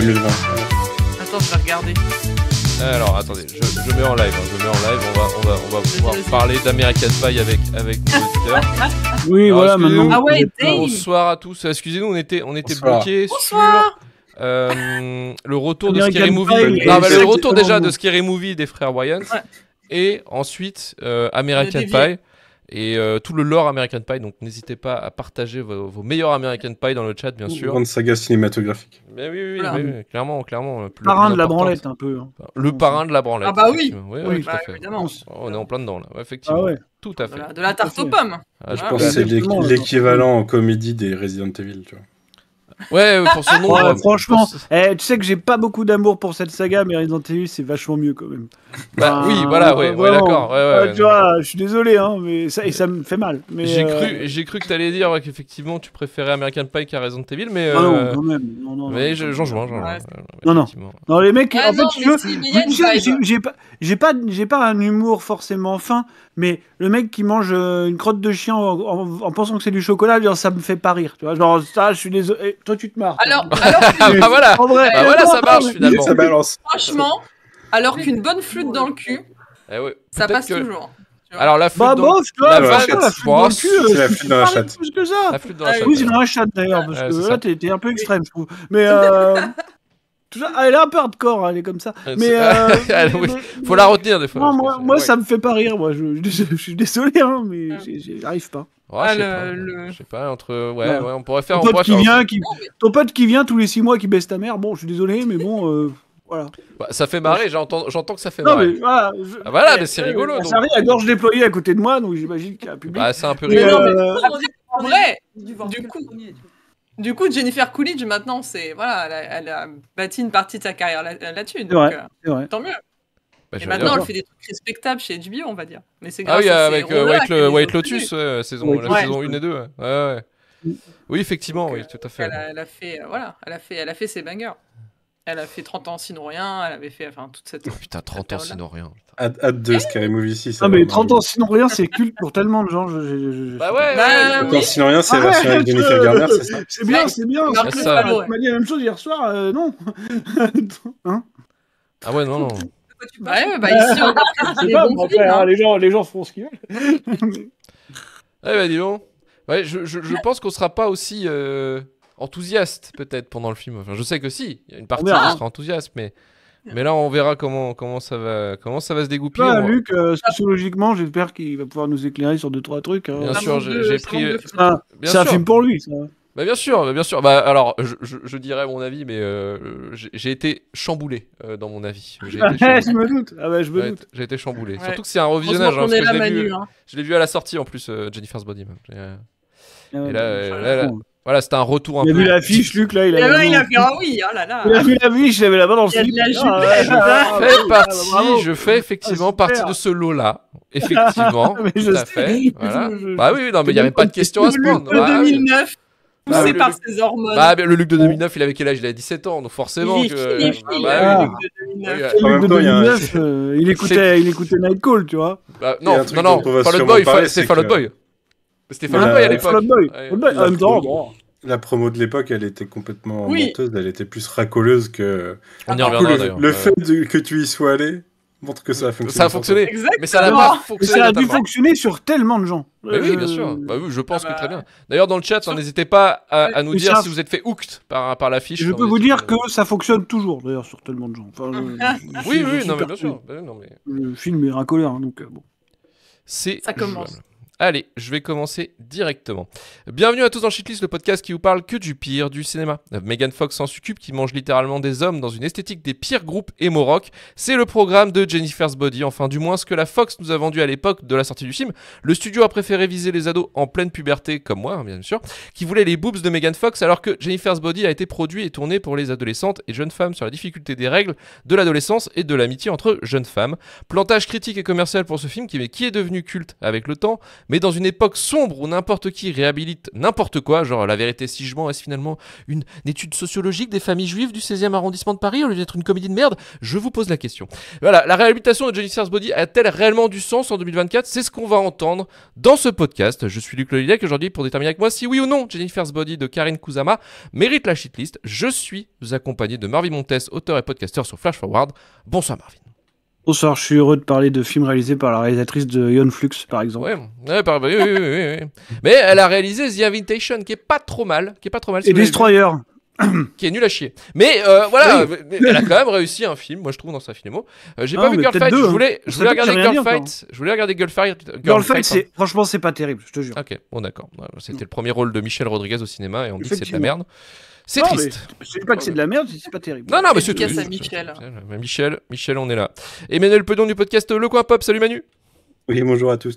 le Attends, je vais regarder. Alors attendez, je, je, mets en live, hein, je mets en live, on va, on va, on va pouvoir parler d'American Pie avec, avec nos auditeurs. oui, voilà maintenant. Ah ouais, bonsoir à tous, excusez-nous, on était, on était bloqués bonsoir. sur euh, le retour de Scary Movie. Non, ah, bah, le retour déjà de Scary Movie des frères Wayans. Et ensuite euh, American euh, Pie et euh, tout le lore American Pie. Donc n'hésitez pas à partager vos, meilleurs American Pie dans le chat, bien sûr. Grande saga cinématographique. Mais oui, oui, clairement, clairement. Le parrain de la branlette, un peu. Hein. Le parrain de la branlette. Ah bah oui. Oui, oui à bah, évidemment. Oh, on est en plein dedans là, effectivement. Ah tout à fait. de la tarte aux pommes. Ah, je ah, pense bah, que c'est l'équivalent en comédie des Resident Evil, tu vois. Ouais, pour nom. franchement, eh, tu sais que j'ai pas beaucoup d'amour pour cette saga, mais Resident Evil, c'est vachement mieux quand même. Bah, oui, voilà, ouais, ouais d'accord. Ah, tu vois, je suis désolé, hein, mais ça, et ça me fait mal. J'ai euh, cru, cru que t'allais dire qu'effectivement, tu préférais American Pie qu'à Resident Evil, mais. Ah non, euh, quand même. Non, non, mais j'en joins, Non, non. Non, les mecs, ah en fait, tu veux. J'ai pas, pas, pas un humour forcément fin, mais le mec qui mange euh, une crotte de chien en, pensant que c'est du chocolat, genre, ça me fait pas rire. Tu vois, genre, ça, je suis désolé toi tu te marres. Alors, alors ah, bah voilà, bah voilà ça marche finalement. Ça balance. Franchement, alors qu'une bonne flûte dans le cul, eh ça passe toujours. Alors la flûte bah, dans, la, la, la flûte dans le cul, c'est la flûte dans la chatte. Plus que La flûte dans la ah chatte. Oui, c'est dans la chatte d'ailleurs, parce que là t'es un peu extrême, je trouve. Mais euh, elle est un peu hardcore, hein, elle est comme ça. Mais, euh, faut la retenir des fois. moi, ça me fait pas rire. Moi, je, suis désolé, hein, mais ah. j'arrive pas. Ah, je, sais pas, sais pas, entre. Ouais, ouais. on pourrait faire. Ton pote, qui, Vient, qui... Ton pote qui vient tous les six mois qui baisse ta mère, bon, je suis désolé, mais bon. Euh, voilà. Bah, ça fait marrer, j'entends, j'entends que ça fait non, marrer. Mais, voilà, ah, voilà eh, mais c'est eh, rigolo. Ça arrive à gorge déployée à côté de moi, donc j'imagine qu'il y a un public. Bah, c'est un peu rigolo. Mais euh, vrai, du coup, du Jennifer Coolidge, maintenant, c'est voilà, elle a, bâti une partie de sa carrière là-dessus. donc, euh, tant mieux. Bah, et maintenant, on fait des trucs respectables chez HBO, on va dire. Mais c'est grâce ah oui, ah, avec White, euh, White, Lotus, saison, la saison 1 et 2. Ouais, ouais. Mm. Oui, effectivement, oui, tout à fait. Elle a, elle a fait, euh, voilà, elle a fait, elle a fait ses bangers. Elle a fait 30 ans sinon rien, elle avait fait enfin, toute cette. Oh, putain, 30 ans sinon rien. Hâte de Sky Movie 6. Ah, mais 30 ans sinon rien, c'est culte pour tellement de gens. Je, Bah ouais, 30 ah, ans sinon rien, c'est la version de Jennifer Garner, c'est ça C'est bien, c'est bien. Tu m'a dit la même chose hier soir, euh, non. Hein Ah ouais, non, non ouais, bah, ici, on hein. les, gens, les gens font ce qu'ils veulent. eh ben, dis donc. Ouais, je, je, je pense qu'on sera pas aussi euh, enthousiaste, peut-être, pendant le film. Enfin, je sais que si, il y a une partie ah. qui sera enthousiaste, mais. Mais là, on verra comment, comment, ça, va, comment ça va se dégoupiller. Luc, euh, sociologiquement, j'espère qu'il va pouvoir nous éclairer sur deux, trois trucs. Hein. Bien bah, sûr, j'ai pris. C'est un, film pour lui, ça. Bah bien sûr, bah, bien sûr. Bah alors, je, dirais mon avis, mais euh, j'ai été chamboulé euh, dans mon avis. je me doute. Ah bah, je me doute. J'ai été chamboulé. Surtout que c'est un revisionnage. Hein, hein. je l'ai vu, à la sortie en plus, euh, Jennifer's Body. Ah et, là, bah, voilà, c'était un retour un peu. Il a vu l'affiche, Luc, là. Il eh a, vu... il a fait ah oui, oh là là. Il a vu l'affiche, il avait la main dans le slip. Ah, je fais partie, je fais effectivement ah, partie de ce lot-là. Effectivement, tout à fait. Bah oui, non, mais il n'y avait pas de question à se prendre. 2009. Bah, poussé par ses hormones. Bah, le Luc de 2009, il avait quel âge Il a 17 ans, donc forcément. Il que... il écoutait Night Call, tu vois. Bah, non, non, non, Fallout Boy, c'est Fallout Boy. C'était Fallout Boy à l'époque. La promo de l'époque, elle était complètement menteuse, elle était plus racoleuse que. Ah, le fait que tu y sois allé, que ça a fonctionné. Ça a fonctionné, mais ça n'a pas fonctionné. a dû fonctionner sur tellement de gens. oui, bien euh, sûr. Bah oui, je pense ah que bah, très bien. D'ailleurs, dans le chat, n'hésitez pas à, nous dire si vous êtes fait hooked par, par l'affiche. Je peux vous dire que euh. ça fonctionne toujours, d'ailleurs, sur tellement de gens. oui, bah oui, non, mais bien sûr. Le film est racoleur, hein, donc euh, bon. C'est ça commence. Allez, je vais commencer directement. Bienvenue à tous dans Shitlist, le podcast qui vous parle que du pire du cinéma. Megan Fox s'en succube qui mange littéralement des hommes dans une esthétique des pires groupes emo rock. C'est le programme de Jennifer's Body, enfin du moins ce que la Fox nous a vendu à l'époque de la sortie du film. Le studio a préféré viser les ados en pleine puberté, comme moi hein, bien sûr, qui voulaient les boobs de Megan Fox alors que Jennifer's Body a été produit et tourné pour les adolescentes et jeunes femmes sur la difficulté des règles, de l'adolescence et de l'amitié entre jeunes femmes. Plantage critique et commercial pour ce film qui est devenu culte avec le temps, mais dans une époque sombre où n'importe qui réhabilite n'importe quoi, genre la vérité si je mens est finalement une, étude sociologique des familles juives du 16e arrondissement de Paris au lieu d'être une comédie de merde, je vous pose la question. Voilà, la réhabilitation de Jennifer's Body a-t-elle réellement du sens en 2024 C'est ce qu'on va entendre dans ce podcast. Je suis Luc Lolilac aujourd'hui pour déterminer avec moi si oui ou non Jennifer's Body de Karine Kuzama mérite la shitlist. Je suis accompagné de Marvin Montes, auteur et podcasteur sur Flash Forward. Bonsoir Marvin. Bonsoir, je suis heureux de parler de films réalisés par la réalisatrice de Ion Flux, par exemple. oui, oui, oui, Mais elle a réalisé The Invitation, qui est pas trop mal, qui est pas trop mal. Et Destroyer. qui est nul à chier. Mais euh, voilà, elle a quand même réussi un film, moi je trouve, dans sa filmo. Euh, j'ai pas ah, vu Girlfight, hein. je, voulais, regarder je voulais regarder Girlfight. Girlfight, hein. franchement, c'est pas terrible, je te jure. Ok, bon, d'accord. C'était le premier rôle de Michel Rodriguez au cinéma et on dit que c'est de la merde. C'est triste. je sais pas que c'est de la merde, c'est pas terrible. Non, non, mais c'est tout. à Michel. Bah, Michel, Michel, on est là. Emmanuel Pedon du podcast Le Coin Pop. Salut Manu. Oui, bonjour à tous.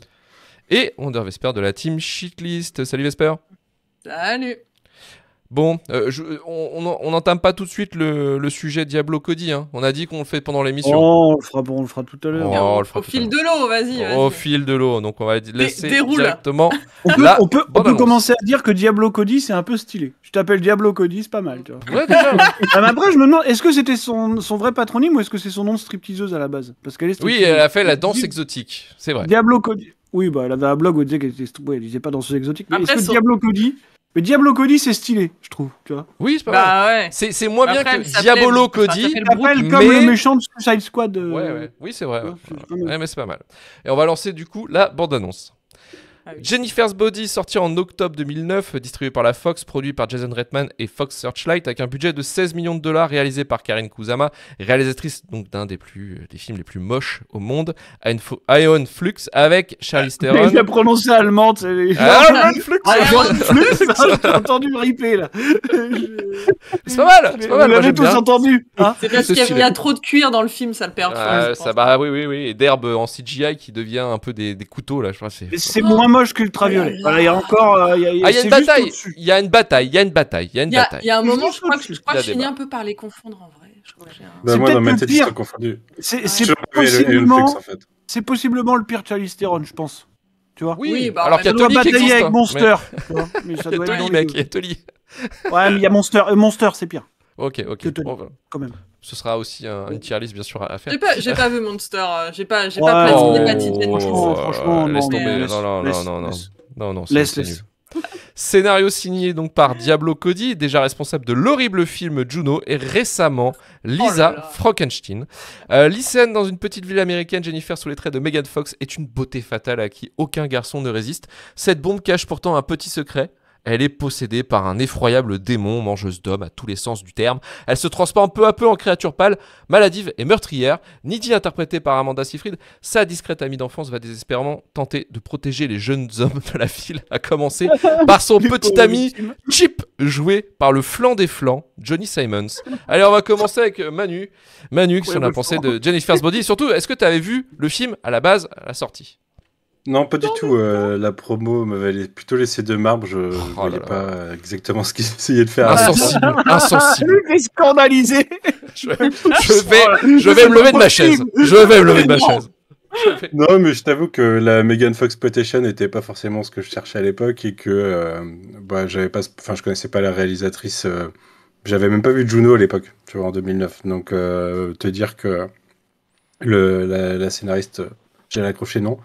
Et Wonder Vesper de la team Cheatlist. Salut Vesper. Salut. Bon, euh, je, on n'entame pas tout de suite le, sujet Diablo Cody. Hein. On a dit qu'on le fait pendant l'émission. Oh, on le fera, bon, on le fera tout à l'heure. Oh, au fil de l'eau, vas-y. Au fil de l'eau. Donc on va laisser directement. on peut, on peut, commencer à dire que Diablo Cody, c'est un peu stylé. Je t'appelle Diablo Cody, c'est pas mal. Tu vois. Ouais, ah, après, je me demande, est-ce que c'était son, vrai patronyme ou est-ce que c'est son nom de stripteaseuse à la base Parce qu'elle est Oui, elle a fait la danse exotique. C'est vrai. Diablo Cody. Oui, bah, elle avait un blog où elle disait qu'elle était... pas dans exotique. est Diablo Cody, mais Diablo Cody, c'est stylé, je trouve. Tu vois. Oui, c'est pas bah, mal. C'est, moins bien que Diablo Cody. Il s'appelle comme le méchant de Suicide Squad. Euh, ouais, ouais. Oui, c'est vrai. mais c'est pas mal. Et on va lancer du coup la bande-annonce. Ah Jennifer's Body, sorti en octobre 2009, distribué par la Fox, produit par Jason Redman et Fox Searchlight, avec un budget de 16 millions de dollars, réalisé par Karine Kuzama réalisatrice donc d'un des, plus, euh, des films les plus moches au monde, Ion Flux, avec Charlize ah, Theron. Il a prononcé allemand. Ah, Ion Flux Ion Flux hein, J'ai entendu riper, là C'est pas mal C'est pas mal, tous entendu hein. C'est parce qu'il y, a trop de cuir dans le film, ça le perd. Ah, ça, bah oui, oui, oui. Et d'herbe en CGI qui devient un peu des, couteaux, là, je crois. C'est moins moche qu'ultraviolet. Voilà, il y a encore. Il y a, y a, ah, y une bataille. Il y a une bataille. Il y a une bataille. Il y a Il y a un moment, je crois que je, crois que je finis un peu par les confondre en vrai. C'est peut-être le pire. C'est possiblement. le pire chalistérone, je pense. Tu vois Oui, alors qu'il y a batailler avec Monster. Mais... ça doit mec, il y a Tolly. Ouais, mais il y a Monster. Monster, c'est pire. Ok, ok. Quand même ce sera aussi un, une bien sûr à, faire. J'ai pas, vu Monster, euh, j'ai pas, j'ai pas franchement, non, non, non, non, non, non, Scénario signé donc par Diablo Cody, déjà responsable de l'horrible film Juno et récemment oh Lisa Frankenstein. Euh, dans une petite ville américaine, Jennifer sous les traits de Megan Fox est une beauté fatale à qui aucun garçon ne résiste. Cette bombe cache pourtant un petit secret. Elle est possédée par un effroyable démon, mangeuse d'hommes à tous les sens du terme. Elle se transforme peu à peu en créature pâle, maladive et meurtrière. Nidhi, interprétée par Amanda Seyfried, sa discrète amie d'enfance va désespérément tenter de protéger les jeunes hommes de la ville, à commencer par son petit ami Chip, joué par le flanc des flancs, Johnny Simons. Allez, on va commencer avec Manu. Manu, qu'est-ce qu'on a pensé de Jennifer's Body Surtout, est-ce que tu avais vu le film à la base, à la sortie non, pas du tout. Euh, la promo m'avait plutôt laissé de marbre. Je ne oh voyais pas exactement ce qu'ils essayaient de faire. Insensible. Insensible. Je scandalisé. Je, vais, je vais me lever de ma chaise. Je vais me lever de ma chaise. Non, mais je t'avoue que la Megan Fox Potation n'était pas forcément ce que je cherchais à l'époque et que euh, bah, j'avais je connaissais pas la réalisatrice. Euh, j'avais même pas vu Juno à l'époque, tu vois, en 2009. Donc, te dire que la, la scénariste, j'allais accrocher non.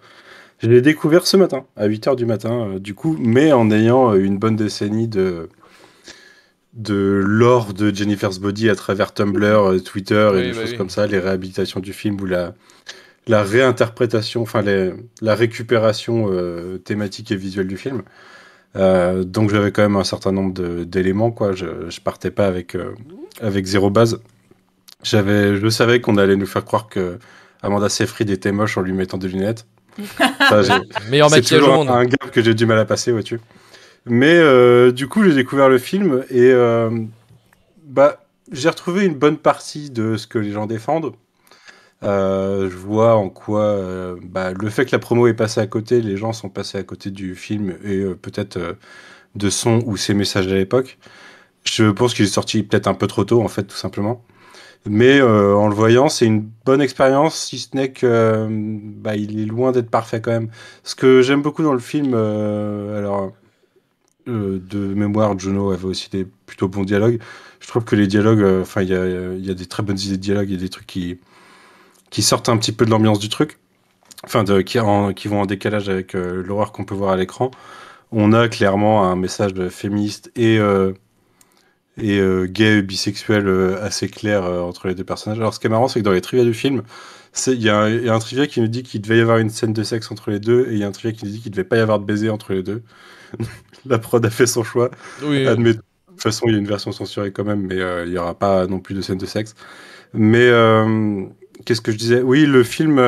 Je l'ai découvert ce matin, à 8h du matin, euh, du coup, mais en ayant euh, une bonne décennie de, de l'or de Jennifer's Body à travers Tumblr, euh, Twitter et des bah choses comme ça, les réhabilitations du film ou la, la réinterprétation, enfin la récupération thématique et visuelle du film. donc j'avais quand même un certain nombre d'éléments, quoi. Je, je partais pas avec, avec zéro base. je savais qu'on allait nous faire croire que Amanda Seyfried était moche en lui mettant des lunettes. c'est Meilleur maquillage au monde. un gap que j'ai du mal à passer, vois-tu. Mais euh, du coup, j'ai découvert le film et euh, bah, j'ai retrouvé une bonne partie de ce que les gens défendent. Euh, je vois en quoi bah, le fait que la promo est passée à côté, les gens sont passés à côté du film et peut-être de son ou ses messages à l'époque. Je pense qu'il est sorti peut-être un peu trop tôt, en fait, tout simplement. Mais euh, en le voyant, c'est une bonne expérience, si ce n'est que euh, bah, il est loin d'être parfait quand même. Ce que j'aime beaucoup dans le film, euh, alors de mémoire, Juno avait aussi des plutôt bons dialogues. Je trouve que les dialogues, enfin, il y a, y, a des très bonnes idées de dialogue, il y a des trucs qui, qui sortent un petit peu de l'ambiance du truc, enfin, de, qui, qui vont en décalage avec l'horreur qu'on peut voir à l'écran. On a clairement un message féministe et et euh, gay, bisexuel euh, assez clair euh, entre les deux personnages. Alors ce qui est marrant, c'est que dans les trivia du film, il y, a un trivia qui nous dit qu'il devait y avoir une scène de sexe entre les deux, et il y a un trivia qui nous dit qu'il ne devait pas y avoir de baiser entre les deux. la prod a fait son choix. Oui. De toute façon, il y a une version censurée quand même, mais il n'y aura pas non plus de scène de sexe. Mais qu'est-ce que je disais Oui, le film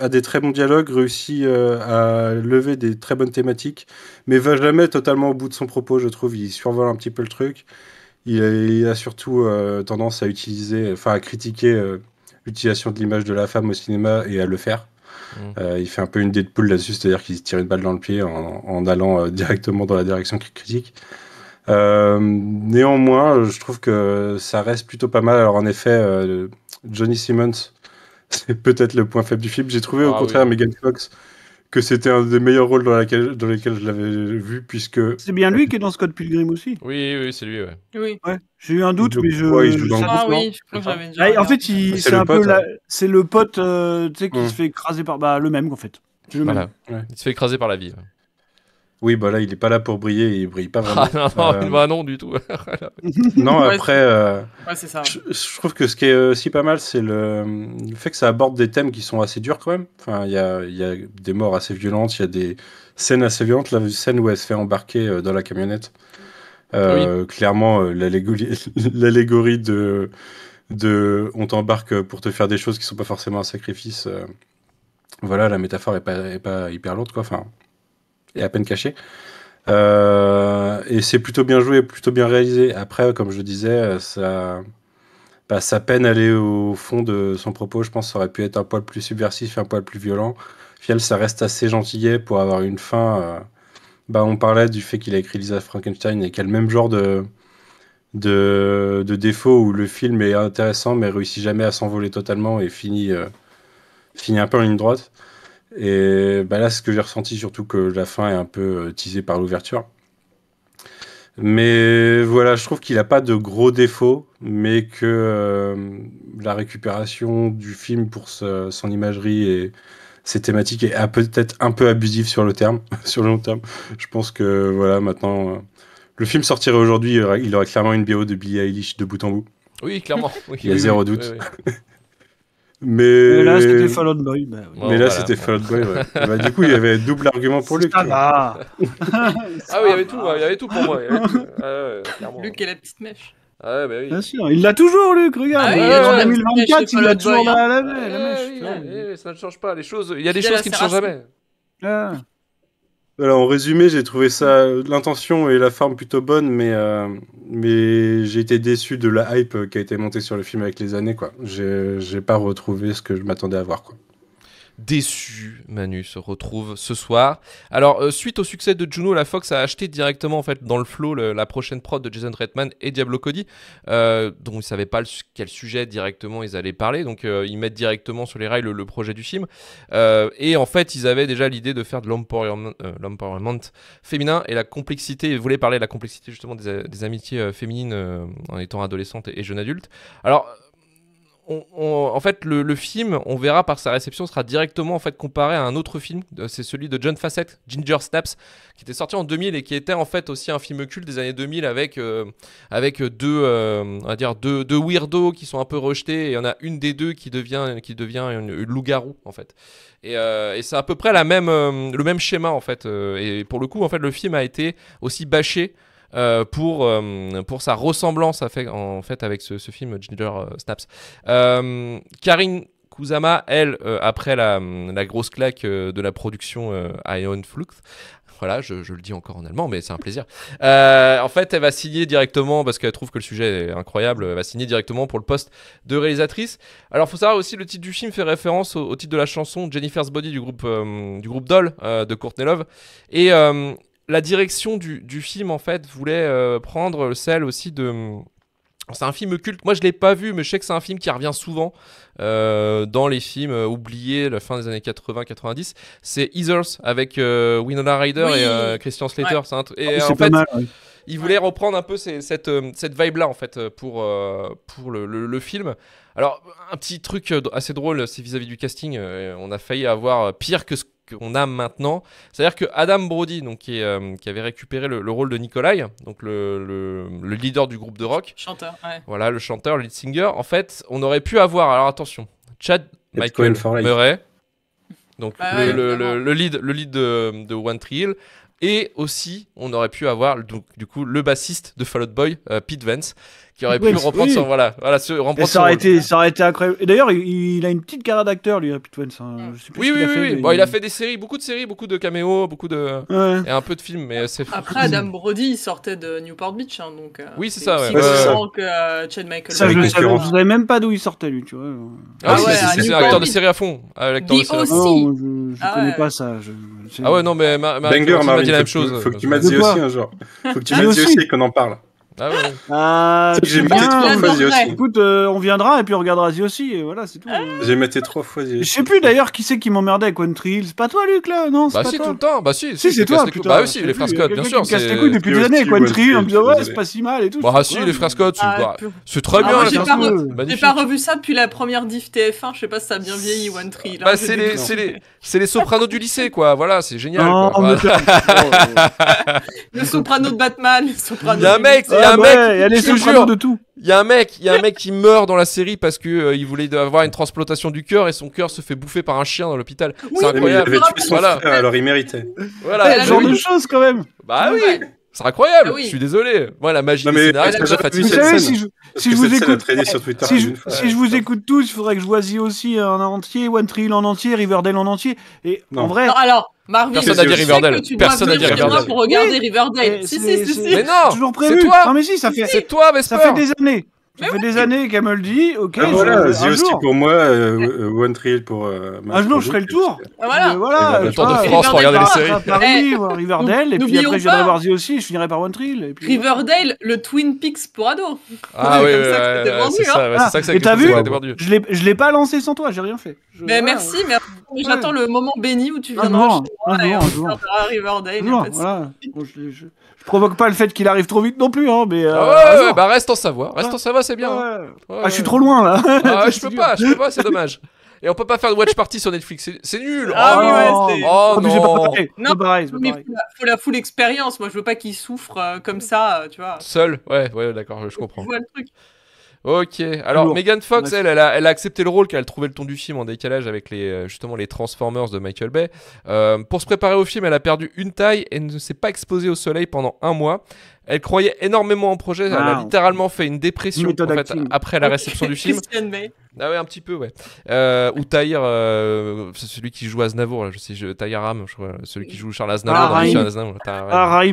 a des très bons dialogues, réussit à lever des très bonnes thématiques, mais va jamais totalement au bout de son propos, je trouve. Il survole un petit peu le truc. Il, a, surtout euh, tendance à utiliser, enfin à critiquer euh, l'utilisation de l'image de la femme au cinéma et à le faire. Mm. Euh, il fait un peu une Deadpool là-dessus, c'est-à-dire qu'il tire une balle dans le pied en, allant directement dans la direction qu'il critique. néanmoins, je trouve que ça reste plutôt pas mal. Alors en effet, Johnny Simmons, c'est peut-être le point faible du film. J'ai trouvé au ah contraire Megan Fox que c'était un des meilleurs rôles dans, laquelle, dans lesquels je l'avais vu, puisque... C'est bien lui qui est dans Scott Pilgrim aussi Oui, oui, c'est lui, ouais. Oui. J'ai eu un doute, mais je... ah oui, je crois que ah, En fait, il... Hein. c'est le pote, euh, tu sais, qui mmh. se fait écraser par... Bah, le même, en fait. Il se fait écraser par la vie. Oui, bah là, il n'est pas là pour briller, il brille pas vraiment. Ah non, non, euh, bah non du tout. non, après, Je, trouve que ce qui est aussi pas mal, c'est le... fait que ça aborde des thèmes qui sont assez durs quand même. Enfin, il y a, des morts assez violentes, il y a des scènes assez violentes. La scène où elle se fait embarquer euh, dans la camionnette, euh, ah clairement, l'allégorie de, de on t'embarque pour te faire des choses qui sont pas forcément un sacrifice. Voilà, la métaphore est pas, est pas hyper lourde, quoi. Enfin, et à peine caché. Euh, et c'est plutôt bien joué, plutôt bien réalisé. Après, comme je disais, ça, bah, peine à aller au fond de son propos. Je pense que ça aurait pu être un poil plus subversif, un poil plus violent. Fiel, ça reste assez gentillet pour avoir une fin. Euh, bah, on parlait du fait qu'il a écrit Lisa Frankenstein et qu'il a le même genre de, de, défaut où le film est intéressant mais réussit jamais à s'envoler totalement et finit, euh, finit un peu en ligne droite. Et bah là, ce que j'ai ressenti, surtout que la fin est un peu euh, teasée par l'ouverture. Mais voilà, je trouve qu'il n'a pas de gros défauts, mais que euh, la récupération du film pour son imagerie et ses thématiques est peut-être un peu abusive sur le terme, sur le long terme. Je pense que voilà, maintenant, euh, le film sortirait aujourd'hui, il aurait clairement une bio de Billie Eilish de bout en bout. Oui, clairement. il y a zéro doute. Mais... là, c'était Fallout Boy. Bah mais là, c'était Boy. Bah, du coup, il y avait double argument pour Luc. Ah. ah oui, il y avait tout. Il y avait tout pour moi. Ah, Luc et la petite mèche. Ah, bah Bien sûr, il l'a toujours, Luc, regarde. en 2024, il l'a toujours hein. la, eh mèche. Eh ça ne change pas. Les choses... Il y a des choses qui ne changent jamais. Ah en résumé, j'ai trouvé ça, l'intention et la forme plutôt bonne, mais, euh, mais j'ai été déçu de la hype qui a été montée sur le film avec les années. quoi. J'ai pas retrouvé ce que je m'attendais à voir. Quoi déçu, Manu se retrouve ce soir. Alors, euh, suite au succès de Juno, la Fox a acheté directement en fait dans le flow la prochaine prod de Jason Redman et Diablo Cody, euh, dont ils ne savaient pas quel sujet directement ils allaient parler, donc euh, ils mettent directement sur les rails le, projet du film. et en fait, ils avaient déjà l'idée de faire de l'empowerment féminin et la complexité, ils voulaient parler de la complexité justement des, amitiés féminines en étant adolescente et, et jeune adulte. Alors, en fait, le, film, on verra par sa réception, sera directement en fait comparé à un autre film. Euh, c'est celui de John Fassett Ginger Snaps, qui était sorti en 2000 et qui était en fait aussi un film culte des années 2000 avec, euh, avec deux, euh, on va dire deux, weirdos qui sont un peu rejetés. Et il y en a une des deux qui devient, qui devient une, loup-garou en fait. Et, c'est à peu près la même, le même schéma en fait. et pour le coup, en fait, le film a été aussi bâché. Euh, pour, euh, pour sa ressemblance fait, en fait avec ce, film Ginger euh, Snaps. Karine Kuzama, elle, après la, grosse claque de la production Iron Flux, voilà, je, le dis encore en allemand, mais c'est un plaisir. en fait, elle va signer directement, parce qu'elle trouve que le sujet est incroyable, elle va signer directement pour le poste de réalisatrice. Alors, faut savoir aussi, le titre du film fait référence au, titre de la chanson Jennifer's Body du groupe, du groupe Doll de Courtney Love. Et la direction du, film, en fait, voulait euh, prendre celle aussi de... C'est un film occulte. Moi, je l'ai pas vu, mais je sais que c'est un film qui revient souvent euh, dans les films euh, oubliés, la fin des années 80-90. C'est Ethers avec Winona Ryder et Christian Slater. en fait, il voulait reprendre un peu cette, vibe-là en fait pour pour le film. Alors, un petit truc euh, assez drôle, c'est vis-à-vis du casting. Euh, on a failli avoir euh, pire que ce qu'on a maintenant. C'est-à-dire que Adam Brody, donc, qui, avait récupéré le, rôle de Nikolai, donc le, leader du groupe de rock. Chanteur, ouais. Voilà, le chanteur, le lead singer. En fait, on aurait pu avoir, alors attention, Chad Michael Murray, donc ah le, lead, le lead de, One Tree Hill, et aussi, on aurait pu avoir du coup le bassiste de fallout Boy, Pete Vance, qui aurait pu reprendre oui. voilà, voilà reprendre ça, aurait été, ça aurait été incroyable. d'ailleurs, il, a une petite carrière d'acteur lui, Happy Twins. Hein. Mm. Je sais oui, oui, oui. bon, il a fait des séries, beaucoup de séries, beaucoup de caméos, beaucoup de et un peu de films, mais c'est. Après, Adam Brody il sortait de Newport Beach, hein, donc. Euh, oui, c'est ça. Ouais. Euh... que Chad Michael. Ça, je savais même pas d'où il sortait lui, tu vois. Ah, ah ouais, c'est un acteur de série à fond. Lui aussi. Je ah connais pas ça. Ah ouais, non, mais Banger m'a dit la même chose. Faut que tu m'as dit aussi un jour. Faut que tu ah, m'as dit aussi qu'on en parle. Ah ouais. Ah, j'ai maté trois fois Aussi. Écoute, euh, on viendra et puis on regardera Aussi, et voilà, c'est tout. Ah. Euh, j'ai maté trois fois Je sais plus d'ailleurs qui c'est qui m'emmerdait avec One Tree C'est pas toi, Luc, là Non, c'est Bah, si, tout le temps. Bah, si, Si, c'est toi, Bah, oui, si, les frères Scott, bien sûr. casse les couilles depuis des années avec One Tree en me disant, ouais, c'est pas si mal et tout. Bah, si, les frères Scott, ah, bah, c'est- très ah, bien, j'ai pas revu ça depuis la première diff TF1, je sais pas si ça a bien vieilli One Tree. Hein, bah, c'est les, c'est les, sopranos du lycée, quoi. Voilà, c'est génial. Euh. Le soprano de Batman, soprano. Il y a un mec, il y a un mec, il y a un mec qui meurt dans la série parce que euh, il voulait avoir une transplantation du cœur et son cœur se fait bouffer par un chien dans l'hôpital. c'est incroyable. alors il méritait. Voilà, genre de choses quand même. Bah ah oui. C'est incroyable, ah je suis désolé. Moi, la magie des si je, vous écoute, si, je, vous écoute tous, il faudrait que je voisie aussi un entier, One Tree en entier, Riverdale en entier. Et en vrai, alors, Marvin, personne n'a dit Riverdale. Personne n'a dit Riverdale. pour regarder Riverdale. Si, si, si, si. Mais non, c'est toi. mais ça fait des années. Ça fait des années qu'elle me le dit. Ok. Ah, voilà, je... aussi pour moi, euh, euh, euh, One Thrill pour. Euh, un jour, je ferai le tour. Ah, voilà. le tour de France pour regarder les séries. Paris, eh, Riverdale, et puis après, je viendrai voir Z aussi. Je finirai par One Thrill. Riverdale, le Twin Peaks pour ados. Ah oui, c'est ça que ça. Et t'as vu Je l'ai pas lancé sans toi. J'ai rien fait. Mais ben, merci, merci. J'attends le moment béni où tu viens de Riverdale. Non, voilà je provoque pas le fait qu'il arrive trop vite non plus, hein, mais. Euh, ah bah reste en savoir reste en ah, savoir c'est bien. Hein. Ah, je suis trop loin là. Ah, je peux pas, je peux pas, c'est dommage. Et on peut pas faire de watch party sur Netflix, c'est nul. Ah oh, oui, ouais, oh, non. Oh, oh, pas non, mais faut la, faut full expérience. Moi, je veux pas qu'il souffre euh, comme ça, euh, tu vois. Seul, ouais, ouais, d'accord, je comprends. le truc. Ok. Alors, Megan Fox, elle, elle a, accepté le rôle car elle trouvait le ton du film en décalage avec les, euh, justement les Transformers de Michael Bay. Euh, pour se préparer au film, elle a perdu une taille et ne s'est pas exposée au soleil pendant un mois. Elle croyait énormément en projet. Elle a littéralement fait une dépression après la réception du film. Ah ouais, un petit peu, ouais. Euh, ou Tahir, euh, c'est celui qui joue Aznavour, je sais, je, Tahir Aram, celui qui joue Charles Aznavour Ah, Rahim Aznavour.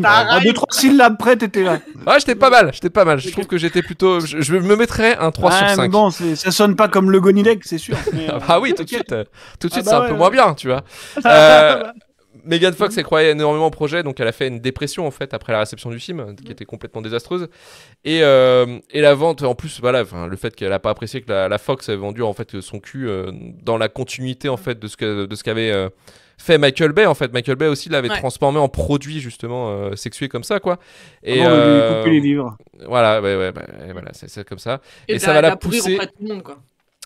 Ah, deux, trois syllabes près, t'étais là. Ouais, ah, j'étais pas mal, j'étais pas mal. Je trouve que j'étais plutôt. Je, me mettrais un 3 sur 5. Mais bon, ça sonne pas comme le Gonidec, c'est sûr. Euh, ah oui, tout de suite, tout ah bah c'est un peu moins bien, tu vois. Megan Fox, mhm. elle croyait énormément au projet, donc elle a fait une dépression en fait après la réception du film, qui mhm. était complètement désastreuse. Euh, et, la vente, en plus, voilà, le fait qu'elle n'a pas apprécié que la, Fox avait vendu en fait son cul euh, dans la continuité en fait de ce que de qu'avait euh, fait Michael Bay en fait. Michael Bay aussi l'avait transformé en produit justement sexué comme ça quoi. Ah et les Voilà, bah, voilà, c'est comme ça. Et, ça va la pousser. quoi.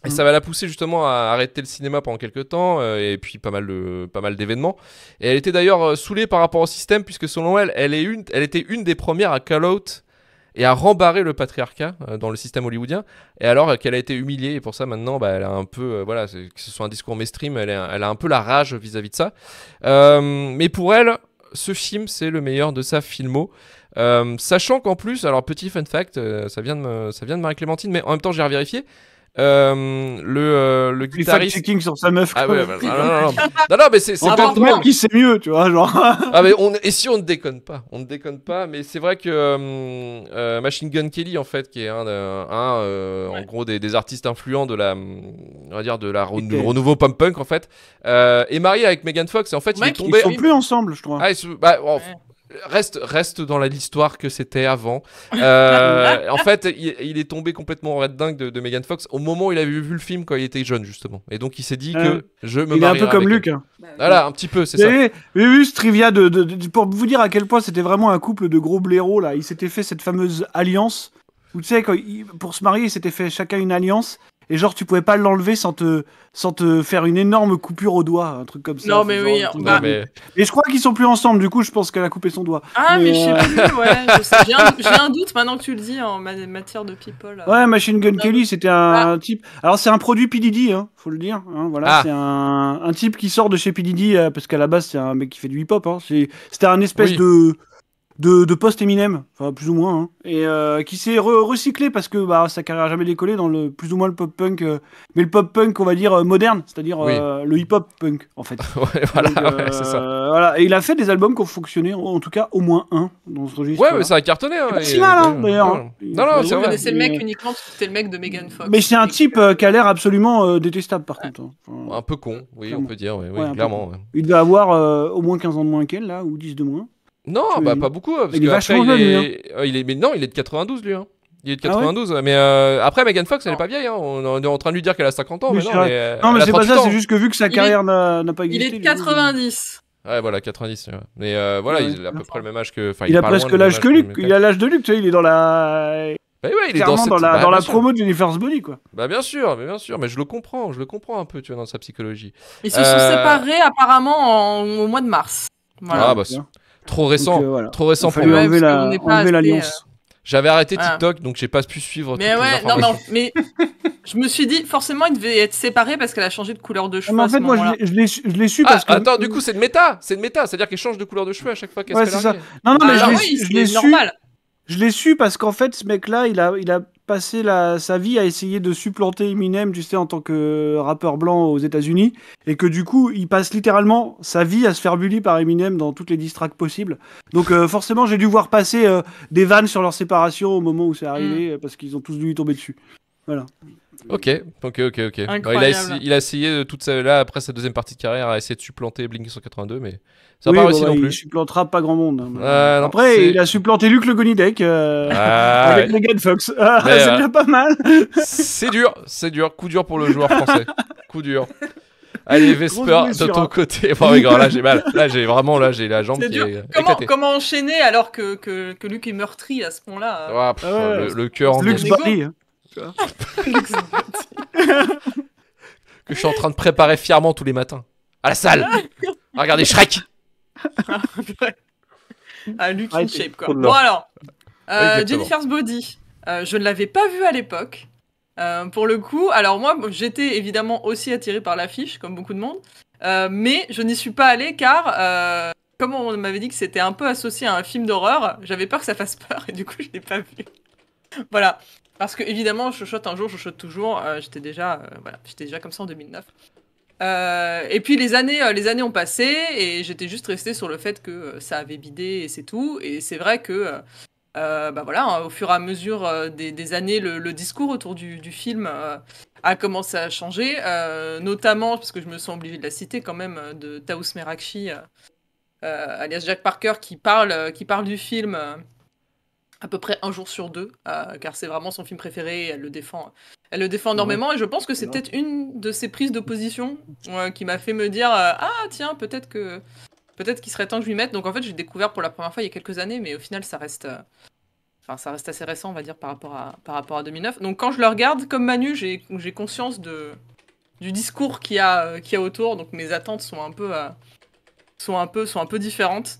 Et mm. ça va la pousser justement à arrêter le cinéma pendant quelques temps, euh, et puis pas mal, de, pas mal d'événements. Et elle était d'ailleurs euh, saoulée par rapport au système, puisque selon elle, elle, est une, elle était une des premières à call out et à rembarrer le patriarcat euh, dans le système hollywoodien. Et alors qu'elle a été humiliée, et pour ça maintenant, bah, elle a un peu, voilà, que ce soit un discours mainstream, elle a, elle a un peu la rage vis-à-vis de ça. mais pour elle, ce film, c'est le meilleur de sa filmo. sachant qu'en plus, alors petit fun fact, ça vient de, ça vient de Marie-Clémentine, mais en même temps j'ai revérifié, euh, le, euh, le guitariste. checking sur sa meuf. Ah, ouais, bah, non, non, non. non, non, mais c'est. c'est même qui sait mieux, tu vois. Genre. ah, mais on... Et si on ne déconne pas On ne déconne pas, mais c'est vrai que euh, euh, Machine Gun Kelly, en fait, qui est un, un en gros, des, des, artistes influents de la. On va dire de la du renouveau pop punk, en fait, est marié avec Megan Fox. Et en fait, ouais, il est tombé. Ils sont plus ensemble, je crois. Ah, reste, reste dans l'histoire que c'était avant. Euh, en fait, il, est tombé complètement en red dingue de, Megan Fox au moment où il avait vu le film quand il était jeune, justement. Et donc, il s'est dit que euh, je me Il est un peu comme Luc. Hein. Bah voilà, un petit peu, c'est ça. Mais vu ce trivia de, pour vous dire à quel point c'était vraiment un couple de gros blaireaux, là. Ils s'étaient fait cette fameuse alliance Vous savez, pour se marier, ils s'étaient fait chacun une alliance et genre tu pouvais pas l'enlever sans te sans te faire une énorme coupure au doigt, un truc comme ça. Non mais oui. Et je crois qu'ils sont plus ensemble, du coup je pense qu'elle a coupé son doigt. Ah mais, je sais euh, plus, ouais. J'ai un, doute maintenant que tu le dis en matière de people. Ouais, Machine Gun Kelly, c'était un ah. type. Alors c'est un produit P.D.D., hein, faut le dire. Hein, voilà, ah. c'est un, type qui sort de chez P.D.D. Euh, parce qu'à la base c'est un mec qui fait du hip hop. Hein. C'était un espèce de de, post Eminem, enfin plus ou moins, hein. et euh, qui s'est recyclé parce que bah, sa carrière n'a jamais décollé dans le plus ou moins le pop punk, euh, mais le pop punk on va dire euh, moderne, c'est-à-dire le hip hop punk en fait. ouais, voilà, ça. voilà, et il a fait des albums qui ont fonctionné, en tout cas au moins un dans ce registre. Ouais, mais ça a cartonné. Hein, mal hein, d'ailleurs. Non, hein. non, c'est vrai. le mec uniquement parce que c'était le mec de Megan Fox. Mais c'est un type qui a l'air absolument détestable par contre. un peu con, oui, on peut dire, clairement. Il doit avoir au moins 15 ans de moins qu'elle là, ou 10 de moins. Non, bah, pas beaucoup. Hein, il est vachement après, il hein. euh, il est... Mais non, il est de 92, lui. Hein. Il est de 92, ah mais euh, après Megan Fox, elle n'est ah. pas vieille. On, est en train de lui dire qu'elle a 50 ans. mais non, mais, c'est pas ça, c'est juste que vu que sa carrière n'a pas existé. Il est de 90. Ouais, voilà, 90. Mais euh, voilà, il a à peu près le même âge que. Il, a presque l'âge que Luc. Il a l'âge de Luc, tu vois, il est dans la. Bah il est dans, la, bah, promo de Universe Body, quoi. Bah bien sûr, mais bien sûr, mais je le comprends, je le comprends un peu, tu vois, dans sa psychologie. Ils se sont séparés apparemment au mois de mars. Ah bah, Trop récent, donc, euh, trop récent pour enlever l'alliance. Euh, J'avais arrêté TikTok, donc j'ai pas pu suivre. Mais ouais, non, non, mais je me suis dit, forcément, il devait être séparé parce qu'elle a changé de couleur de cheveux. Mais en fait, moi, je l'ai su ah, parce que. Attends, du coup, c'est de méta, c'est de méta, c'est-à-dire qu'elle change de couleur de cheveux à chaque fois qu'elle ouais, c'est ça. Non, non, mais ah, je l'ai su. Je l'ai su parce qu'en fait, ce mec-là, il a, il a passer la, sa vie à essayer de supplanter Eminem, tu en tant que rappeur blanc aux États-Unis, et que du coup, il passe littéralement sa vie à se faire bully par Eminem dans toutes les distracts possibles. Donc euh, forcément, j'ai dû voir passer euh, des vannes sur leur séparation au moment où c'est arrivé, mm. parce qu'ils ont tous dû tomber dessus. Voilà. Ok, ok, ok, ok. Bah, il, a essayé, euh, toute là après sa deuxième partie de carrière à essayer de supplanter Blink 182, mais ça n'a aussi bah, non plus. supplantera pas grand monde. Hein, après, il a supplanté Luc Le Gonidec euh, ah, avec le Megan Fox. Ah, c'est euh, pas mal. c'est dur, c'est dur. Coup dur pour le joueur français. Coup dur. Allez, Vesper, de ton hein. côté. Oh, là, j'ai mal. Là, j'ai vraiment, là, j'ai la jambe qui est comment, comment enchaîner alors que, que, Luc est meurtri à ce point-là ah, Le, cœur en Luc que je suis en train de préparer fièrement tous les matins. À la salle Regardez Shrek à Luke in shape, quoi. Bon, alors, euh, Jennifer's Body, euh, je ne l'avais pas vu à l'époque. Euh, pour le coup, alors moi, j'étais évidemment aussi attirée par l'affiche, comme beaucoup de monde, mais je n'y suis pas allée car, comme on m'avait dit que c'était un peu associé à un film d'horreur, j'avais peur que ça fasse peur et du coup, je ne l'ai pas vu. voilà. Parce que évidemment, je chuchote un jour, je chuchote toujours. Euh, j'étais déjà, euh, voilà, j'étais déjà comme ça en 2009. Euh, et puis les années, les années ont passé et j'étais juste restée sur le fait que ça avait bidé et c'est tout. Et c'est vrai que, bah voilà, hein, au fur et à mesure des, années, le, discours autour du, film a commencé à changer, notamment parce que je me sens obligée de la citer quand même de Taous Merakchi, alias Jack Parker, qui parle, qui parle du film à peu près un jour sur deux, euh, car c'est vraiment son film préféré, elle le défend, elle le défend énormément, et je pense que c'est peut-être une de ses prises d'opposition qui m'a fait me dire euh, ah tiens peut-être que peut-être qu'il serait temps que je lui mette. Donc en fait j'ai découvert pour la première fois il y a quelques années, mais au final ça reste, euh, ça reste assez récent on va dire par rapport à par rapport à 2009. Donc quand je le regarde comme Manu, j'ai conscience de du discours qui y a qui a autour, donc mes attentes sont un peu sont un peu sont un peu différentes.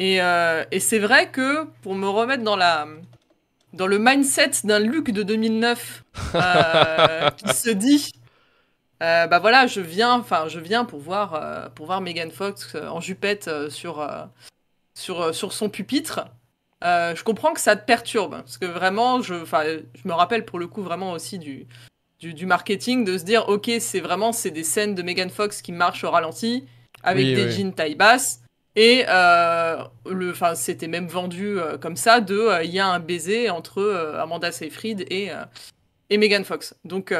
Euh, et, c'est vrai que pour me remettre dans la dans le mindset d'un Luke de 2009 euh, qui se dit euh, bah voilà je viens enfin je viens pour voir pour voir Megan Fox en jupette sur sur sur son pupitre je comprends que ça te perturbe parce que vraiment je je me rappelle pour le coup vraiment aussi du du, marketing de se dire ok c'est vraiment c'est des scènes de Megan Fox qui marchent au ralenti avec des jeans taille basse et euh, le, c'était même vendu euh, comme ça de euh, il y a un baiser entre euh, Amanda Seyfried et, Megan Fox. Donc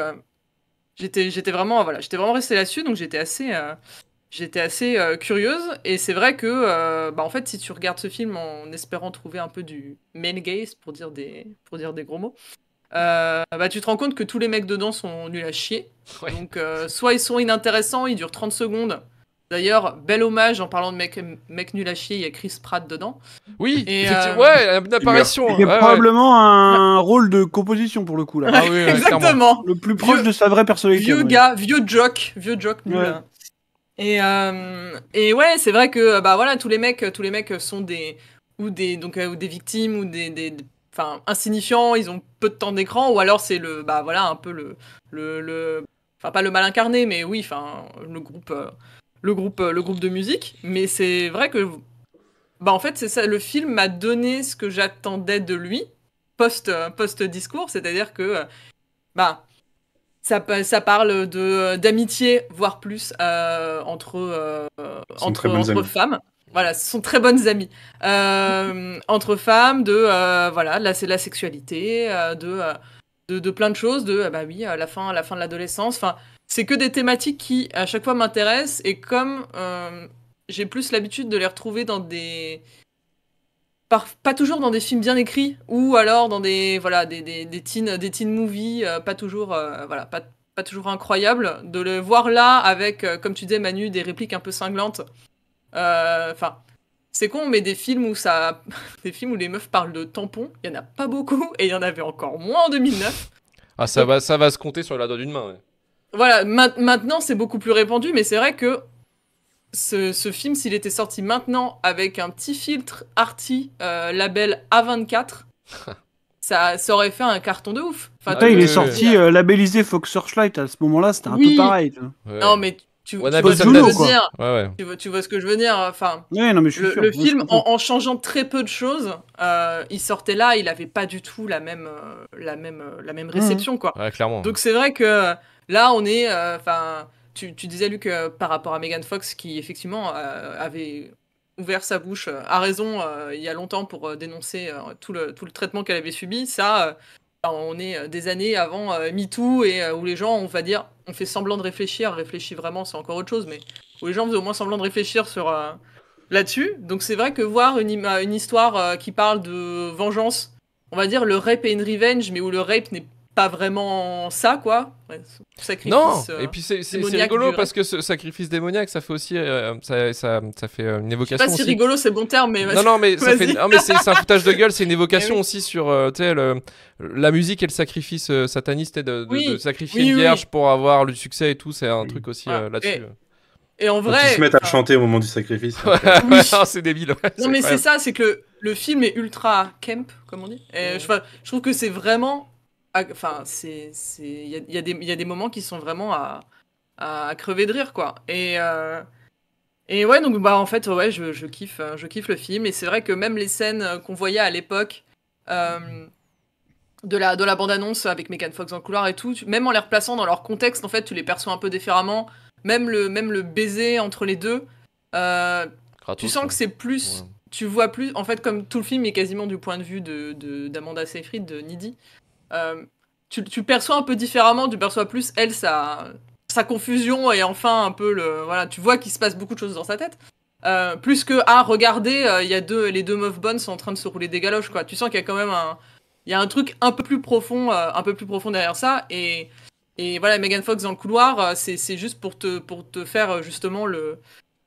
j'étais, j'étais vraiment voilà, j'étais vraiment restée là-dessus, donc j'étais assez, j'étais assez curieuse. Et c'est vrai que bah, en fait, si tu regardes ce film en espérant trouver un peu du male gaze pour dire des, pour dire des gros mots. bah, tu te rends compte que tous les mecs dedans sont nuls à chier. Donc, soit ils sont inintéressants, ils durent 30 secondes, D'ailleurs, bel hommage en parlant de mec, mec nul à chier, il y a Chris Pratt dedans. Oui, et euh, ouais, une apparition. Il y a probablement un rôle de composition pour le coup là. Ah Exactement. Le plus proche de sa vraie personnalité. Vieux gars, vieux joke, vieux joke. nul. Hein. Et euh, et ouais, c'est vrai que bah voilà, tous les mecs, tous les mecs sont des ou des donc euh, ou des victimes ou des, des, enfin insignifiants, ils ont peu de temps d'écran ou alors c'est le bah voilà un peu le le, enfin pas le mal incarné mais oui enfin le groupe le groupe, euh, le groupe de musique. Mais c'est vrai que, bah, en fait, c'est ça. Le film m'a donné ce que j'attendais de lui post, euh, post discours, c'est-à-dire que, euh, bah, ça, ça, parle de d'amitié, voire plus entre entre, femmes. Voilà, ce sont très bonnes amies entre femmes de voilà, là c'est la sexualité, de, de, plein de choses, de bah oui, la fin la fin de l'adolescence, enfin c'est que des thématiques qui, à chaque fois, m'intéressent. Et comme euh, j'ai plus l'habitude de les retrouver dans des. Pas toujours dans des films bien écrits, ou alors dans des, voilà, des, des, des teen, des movies, euh, pas toujours, euh, voilà, pas, toujours incroyable. De le voir là, avec, comme tu dis Manu, des répliques un peu cinglantes. Enfin. c'est con, mais des films où ça, des films où les meufs parlent de tampons, il y en a pas beaucoup et il y en avait encore moins en 2009. Ah ça va, ça va se compter sur la doigt d'une main. Voilà, maintenant c'est beaucoup plus répandu, mais c'est vrai que ce, film, s'il était sorti maintenant avec un petit filtre arty euh, label A24, ça, ça, aurait fait un carton de ouf. Enfin, il est sorti euh, labellisé Fox Searchlight à ce moment-là, c'était un peu pareil. Non, mais tu, tu vois ce que je veux dire. Tu, vois, ce que je veux dire. Enfin, non, mais le, film, en, changeant très peu de choses, euh, il sortait là, il avait pas du tout la même, la même, la même mmh. réception, quoi. clairement. Donc c'est vrai que Là, on est. Euh, enfin, tu, disais, Luc, euh, par rapport à Megan Fox, qui effectivement euh, avait ouvert sa bouche à raison il y a longtemps pour dénoncer tout, le, tout le traitement qu'elle avait subi, ça on est des années avant MeToo et où les gens, on va dire, on fait semblant de réfléchir, réfléchir vraiment, c'est encore autre chose, mais où les gens faisaient au moins semblant de réfléchir sur là-dessus. Donc c'est vrai que voir une, histoire qui parle de vengeance, on va dire le rape et une revenge, mais où le rape n'est pas vraiment ça, quoi. sacrifice, non, euh, et puis c'est rigolo parce que ce sacrifice démoniaque, ça fait aussi, euh, ça, ça, ça, fait euh, une évocation. Je sais pas si rigolo c'est bon terme, mais non, non, mais fait, mais c'est un foutage de gueule, c'est une eh évocation aussi sur, le, la musique et le sacrifice sataniste, et de, sacrifier une vierge pour avoir le succès et tout, c'est un truc aussi là-dessus. Et... en vrai, ils se mettent à chanter au moment du sacrifice. c'est débile. non mais c'est ça, c'est que le, film est ultra camp, comme on dit. Et je trouve que c'est vraiment Enfin, c'est. Il y a, y a, des moments qui sont vraiment à, à crever de rire, quoi. Et. Euh, et ouais, donc bah en fait, ouais, je, je kiffe, hein, je kiffe le film. Et c'est vrai que même les scènes euh, qu'on voyait à l'époque euh, de la de la bande annonce avec Megan Fox en couloir et tout, même en les replaçant dans leur contexte, en fait, tu les perçois un peu différemment. Même le même le baiser entre les deux, tu sens que c'est plus, tu vois plus. En fait, comme tout le film est quasiment du point de vue de d'Amanda Seyfried, de Nidhi, euh, tu, perçois un peu différemment, tu perçois plus, elle, sa, sa confusion et enfin un peu le. Voilà, tu vois qu'il se passe beaucoup de choses dans sa tête. Euh, plus que ah regardez euh, il y a deux les deux meufs bonnes sont en train de se rouler des galoches quoi tu sens qu'il y a quand même un il y a un truc un peu plus profond un peu plus profond derrière ça et voilà Megan Fox dans le couloir c'est juste pour te pour te faire justement le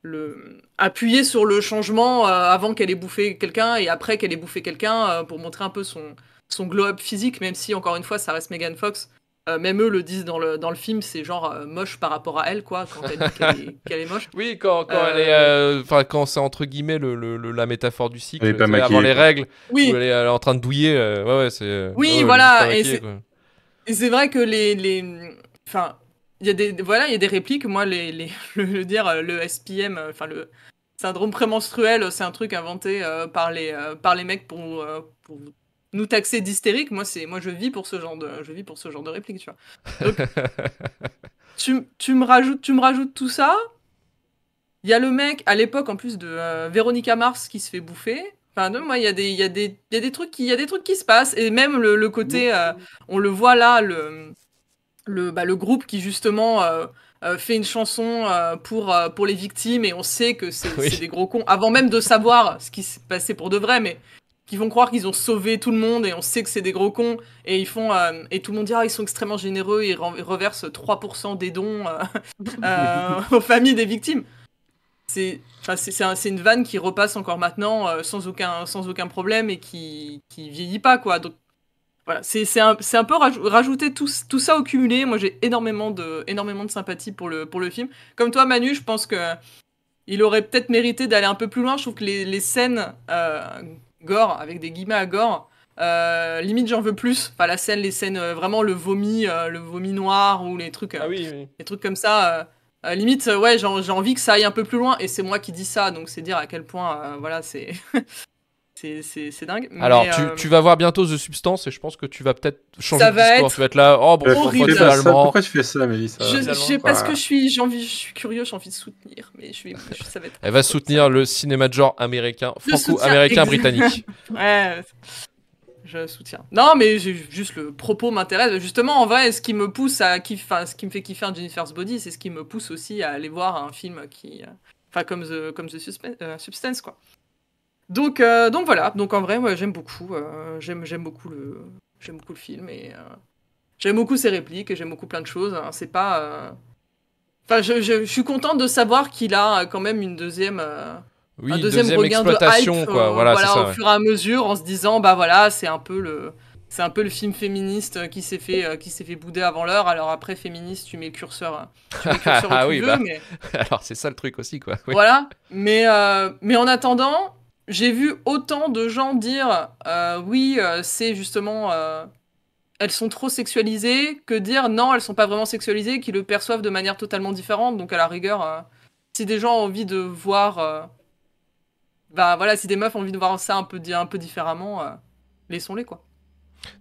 le appuyer sur le changement avant qu'elle ait bouffé quelqu'un et après qu'elle ait bouffé quelqu'un pour montrer un peu son son globe physique, même si, encore une fois, ça reste Megan Fox. Euh, même eux le disent dans le, dans le film, c'est genre euh, moche par rapport à elle, quoi, quand elle dit qu'elle est, moche. Oui, quand, quand elle est. Euh, enfin, quand c'est entre guillemets le, la métaphore du cycle, pas avant les règles, oui. où elle est, en train de douiller. ouais, ouais, c'est. Oui, voilà. et c'est vrai que les. les... Enfin, il y, a des, voilà, y a des répliques, moi, les, les le, dire, le SPM, enfin, le syndrome prémenstruel, c'est un truc inventé par, les, par les mecs pour, pour nous taxer d'hystérique, moi c'est moi je vis pour ce genre de je vis pour ce genre de réplique, tu vois. tu, me rajoutes tu me rajoutes tout ça. Il y a le mec à l'époque en plus de euh, Véronica Mars qui se fait bouffer. Enfin, non, moi, il y, a des, y, des, trucs qui, a des trucs qui se passent. Et même le, côté, euh, on le voit là, le, le, bah, le groupe qui justement euh, fait une chanson pour, pour les victimes et on sait que c'est des gros cons, avant même de savoir ce qui s'est passé pour de vrai, mais qui vont croire qu'ils ont sauvé tout le monde et on sait que c'est des gros cons et ils font euh, et tout le monde dira ah ils sont extrêmement généreux ils, reversent 3% des dons euh, euh, aux familles des victimes c'est c'est une vanne qui repasse encore maintenant sans aucun sans aucun problème et qui qui vieillit pas quoi donc voilà c'est un, un, peu rajouter tout, tout, ça au cumulé moi j'ai énormément de énormément de sympathie pour le pour le film comme toi Manu je pense que il aurait peut-être mérité d'aller un peu plus loin. Je trouve que les, les scènes gore, avec des guillemets à gore. Euh, limite j'en veux plus. Enfin la scène, les scènes euh, vraiment le vomi, euh, le vomi noir ou les trucs, ah oui, les trucs comme ça. limite ouais j'ai envie que ça aille un peu plus loin et c'est moi qui dis ça donc c'est dire à quel point voilà c'est C'est dingue. Alors, euh, tu, vas voir bientôt The Substance et je pense que tu vas peut-être changer ça de Être... Tu vas être là, oh bon, pourquoi, pourquoi tu fais ça, Mélissa Je, sais que je suis, j'ai envie, je suis curieux, j'ai envie de soutenir, mais je suis, Elle va soutenir le cinéma de genre américain, franco-américain britannique. ouais. Je soutiens. Non, mais juste le propos m'intéresse. Justement, en vrai, ce qui me pousse à kiffer, ce qui me fait kiffer un Jennifer's Body, c'est ce qui me pousse aussi à aller voir un film qui, euh, enfin, comme The, comme The euh, Substance, quoi. Donc, euh, donc voilà. Donc en vrai, moi j'aime beaucoup. Euh, j'aime, beaucoup le, j'aime beaucoup le film et euh, j'aime beaucoup ses répliques et j'aime beaucoup plein de choses. Hein. C'est pas. Enfin, je, je, suis contente de savoir qu'il a quand même une deuxième. Oui, un deuxième, exploitation, quoi. Voilà, ça, au fur et à mesure, en se disant, bah voilà, c'est un peu le, c'est un peu le film féministe qui s'est fait qui s'est fait bouder avant l'heure alors après féministe tu mets le curseur oui, alors c'est ça le truc aussi quoi voilà mais mais en attendant j'ai vu autant de gens dire euh, oui, euh, c'est justement euh, elles sont trop sexualisées que dire non, elles sont pas vraiment sexualisées, qui le perçoivent de manière totalement différente. Donc à la rigueur, si des gens ont envie de voir, bah voilà, si des meufs ont envie de voir ça un peu, un peu différemment, laissons-les quoi.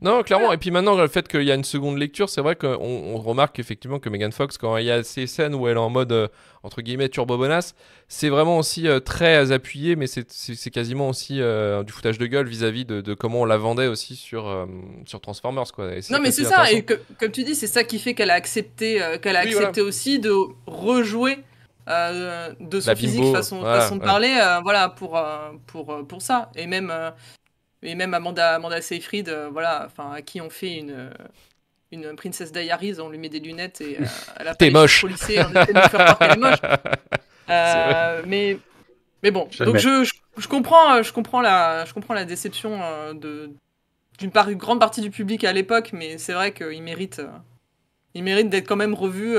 Non, clairement. Et puis maintenant, le fait qu'il y a une seconde lecture, c'est vrai qu'on on remarque effectivement que Megan Fox, quand il y a ces scènes où elle est en mode, euh, entre guillemets, turbo bonasse, c'est vraiment aussi euh, très appuyé, mais c'est quasiment aussi euh, du foutage de gueule vis-à-vis de, comment on la vendait aussi sur, sur Transformers. Quoi. Non, mais c'est ça. Et que, comme tu dis, c'est ça qui fait qu'elle a accepté, qu'elle a accepté aussi de rejouer. de son physique, façon, de parler, voilà, pour, pour, pour ça. Et même, et même Amanda, Amanda Seyfried, euh, voilà, enfin, à qui on fait une euh, une Princess on lui met des lunettes et elle euh, a T'es moche. moche. mais mais bon, je donc je, je, comprends je comprends la je comprends la déception de d'une part une grande partie du public à l'époque, mais c'est vrai qu'il mérite il mérite d'être quand même revu,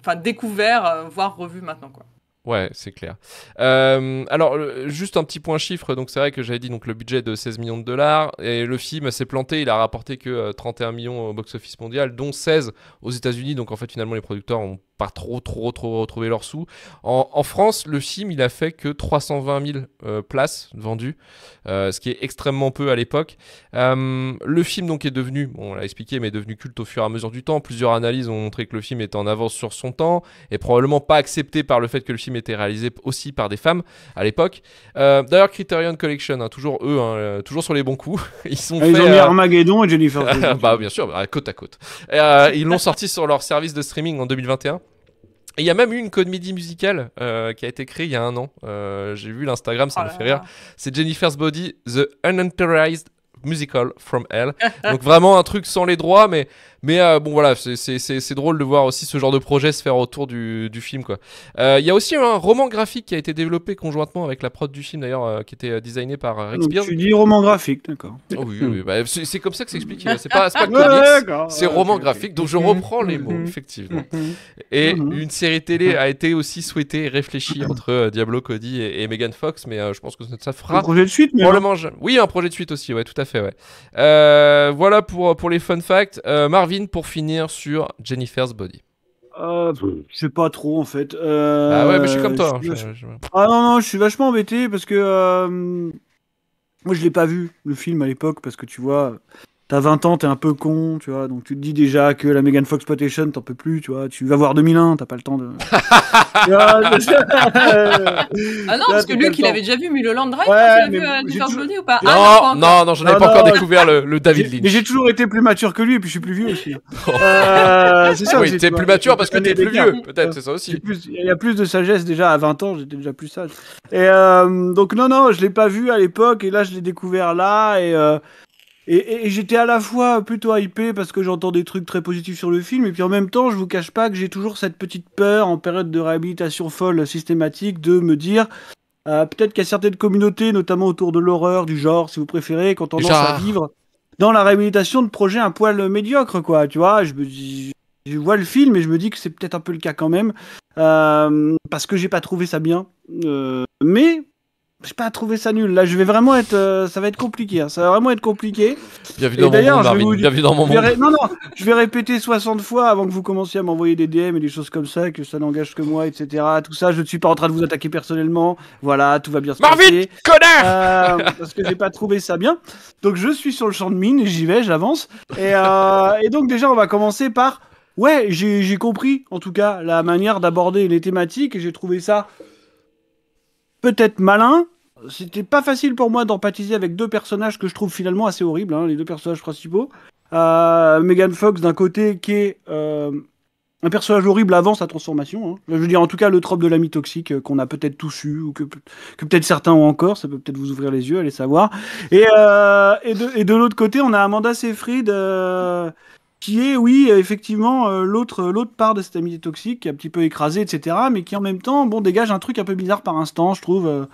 enfin découvert, voire revu maintenant quoi. Ouais, c'est clair. Euh, alors, euh, juste un petit point chiffre. Donc, c'est vrai que j'avais dit donc, le budget de 16 millions de dollars. Et le film s'est planté. Il a rapporté que 31 euh, millions au box-office mondial, dont 16 aux États-Unis. Donc, en fait, finalement, les producteurs ont pas trop, trop, trop retrouver leurs sous. En, France, le film, il a fait que 320 000 euh, places vendues, euh, ce qui est extrêmement peu à l'époque. Euh, le film, donc, est devenu, on l'a expliqué, mais est devenu culte au fur et à mesure du temps. Plusieurs analyses ont montré que le film était en avance sur son temps et probablement pas accepté par le fait que le film était réalisé aussi par des femmes à l'époque. D'ailleurs, Criterion Collection, hein, toujours eux, hein, toujours sur les bons coups. ils, sont ont mis Armageddon et Jennifer. Bah, bien sûr, bah, côte à côte. ils l'ont sorti sur leur service de streaming en 2021 il y a même eu une comédie musicale euh, qui a été créée il y a un an. Euh, j'ai vu l'Instagram, ça oh me fait rire. C'est Jennifer's Body, The Unauthorized Musical from Elle. Donc vraiment un truc sans les droits, mais mais euh, bon, voilà, c'est drôle de voir aussi ce genre de projet se faire autour du, du film. Euh, il y a aussi un roman graphique qui a été développé conjointement avec la prod du film, d'ailleurs, euh, qui était designé par Rex donc Tu dis roman graphique, d'accord. Ah oui, bah, c'est comme ça que c'est expliqué. Hein. C'est pas, pas comics c'est ah, roman graphique, donc je mhm. reprends les mhm. mots, effectivement. Mhm. Et une série télé a été aussi souhaitée et réfléchie entre Diablo, Cody et, Megan Fox, mais je pense que ça fera. Un projet de suite, mais. oui, un projet de suite aussi, ouais, tout à fait, ouais. voilà pour, pour les fun facts. Marvin pour finir sur Jennifer's Body. Euh, je sais pas trop en fait. Euh, ah ouais, mais je suis comme toi. Ah non, non, je suis vachement embêté parce que euh, moi je l'ai pas vu le film à l'époque parce que tu vois, T'as 20 ans, t'es un peu con, tu vois, donc tu te dis déjà que la Megan Fox Potation, t'en peux plus, tu vois, tu vas voir 2001, t'as pas le temps de. ah non, parce que lui, il avait déjà vu Mulholland Drive quand il vu euh, ou pas Non, ah, non, non, je n'ai pas encore découvert le, David Lynch. Mais j'ai toujours été plus mature que lui, et puis je suis plus vieux aussi. Euh, c'est ça. Oui, t'es plus mature parce que t'es plus vieux, peut-être, c'est ça aussi. Il y a plus de sagesse déjà à 20 ans, j'étais déjà plus sage. Et euh, donc, non, non, je l'ai pas vu à l'époque, et là, je l'ai découvert là, et. Et, j'étais à la fois plutôt hypé parce que j'entends des trucs très positifs sur le film, et puis en même temps, je vous cache pas que j'ai toujours cette petite peur en période de réhabilitation folle systématique de me dire euh, peut-être qu'il y a certaines communautés, notamment autour de l'horreur, du genre, si vous préférez, quand on tendance à vivre dans la réhabilitation de projets un poil médiocre, quoi. Tu vois, je vois le film et je me dis que c'est peut-être un peu le cas quand même, euh, parce que j'ai pas trouvé ça bien. Euh, mais j'ai pas trouvé ça nul. Là, je vais vraiment être. Euh, ça va être compliqué. Hein. Ça va vraiment être compliqué. Bienvenue dans, mon monde, dans mon monde. Non, non, je vais répéter 60 fois avant que vous commenciez à m'envoyer des DM et des choses comme ça, que ça n'engage que moi, etc. Tout ça, je ne suis pas en train de vous attaquer personnellement. Voilà, tout va bien se Marvin, connard euh, Parce que j'ai pas trouvé ça bien. Donc, je suis sur le champ de mine et j'y vais, j'avance. Et, euh, et donc, déjà, on va commencer par. Ouais, j'ai compris, en tout cas, la manière d'aborder les thématiques et j'ai trouvé ça peut-être malin. C'était pas facile pour moi d'empathiser avec deux personnages que je trouve finalement assez horribles, hein, les deux personnages principaux. Euh, Megan Fox d'un côté qui est euh, un personnage horrible avant sa transformation. Hein. Je veux dire, en tout cas, le trope de l'ami toxique euh, qu'on a peut-être tous eu, ou que, peut-être certains ont encore, ça peut peut-être vous ouvrir les yeux, allez savoir. Et, de, l'autre côté, on a Amanda Seyfried, qui est, oui, effectivement, euh, l'autre, l'autre part de cette amitié toxique, un petit peu écrasée, etc., mais qui en même temps, bon, dégage un truc un peu bizarre par instant, je trouve. Euh.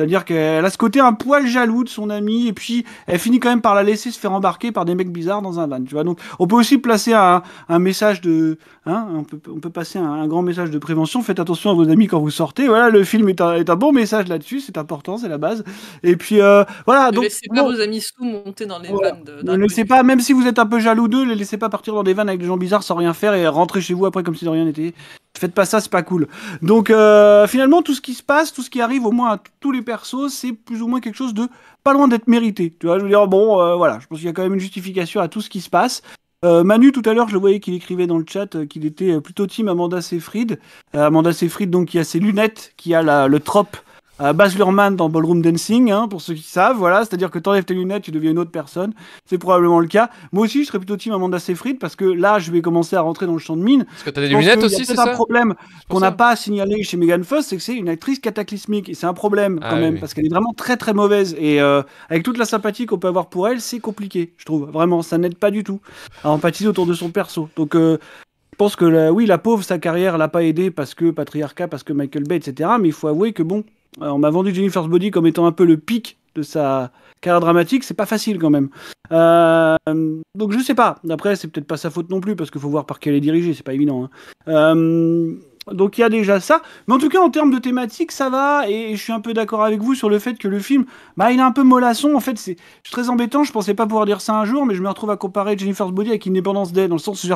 C'est-à-dire qu'elle a ce côté un poil jaloux de son ami, et puis elle finit quand même par la laisser se faire embarquer par des mecs bizarres dans un van. Tu vois, donc on peut aussi placer un, message de, hein, on peut, passer un, grand message de prévention. Faites attention à vos amis quand vous sortez. Voilà, le film est un, bon message là-dessus, c'est important, c'est la base. Et puis euh, voilà. Ne laissez pas vos amis sous monter dans les vannes. ne laissez pas, même si vous êtes un peu jaloux d'eux, ne les laissez pas partir dans des vannes avec des gens bizarres sans rien faire et rentrer chez vous après comme si de rien n'était. Faites pas ça, c'est pas cool. Donc euh, finalement, tout ce qui se passe, tout ce qui arrive au moins à tous les persos, c'est plus ou moins quelque chose de pas loin d'être mérité. Tu vois, je veux dire, bon, euh, voilà, je pense qu'il y a quand même une justification à tout ce qui se passe. Euh, Manu, tout à l'heure, je voyais qu'il écrivait dans le chat qu'il était plutôt team Amanda Seyfried. Amanda Seyfried, donc, qui a ses lunettes, qui a le trope euh, Baz Luhrmann dans Ballroom Dancing, hein, pour ceux qui savent, voilà, c'est-à-dire que t'enlèves tes lunettes, tu deviens une autre personne, c'est probablement le cas. Moi aussi, je serais plutôt team Amanda Seyfried, parce que là, je vais commencer à rentrer dans le champ de mine. Parce que t'as des lunettes aussi, c'est ça un problème qu'on n'a pas signalé chez Megan Fox, c'est que c'est une actrice cataclysmique, et c'est un problème ah quand même, parce qu'elle est vraiment très très mauvaise, et euh, avec toute la sympathie qu'on peut avoir pour elle, c'est compliqué, je trouve, vraiment, ça n'aide pas du tout à empathiser autour de son perso. Donc, euh, je pense que oui, la pauvre, sa carrière l'a pas aidé parce que patriarcat, parce que Michael Bay, etc. Mais il faut avouer que bon, on m'a vendu Jennifer's Body comme étant un peu le pic de sa carrière dramatique, c'est pas facile quand même. Euh, donc je sais pas. D'après, c'est peut-être pas sa faute non plus parce qu'il faut voir par qui elle est dirigée, c'est pas évident. Hein. Euh, donc il y a déjà ça. Mais en tout cas, en termes de thématique, ça va. Et je suis un peu d'accord avec vous sur le fait que le film, bah, il est un peu mollasson. En fait, c'est très embêtant. Je pensais pas pouvoir dire ça un jour, mais je me retrouve à comparer Jennifer's Body avec Independence Day, dans le sens où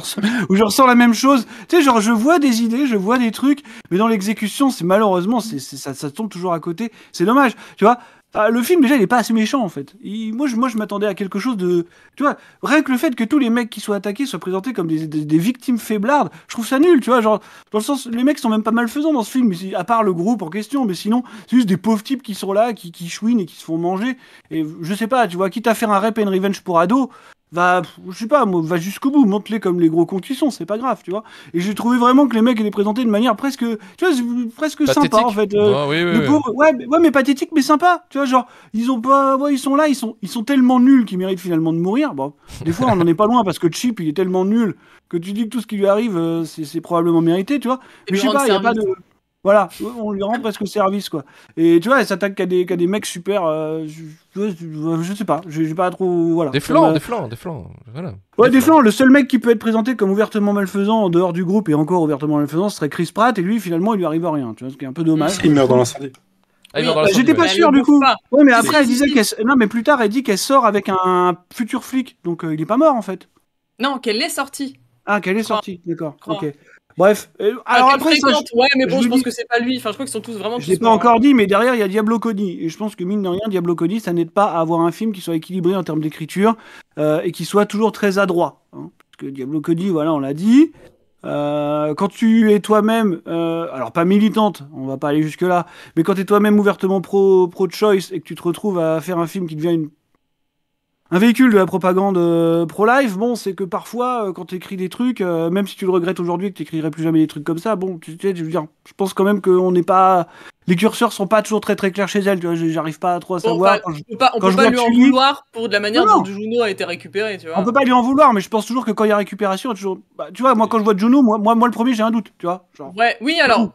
je ressens, la même chose. Tu sais, genre, je vois des idées, je vois des trucs, mais dans l'exécution, c'est malheureusement, c'est ça, ça tombe toujours à côté. C'est dommage. Tu vois, ah, le film, déjà, il est pas assez méchant, en fait. moi, je, m'attendais à quelque chose de. Tu vois, rien que le fait que tous les mecs qui soient attaqués soient présentés comme des, victimes faiblardes, je trouve ça nul, tu vois. Genre, dans le sens, les mecs sont même pas malfaisants dans ce film, à part le groupe en question, mais sinon, c'est juste des pauvres types qui sont là, qui, chouinent et qui se font manger. Et je sais pas, tu vois, quitte à faire un rap and revenge pour ado, va, je sais pas, va jusqu'au bout, monte-les comme les gros cons qui sont, c'est pas grave, tu vois. Et j'ai trouvé vraiment que les mecs étaient présentés de manière presque, tu vois, presque sympa en fait. Euh, oui, ouais, mais, pathétique, mais sympa, tu vois, genre ils ont pas, ils sont là, ils sont, ils sont tellement nuls qu'ils méritent finalement de mourir. Bon, des fois on en est pas loin parce que Chip il est tellement nul que tu dis que tout ce qui lui arrive euh, c'est probablement mérité, tu vois. mais je sais pas, il y a pas de voilà, on lui rend presque service, quoi. Et tu vois, elle s'attaque qu'à des, des mecs super. Euh, je, sais pas, j'ai pas trop. Voilà. Des flancs, des flancs, des flancs. Voilà. Ouais, des, flancs. Le seul mec qui peut être présenté comme ouvertement malfaisant en dehors du groupe et encore ouvertement malfaisant, ce serait Chris Pratt. Et lui, finalement, il lui arrive à rien, tu vois, ce qui est un peu dommage. Il meurt dans l'incendie. Ah, bah, j'étais pas sûr du coup. Ouais, mais après, elle disait qu'elle. Non, mais plus tard, elle dit qu'elle sort avec un futur flic. Donc, euh, il est pas mort en fait. Non, qu'elle est sortie. Ah, qu'elle est sortie, d'accord. Ok. Bref, alors après ça, je... ouais, mais bon, je, pense que c'est pas lui. Enfin, je crois qu'ils sont tous vraiment. Je l'ai pas encore dit, mais derrière il y a Diablo Cody, et je pense que mine de rien, Diablo Cody, ça n'aide pas à avoir un film qui soit équilibré en termes d'écriture euh, et qui soit toujours très adroit. Hein. parce que Diablo Cody, voilà, on l'a dit. Euh, quand tu es toi-même, euh, alors pas militante, on va pas aller jusque là, mais quand tu es toi-même ouvertement pro pro choice et que tu te retrouves à faire un film qui devient une un véhicule de la propagande euh, pro-life, bon, c'est que parfois, euh, quand tu écris des trucs, euh, même si tu le regrettes aujourd'hui que tu n'écrirais plus jamais des trucs comme ça, bon, tu sais, je veux dire, je pense quand même qu'on n'est pas. Les curseurs sont pas toujours très très clairs chez elle. tu vois, j'arrive pas à trop à savoir. on peut pas, peut pas lui en vouloir pour de la manière dont Juno a été récupéré, tu vois. On peut pas lui en vouloir, mais je pense toujours que quand il y a récupération, toujours. Bah, tu vois, moi quand je vois Juno, moi, moi, le premier, j'ai un doute, tu vois. Ouais, oui, alors,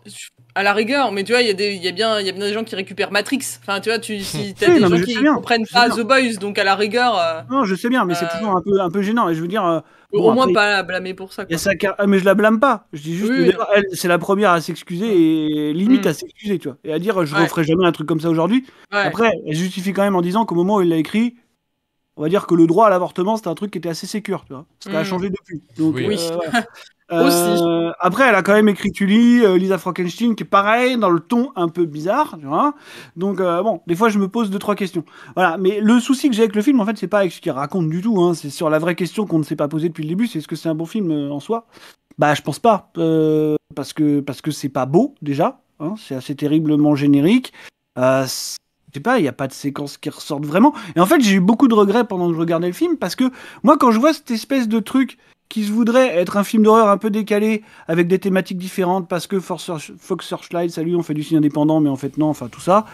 à la rigueur, mais tu vois, il y, a des, y, a bien, y a des gens qui récupèrent Matrix. Enfin, tu vois, tu, si t'as des gens qui comprennent pas The Boys, donc à la rigueur. Euh, non, je sais bien, mais c'est euh, toujours un peu, un peu gênant. Et je veux dire. Euh, au moins pas la blâmer pour ça. Quoi. Ah, mais je la blâme pas. Je dis juste c'est la première à s'excuser et limite mm. à s'excuser, tu vois. Et à dire, je ne referai jamais un truc comme ça aujourd'hui. Après, elle justifie quand même en disant qu'au moment où il l'a écrit, on va dire que le droit à l'avortement, c'était un truc qui était assez sécure, tu vois. Ça a mm. changé depuis. Donc, oui. Euh, après, elle a quand même écrit Tully, euh, Lisa Frankenstein, qui est pareil, dans le ton un peu bizarre, tu vois. Donc, euh, bon, des fois, je me pose deux, trois questions. Voilà, mais le souci que j'ai avec le film, en fait, c'est pas avec ce qu'il raconte du tout, hein. c'est sur la vraie question qu'on ne s'est pas posée depuis le début, c'est est-ce que c'est un bon film en soi Bah, je pense pas, parce que parce que c'est pas beau, déjà, hein. c'est assez terriblement générique. Euh, je sais pas, il n'y a pas de séquences qui ressortent vraiment. Et en fait, j'ai eu beaucoup de regrets pendant que je regardais le film parce que moi, quand je vois cette espèce de truc qui se voudrait être un film d'horreur un peu décalé, avec des thématiques différentes, parce que Fox, Searchlight, salut, on fait du signe indépendant, mais en fait non, enfin tout ça.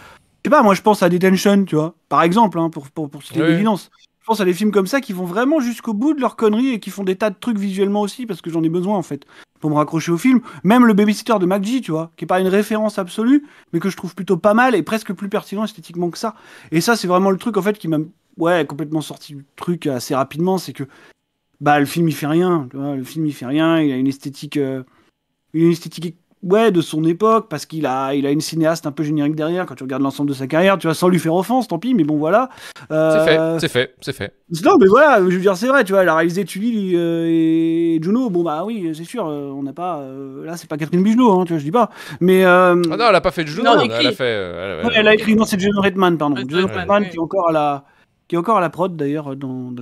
Je sais pas, moi je pense à Detention, tu vois, par exemple, hein, pour, pour, pour citer l'évidence. Je pense à des films comme ça qui vont vraiment jusqu'au bout de leur connerie et qui font des tas de trucs visuellement aussi, parce que j'en ai besoin en fait, pour me raccrocher au film. Même le Babysitter de maggie tu vois, qui est pas une référence absolue, mais que je trouve plutôt pas mal et presque plus pertinent esthétiquement que ça. Et ça, c'est vraiment le truc en fait qui m'a ouais, complètement sorti du truc assez rapidement, c'est que bah le film il fait rien, tu vois, le film il fait rien, il a une esthétique, euh, une esthétique ouais de son époque parce qu'il a, il a une cinéaste un peu générique derrière quand tu regardes l'ensemble de sa carrière, tu vois, sans lui faire offense, tant pis, mais bon voilà. C'est fait, euh, c'est fait, c'est fait. Non mais voilà, je veux dire c'est vrai, tu vois, elle a réalisé Tully euh, et Juno, bon bah oui c'est sûr, on n'a pas, là c'est pas Catherine Bigelow, hein, tu vois, je dis pas, mais. Ah non, elle a pas fait Juno, elle, a fait. elle, a écrit non c'est John Redman pardon, ah, John Redman qui qui encore à la qui est encore à la prod d'ailleurs euh, dans, dans,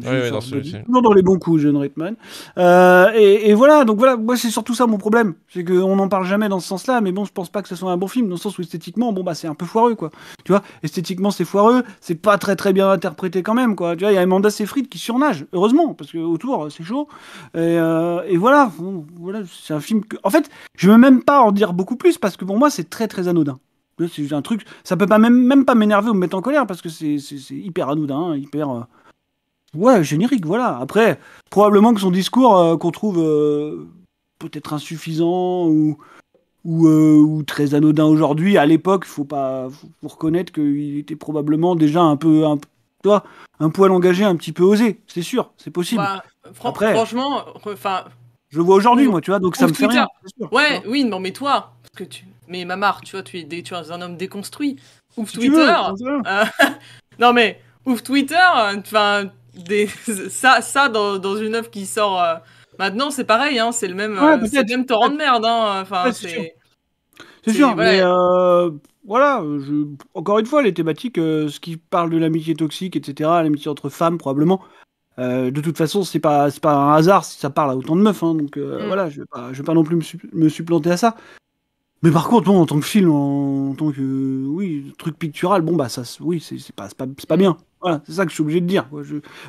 dans, les bons coups, John Ritman. Euh, et, voilà, donc voilà, moi c'est surtout ça mon problème, c'est qu'on n'en parle jamais dans ce sens-là, mais bon, je pense pas que ce soit un bon film, dans le sens où esthétiquement, bon bah c'est un peu foireux quoi. Tu vois, esthétiquement c'est foireux, c'est pas très très bien interprété quand même quoi. Tu vois, il y a Amanda Seyfried qui surnage, heureusement, parce que autour euh, c'est chaud. Et, euh, et voilà, voilà, c'est un film que, en fait, je veux même pas en dire beaucoup plus parce que pour moi c'est très très anodin. C'est juste un truc, ça peut pas même, même pas m'énerver ou me mettre en colère parce que c'est hyper anodin, hyper. Euh, ouais, générique, voilà. Après, probablement que son discours euh, qu'on trouve euh, peut-être insuffisant ou, ou, très anodin aujourd'hui, à l'époque, faut pas faut, reconnaître qu'il était probablement déjà un peu. Un, toi, un poil engagé, un petit peu osé, c'est sûr, c'est possible. Bah, Après, franchement, enfin. Je vois aujourd'hui, moi, tu vois, donc ça me fait rien, Ouais, oui, non, mais toi, parce que tu, mais Mamar, tu vois, tu es, un homme déconstruit. Ouf Twitter. Euh, non mais ouf Twitter. Enfin, ça, ça dans, une œuvre qui sort euh, maintenant, c'est pareil. Hein, euh, c'est le même, torrent de merde. Hein, c'est sûr. Voilà. Mais encore une fois, les thématiques, ce qui parle de l'amitié toxique, etc., l'amitié entre femmes probablement. de toute façon, c'est pas, pas un hasard si ça parle à autant de meufs, hein, donc mm. voilà, je ne vais pas non plus me, me supplanter à ça. Mais par contre, bon, en tant que film, en, tant que oui, truc pictural, bon bah ça, oui, c'est pas, pas, pas bien. Voilà, c'est ça que je suis obligé de dire.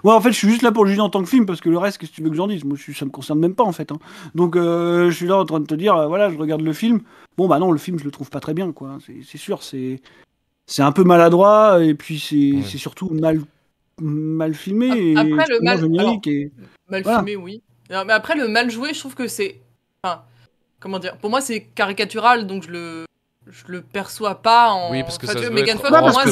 Moi, en fait, je suis juste là pour le juger en tant que film, parce que le reste, qu'est-ce que tu veux que j'en dise Moi, je ça me concerne même pas, en fait. Hein. Donc, euh, je suis là en train de te dire, euh, voilà, je regarde le film. Bon, bah non, le film, je le trouve pas très bien, quoi. C'est sûr, c'est c'est un peu maladroit, et puis c'est surtout mal mal filmé. mal, mal filmé, oui. mais après, le mal joué, je trouve que c'est comment dire Pour moi, c'est caricatural, donc je le je le perçois pas en. Oui, parce que ça, ça parce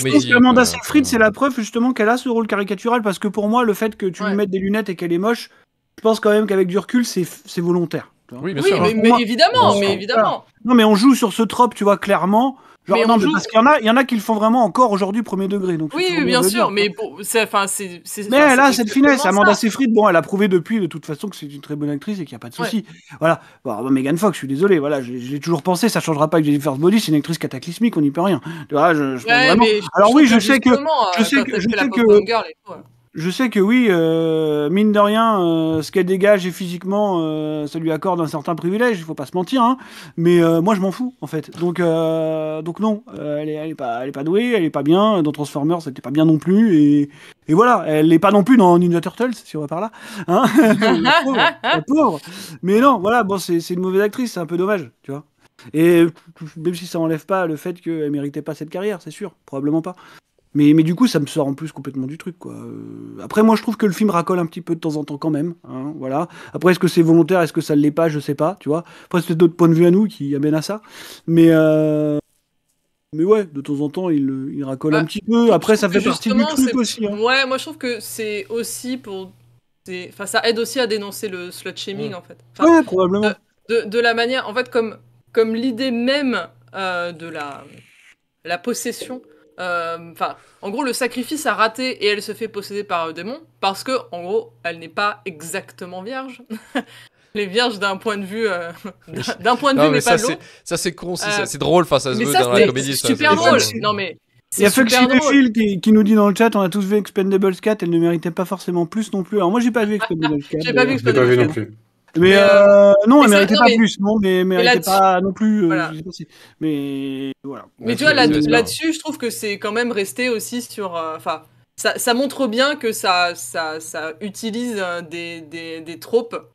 que je que Amanda c'est la preuve justement qu'elle a ce rôle caricatural, parce que pour moi, le fait que tu lui mettes des lunettes et qu'elle est moche, je pense quand même qu'avec du recul, c'est volontaire. Oui, bien sûr. mais, mais évidemment, mais évidemment. Non, mais on joue sur ce trope, tu vois, clairement non, parce qu'il y en a, il y en a qui le font vraiment encore aujourd'hui premier degré. Donc oui, bien sûr, mais bon, c'est, enfin, c'est, Mais là, cette finesse, Amanda Seyfried, bon, elle a prouvé depuis de toute façon que c'est une très bonne actrice et qu'il n'y a pas de souci. Voilà, bon, bah, Megan Fox, je suis désolé, voilà, je, l'ai toujours pensé, ça changera pas avec Jennifer Body, c'est une actrice cataclysmique, on n'y peut rien. Alors oui, je je sais que, je euh, sais que. Je sais que oui, euh, mine de rien, euh, ce qu'elle dégage physiquement, euh, ça lui accorde un certain privilège, il faut pas se mentir, hein. mais moi je m'en fous en fait. Donc, donc non, elle, est, pas, douée, elle est pas bien, dans Transformers c'était pas bien non plus, et, voilà, elle n'est pas non plus dans Ninja Turtles, si on va par là. Hein. Mais non, voilà, bon, c'est une mauvaise actrice, c'est un peu dommage, tu vois. Et même si ça enlève pas le fait qu'elle méritait pas cette carrière, c'est sûr, probablement pas. Mais, mais du coup, ça me sort en plus complètement du truc. Quoi. Euh, après, moi, je trouve que le film racole un petit peu de temps en temps quand même. Hein, voilà. Après, est-ce que c'est volontaire, est-ce que ça ne l'est pas, je sais pas. Tu vois. Après, c'est d'autres points de vue à nous qui amènent à ça. Mais, euh, mais ouais, de temps en temps, il, il racole un bah, petit peu. Après, ça fait partie du truc aussi. Hein. Ouais, moi, je trouve que c'est aussi pour. Enfin, ça aide aussi à dénoncer le slut shaming, en fait. ouais, probablement. Euh, de, de, la manière, en fait, comme, comme l'idée même de la, la possession euh, enfin, en gros, le sacrifice a raté et elle se fait posséder par un euh, démon parce que, en gros, elle n'est pas exactement vierge. les vierges d'un point de vue euh, d'un point de vue mais, pas de ça c'est con c'est drôle enfin ça se veut dans la comédie c'est super drôle non mais il y a Fuxilophile qui, qui nous dit dans le chat on a tous vu Expendables 4 elle ne méritait pas forcément plus non plus alors moi j'ai pas vu Expendables 4 j'ai pas vu Expendables 4 non mais, euh, euh, non, mais elle méritait pas plus, non, mais, mais méritait pas non plus. Euh, mais voilà. Mais tu vois, là-dessus, je trouve que c'est quand même resté aussi sur. Enfin, ça, ça, montre bien que ça, ça, ça utilise des, des, des tropes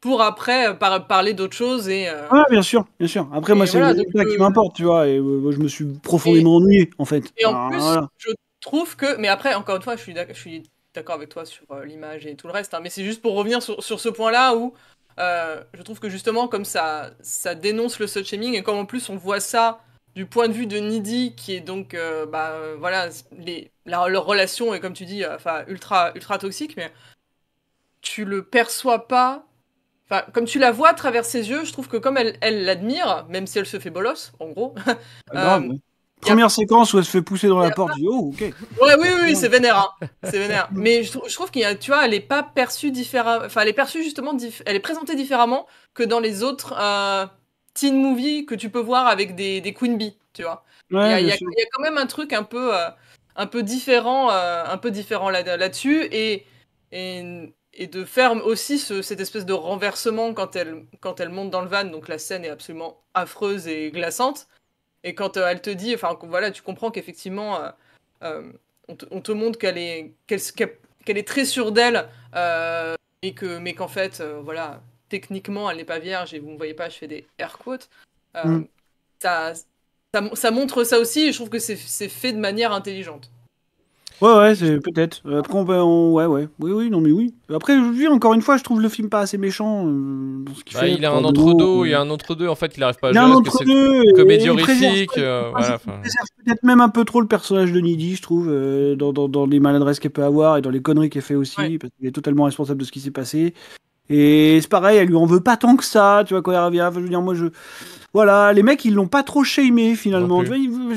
pour après parler d'autres choses et bien sûr bien sûr après moi c'est voilà, ça qui m'importe tu vois et je me suis profondément ennuyé en fait et en ah, plus je trouve que mais après encore une fois je suis je suis d'accord avec toi sur l'image et tout le reste hein, mais c'est juste pour revenir sur, sur ce point là où euh, je trouve que justement, comme ça, ça dénonce le slut shaming et comme en plus on voit ça du point de vue de Nidhi, qui est donc, euh, bah, euh, voilà, les, leur relation est comme tu dis, enfin, ultra, ultra toxique, mais tu le perçois pas. Enfin, comme tu la vois à travers ses yeux, je trouve que comme elle, elle l'admire, même si elle se fait bolos, en gros. Première séquence où elle se fait pousser dans la porte, du haut, oh, ok. oui, oui, c'est vénère. Hein. Mais je, trouve qu'il y a, tu vois, elle est pas perçue différemment. Enfin, elle est perçue justement, elle est présentée différemment que dans les autres euh, teen movies que tu peux voir avec des, Queen Bee, tu vois. il, y a, quand même un truc un peu, euh, un peu différent, euh, un peu différent là, dessus et, de ferme aussi cette espèce de renversement quand elle, quand elle monte dans le van. Donc la scène est absolument affreuse et glaçante. Et quand euh, elle te dit, enfin voilà, tu comprends qu'effectivement, euh, euh, on te, montre qu'elle est, qu'elle, est très sûre d'elle, et que, mais qu'en fait, voilà, techniquement, elle n'est pas vierge, et vous ne voyez pas, je fais des air quotes. Mm. ça, ça, ça montre ça aussi, et je trouve que c'est fait de manière intelligente. Ouais, ouais, c'est peut-être. Après, on, ouais, ouais. Oui, oui, non, mais oui. Après, je lui, encore une fois, je trouve le film pas assez méchant. Euh, il, bah, fait, il a un entre-deux, euh, il y a un entre-deux, en fait, il arrive pas à jouer. Il a un comédie horrifique. Euh, peut-être même un peu trop le personnage de Nidhi, je trouve, dans, dans, les maladresses qu'elle peut avoir et dans les conneries qu'elle fait aussi, parce qu'il est totalement responsable de ce qui s'est passé. Et c'est pareil, elle lui en veut pas tant que ça, tu vois, quoi il je veux dire, moi, je. Voilà, les mecs, ils l'ont pas trop shamé, finalement. je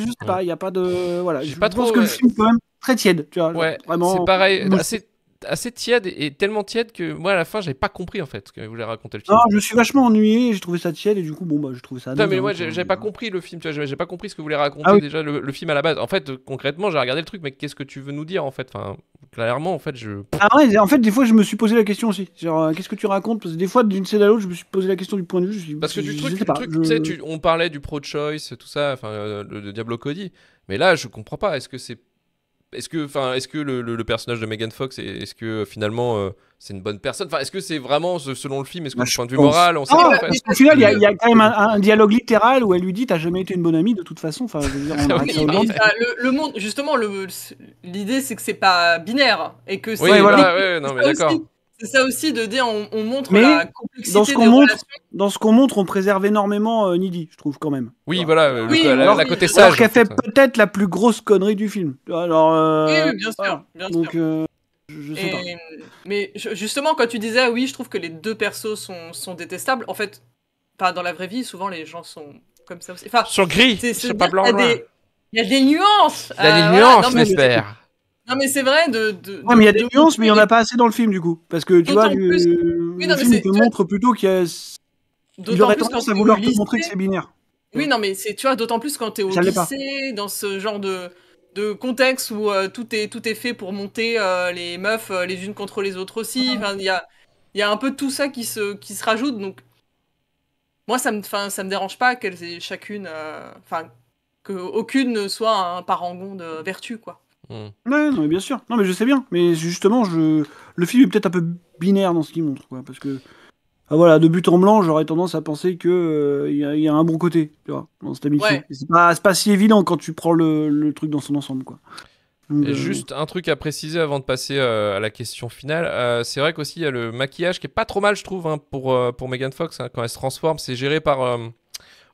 sais pas, il y a pas de. Voilà, je, pense que le film, quand même, très tiède. Tu vois, ouais, vraiment. C'est pareil, assez, assez, tiède et tellement tiède que moi à la fin j'avais pas compris en fait ce que voulait raconter le film. Ah, je me suis vachement ennuyé, j'ai trouvé ça tiède et du coup bon bah je trouvais ça. Non mais moi, j'avais pas compris le film, tu vois, j'ai pas compris ce que voulait raconter ah déjà le, film à la base. En fait, euh, concrètement, j'ai regardé le truc, mais qu'est-ce que tu veux nous dire en fait enfin, clairement en fait je. Ah ouais, en fait des fois je me suis posé la question aussi. Genre euh, qu'est-ce que tu racontes Parce que des fois d'une scène à l'autre je me suis posé la question du point de vue. Je suis... Parce que du truc, tu sais, on parlait du pro-choice, tout ça, enfin euh, le, le Diablo Cody. Mais là je comprends pas. Est-ce que c'est est-ce que, enfin, est-ce que le, personnage de Megan Fox, est-ce que euh, finalement euh, c'est une bonne personne Enfin, est-ce que c'est vraiment selon le film Est-ce que du point de vue moral, on sait Au final, il y, a quand même un, dialogue littéral où elle lui dit "T'as jamais été une bonne amie de toute façon." Enfin, le, monde, justement, l'idée c'est que c'est pas binaire et que c'est. Oui, voilà, d'accord. C'est ça aussi de dire on, montre Mais la complexité dans ce qu'on montre, Dans ce qu'on montre, on préserve énormément euh, Nidhi, je trouve quand même. Oui, voilà, la, côté sage. Alors qu'elle fait, peut-être la plus grosse connerie du film. Alors, euh, oui, bien sûr. donc, euh, Je sais pas. Mais justement, quand tu disais, ah oui, je trouve que les deux persos sont, détestables, en fait, pas dans la vraie vie, souvent les gens sont comme ça aussi. Enfin, sur gris, c'est pas blanc. Il y a des nuances. Il y a des nuances, j'espère. Non, mais c'est vrai. De, de mais il y a des nuances, mais il n'y en a pas assez dans le film, du coup. Parce que tu vois, le, film te montre plutôt qu'il y a. aurait tendance à vouloir te montrer que c'est binaire. Oui, non, mais c'est, tu vois, d'autant plus quand tu es au lycée, dans ce genre de, de contexte où euh, tout, est, tout est fait pour monter euh, les meufs euh, les unes contre les autres aussi. Ah. Enfin, il y a, y a un peu tout ça qui se, qui se rajoute. Donc, moi, ça me, ça me dérange pas qu'elles chacune. Enfin, qu'aucune ne soit un parangon de vertu, quoi. Mmh. non, mais bien sûr. Non, mais je sais bien. Mais justement, je... le film est peut-être un peu binaire dans ce qu'il montre, quoi, parce que. Ah, voilà, de but en blanc, j'aurais tendance à penser que euh, il y, a un bon côté, tu vois, dans cette émission. Ouais. C'est pas, pas, si évident quand tu prends le, le truc dans son ensemble, quoi. Euh, juste un truc à préciser avant de passer euh, à la question finale, c'est vrai qu'aussi il y a le maquillage qui est pas trop mal, je trouve, hein, pour, pour Megan Fox hein, quand elle se transforme. C'est géré par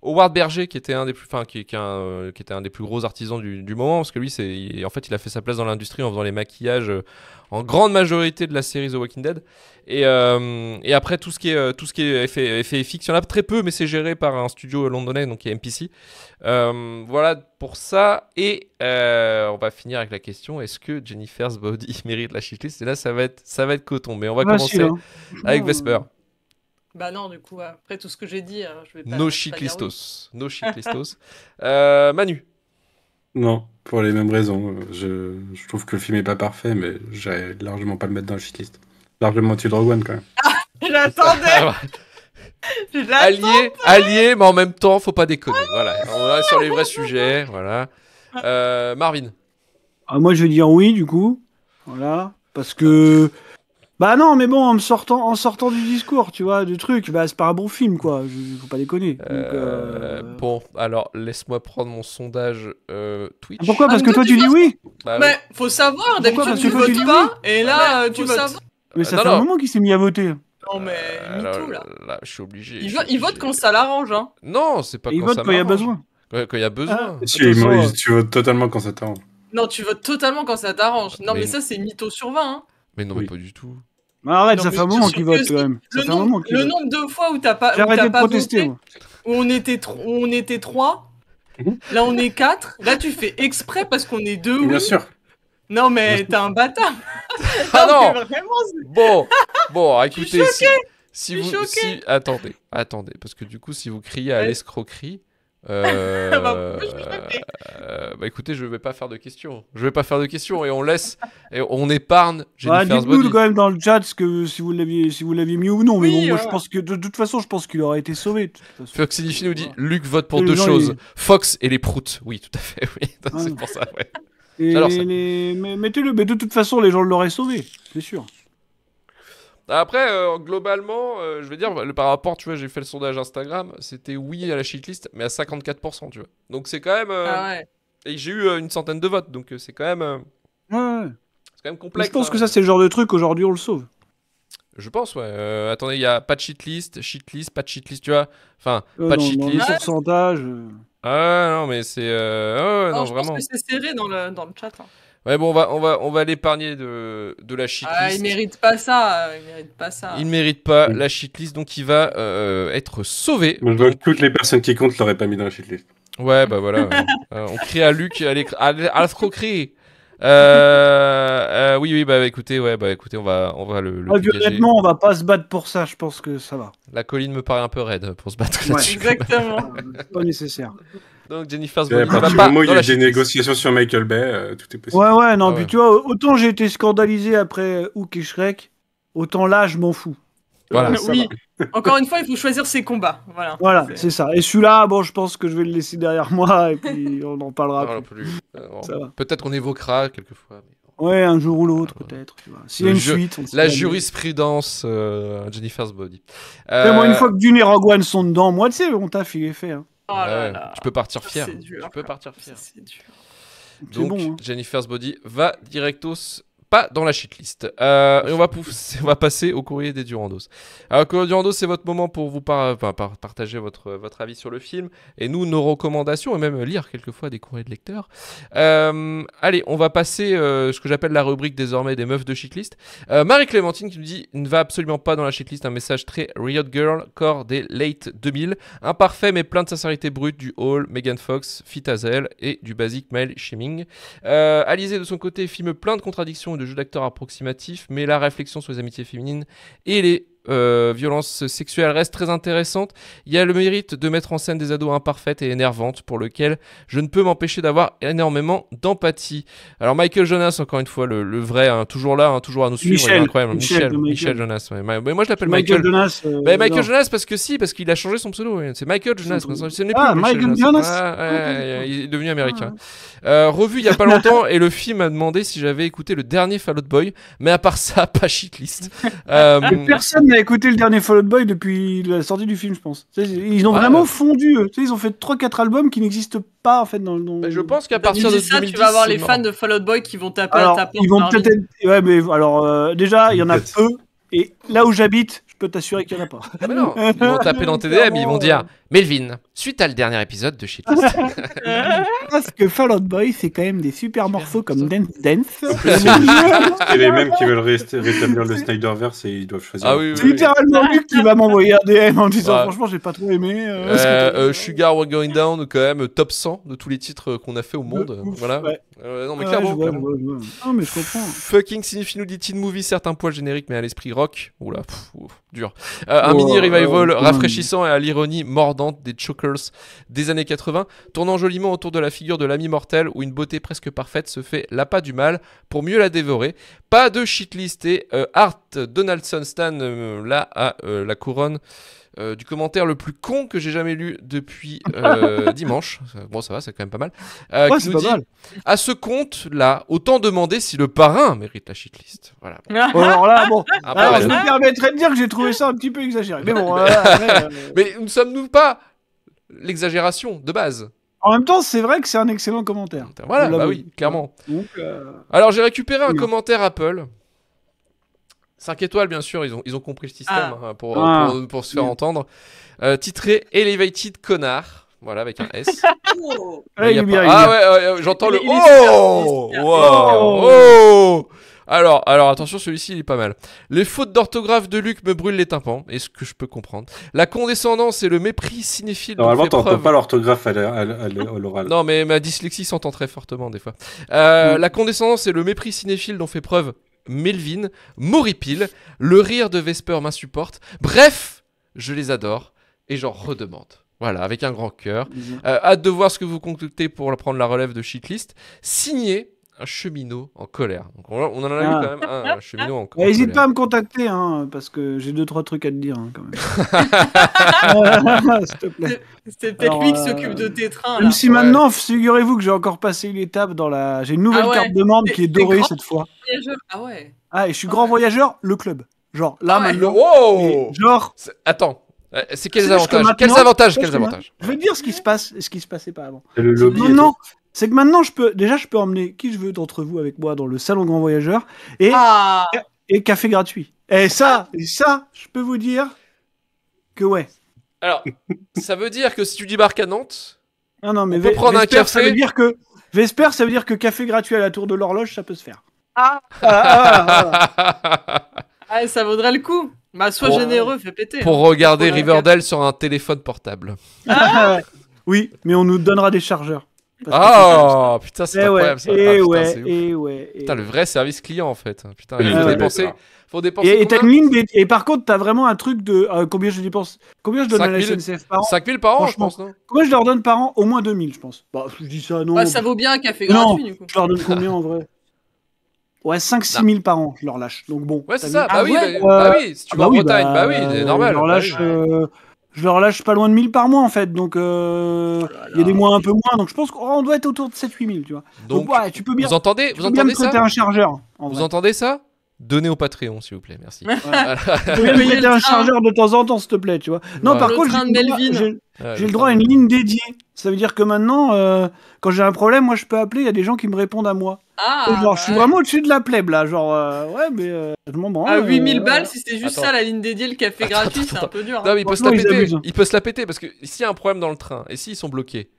Howard Berger, qui était un des plus, euh, qui, était un des plus gros artisans du, moment, parce que lui, c'est, en fait, il a fait sa place dans l'industrie en faisant les maquillages euh, en grande majorité de la série The Walking Dead. Et, euh, après, tout ce qui est, tout ce qui est effet, très peu, mais c'est géré par un studio londonais, donc qui est MPC. voilà pour ça. Et on va finir avec la question est-ce que Jennifer's Body mérite la shitlist C'est là, ça va être, ça va être coton, mais on va commencer avec Vesper. Bah non, du coup, après tout ce que j'ai dit, euh, je vais pas. No chiclistos. Euh, Manu Non, pour les mêmes raisons. Je, trouve que le film n'est pas parfait, mais n'allais largement pas le mettre dans le shitlist. Largement tu Rogue quand même. Ah, j'attendais Allié, mais en même temps, faut pas déconner. Voilà, on va sur les vrais sujets. Voilà. Euh, Marvin. Ah, moi, je vais dire oui, du coup. Voilà. Parce que. Bah non, mais bon, en, sortant, en sortant du discours, tu vois, du truc, bah c'est pas un bon film, quoi. Je, faut pas déconner. Euh, euh, bon, alors laisse-moi prendre mon sondage euh, Twitch. Ah, pourquoi Parce que ah, toi, tu dis oui bah Mais faut savoir, d'habitude, tu votes pas, et là, tu votes. Mais ça ah, fait un moment qu'il s'est mis à voter. Non, mais tout là. là. je suis obligé. Il, vote, quand ça l'arrange, hein. Non, c'est pas quand ça Il vote quand il y a besoin. Quand il y a besoin. tu votes totalement quand ça t'arrange. Non, tu votes totalement quand ça t'arrange. Non, mais ça, c'est mytho sur 20, hein. Mais non, mais pas du tout. Mais arrête, ça fait un moment qu'il vote quand même. Le, nombre, de fois où t'as pas, où pas voté, où on était, trois, là on est quatre, là tu fais exprès parce qu'on est deux. Bien sûr. Non mais t'es un bâtard. ah non. bon, bon, écoutez, si, si vous, si, attendez, attendez, parce que du coup, si vous criez à l'escroquerie, euh, bah, euh, euh, bah, écoutez, je vais pas faire de questions. Je vais pas faire de questions et on laisse et on épargne. Bah, dites-nous quand même dans le chat que si vous l'aviez si vous l'aviez mis ou non. mais bon, moi, je pense que de, toute façon, je pense qu'il aurait été sauvé. Fox nous dit Luc vote pour deux choses Fox et les proutes. Oui, tout à fait. Oui, ah c'est pour ça. Ouais. mettez-le. Mais de toute façon, les gens l'auraient sauvé, c'est sûr. Après, euh, globalement, euh, je vais dire, le, par rapport, tu vois, j'ai fait le sondage Instagram, c'était oui à la shitlist, mais à 54%, tu vois. Donc c'est quand même. Euh, ah et j'ai eu une centaine de votes, donc c'est quand même. Ouais. C'est quand même complexe. je pense hein. que ça, c'est le genre de truc, aujourd'hui, on le sauve. Je pense, ouais. attendez, il y a pas de shitlist, shitlist, pas de shitlist, tu vois. Enfin, pas de shitlist. sondage... Ah non, mais c'est. non, vraiment. que c'est serré dans le, dans le chat. Hein bon, on va, on va, on va l'épargner de, de la ah, shitlist. Ah, il mérite pas ça. Il mérite pas mérite pas la shitlist, donc il va euh, euh, être sauvé. je vois que toutes les personnes qui comptent l'auraient pas mis dans la shitlist. Ouais, bah voilà. on crie à Luc, à l'escroquerie. Euh, oui, oui, bah écoutez, ouais, bah écoutez, on va, on va le. le honnêtement, ah, on va pas se battre pour ça. Je pense que ça va. La colline me paraît un peu raide pour se battre. Ouais, exactement. pas nécessaire. Donc Jennifer il y a des négociations sur Michael Bay, euh, tout est possible. Ouais, ouais, non, ah tu vois, autant j'ai été scandalisé après euh, Hook et Shrek, autant là, je m'en fous. Voilà, encore une fois, il faut choisir ses combats. Voilà, voilà c'est ça. Et celui-là, bon, je pense que je vais le laisser derrière moi et puis on en parlera plus. Euh, peut-être qu'on évoquera quelquefois. Ouais, un jour ou ah, l'autre, peut-être. S'il y a une suite. la jurisprudence Jennifer's Body. Moi, une fois que Dune et Rogue sont dedans, moi, tu sais, on t'a fait. Hein. Ah là là. Tu peux partir fier. Je tu peux partir fier. C'est dur. Donc, hein. Jennifer's Body va directos pas dans la checklist. Euh, et on va, on va passer au courrier des Durandos. Alors, courrier Durandos, c'est votre moment pour vous partager votre, votre avis sur le film et nous, nos recommandations et même lire quelquefois des courriers de lecteurs. Euh, allez, on va passer euh, ce que j'appelle la rubrique désormais des meufs de shitlist. Marie-Clémentine qui nous dit ne va absolument pas dans la checklist un message très Riot Girl, corps des late 2000, imparfait mais plein de sincérité brute du Hall, Megan Fox, Fitazel et du basic Mail Shiming. Alizé de son côté filme plein de contradictions de jeux d'acteurs approximatifs, mais la réflexion sur les amitiés féminines et les euh, violence sexuelle reste très intéressante. Il y a le mérite de mettre en scène des ados imparfaites et énervantes pour lequel je ne peux m'empêcher d'avoir énormément d'empathie. Alors Michael Jonas, encore une fois, le, vrai, hein, toujours là, hein, toujours à nous suivre, Michel, incroyable. Michel, Jonas. Mais moi je l'appelle Michael. Michael Jonas. Euh, Michael Jonas parce que si, parce qu'il a changé son pseudo. C'est Michael Jonas. Ah, plus ah, Michael Jonas. Ah, il est devenu américain. Ah, euh, revu il n'y a pas longtemps et le film a demandé si j'avais écouté le dernier Fall Boy, mais à part ça, pas shitlist. personne écouter le dernier Fall Out Boy depuis la sortie du film, je pense. Ils ont vraiment fondu. Ils ont fait 3-4 albums qui n'existent pas en fait dans, le nom. je pense qu'à bah, partir de ça, tu vas avoir les fans de Fall Out Boy qui vont taper alors, à ta porte. Ouais, mais alors euh, déjà, il y en a peu. Et là où j'habite, je peux t'assurer qu'il n'y en a pas. Mais non, ils vont taper dans TDM, ils vont dire Melvin, suite à le dernier épisode de Shit Parce que Fall Out Boy, c'est quand même des super morceaux comme Dance Dance. C'est les mêmes qui veulent rétablir le Snyderverse et ils doivent choisir. Ah oui, oui, C'est littéralement lui qui va m'envoyer un DM en disant franchement j'ai pas trop aimé. Euh. euh, Sugar We're Going Down, quand même top 100 de tous les titres qu'on a fait au monde. voilà. Euh, non mais ah, clairement. Non mais je comprends. Fucking signifie nous dit teen movie, certains poils génériques mais à l'esprit rock. Oula, dur. Euh, un oh, mini revival rafraîchissant et à l'ironie mordante des choker des années 80, tournant joliment autour de la figure de l'ami mortel où une beauté presque parfaite se fait l'appât du mal pour mieux la dévorer. Pas de shitlist et euh, Art Donaldson Stan euh, là à euh, la couronne. du commentaire le plus con que j'ai jamais lu depuis dimanche. Bon, ça va, c'est quand même pas mal. qui À ce compte-là, autant demander si le parrain mérite la shitlist. Voilà. Bon. alors ah, bah, je me permettrais de dire que j'ai trouvé ça un petit peu exagéré. Mais bon, mais ne sommes-nous pas l'exagération de base. En même temps, c'est vrai que c'est un excellent commentaire. Voilà, bah oui, clairement. Euh, Alors, j'ai récupéré un commentaire Apple. 5 étoiles, bien sûr, ils ont, ils ont compris le système ah. hein, ah. pour, pour, se faire entendre. Euh, titré Elevated Connard. Voilà, avec un S. Oh. Ah ouais, j'entends le. oh, alors, alors attention, celui-ci il est pas mal. Les fautes d'orthographe de Luc me brûlent les tympans, est ce que je peux comprendre. La condescendance et le mépris cinéphile. Normalement, t'entends pas l'orthographe à l'oral. Non, mais ma dyslexie s'entend très fortement des fois. Euh, la condescendance et le mépris cinéphile dont fait preuve Melvin, Moripil, le rire de Vesper m'insupporte. Bref, je les adore et j'en redemande. Voilà, avec un grand cœur. Euh, hâte de voir ce que vous comptez pour prendre la relève de Shitlist. Signé un cheminot en colère. on, en a eu ah. quand même un, un cheminot en, bah, colère. N'hésite pas à me contacter, hein, parce que j'ai deux, trois trucs à te dire, hein, quand même. S'il te plaît. C'est peut-être lui qui euh, s'occupe de tes trains. Même si maintenant, figurez-vous que j'ai encore passé une étape dans la. J'ai une nouvelle ah carte de membre qui est dorée cette fois. Ah ouais. Ah, et je suis ah grand voyageur, le club. Genre, là, maintenant. genre. Attends. Euh, c'est quels avantages Quels avantages Quels avantages Je veux dire ce qui se passe, ce qui se passait pas avant. Le lobby. Non, non, c'est que maintenant, je peux, déjà, je peux emmener qui je veux d'entre vous avec moi dans le salon Grand Voyageur et, ah. et café gratuit. Et ça, ah. ça, je peux vous dire que ouais. Alors, ça veut dire que si tu débarques à Nantes, non, non, mais on prendre un café. Ça veut dire que Vesper, ça veut dire que café gratuit à la Tour de l'Horloge, ça peut se faire. Ah. ah ça vaudrait le coup. Ma sois généreux, fais péter. Pour hein. regarder Riverdale sur un téléphone portable. oui, mais on nous donnera des chargeurs. Ah, putain, c'est eh incroyable ah, eh ouais, ça. Et eh ouais, putain, le vrai service client en fait. Putain, il faut, ah dépenser, Et, et par contre, t'as vraiment un truc de euh, combien je dépense, combien je donne à la SNCF par an 5000 par an, je pense. combien je leur donne par an Au moins 2000, je pense. Bah, je dis ça, non. Bah, ça vaut bien un café gratuit du coup. Je leur donne combien en vrai Ouais, 5-6 000 par an, je leur lâche. Donc bon. Ouais, c'est ça. Bah, oui, ah bah, bah, oui, si tu vas bah en Bretagne, bah, bah, oui, c'est euh, normal. Je leur lâche. Euh, je leur lâche pas loin de 1000 par mois en fait. Donc euh, oh il y a des mois un peu moins. Donc je pense qu'on doit être autour de 7 8000 tu vois. Donc, ouais, tu peux bien. Vous entendez, vous entendez ça un chargeur. Vous entendez ça Donnez au Patreon, s'il vous plaît, merci. Vous Voilà. a un chargeur de temps en temps, s'il te plaît, tu vois. Non, par contre, ah, j'ai le, droit à une ligne dédiée. Ça veut dire que maintenant, euh, quand j'ai un problème, moi, je peux appeler, il y a des gens qui me répondent à moi. Ah, genre, je suis vraiment au-dessus de la plèbe, là. Genre, euh, ouais, mais euh, je 8000 ah, balles, si c'était juste ça, la ligne dédiée, le café attends, gratuit, c'est un peu dur. Hein. il peut, se la péter. il peut se la péter, parce que s'il y a un problème dans le train, et s'ils sont bloqués,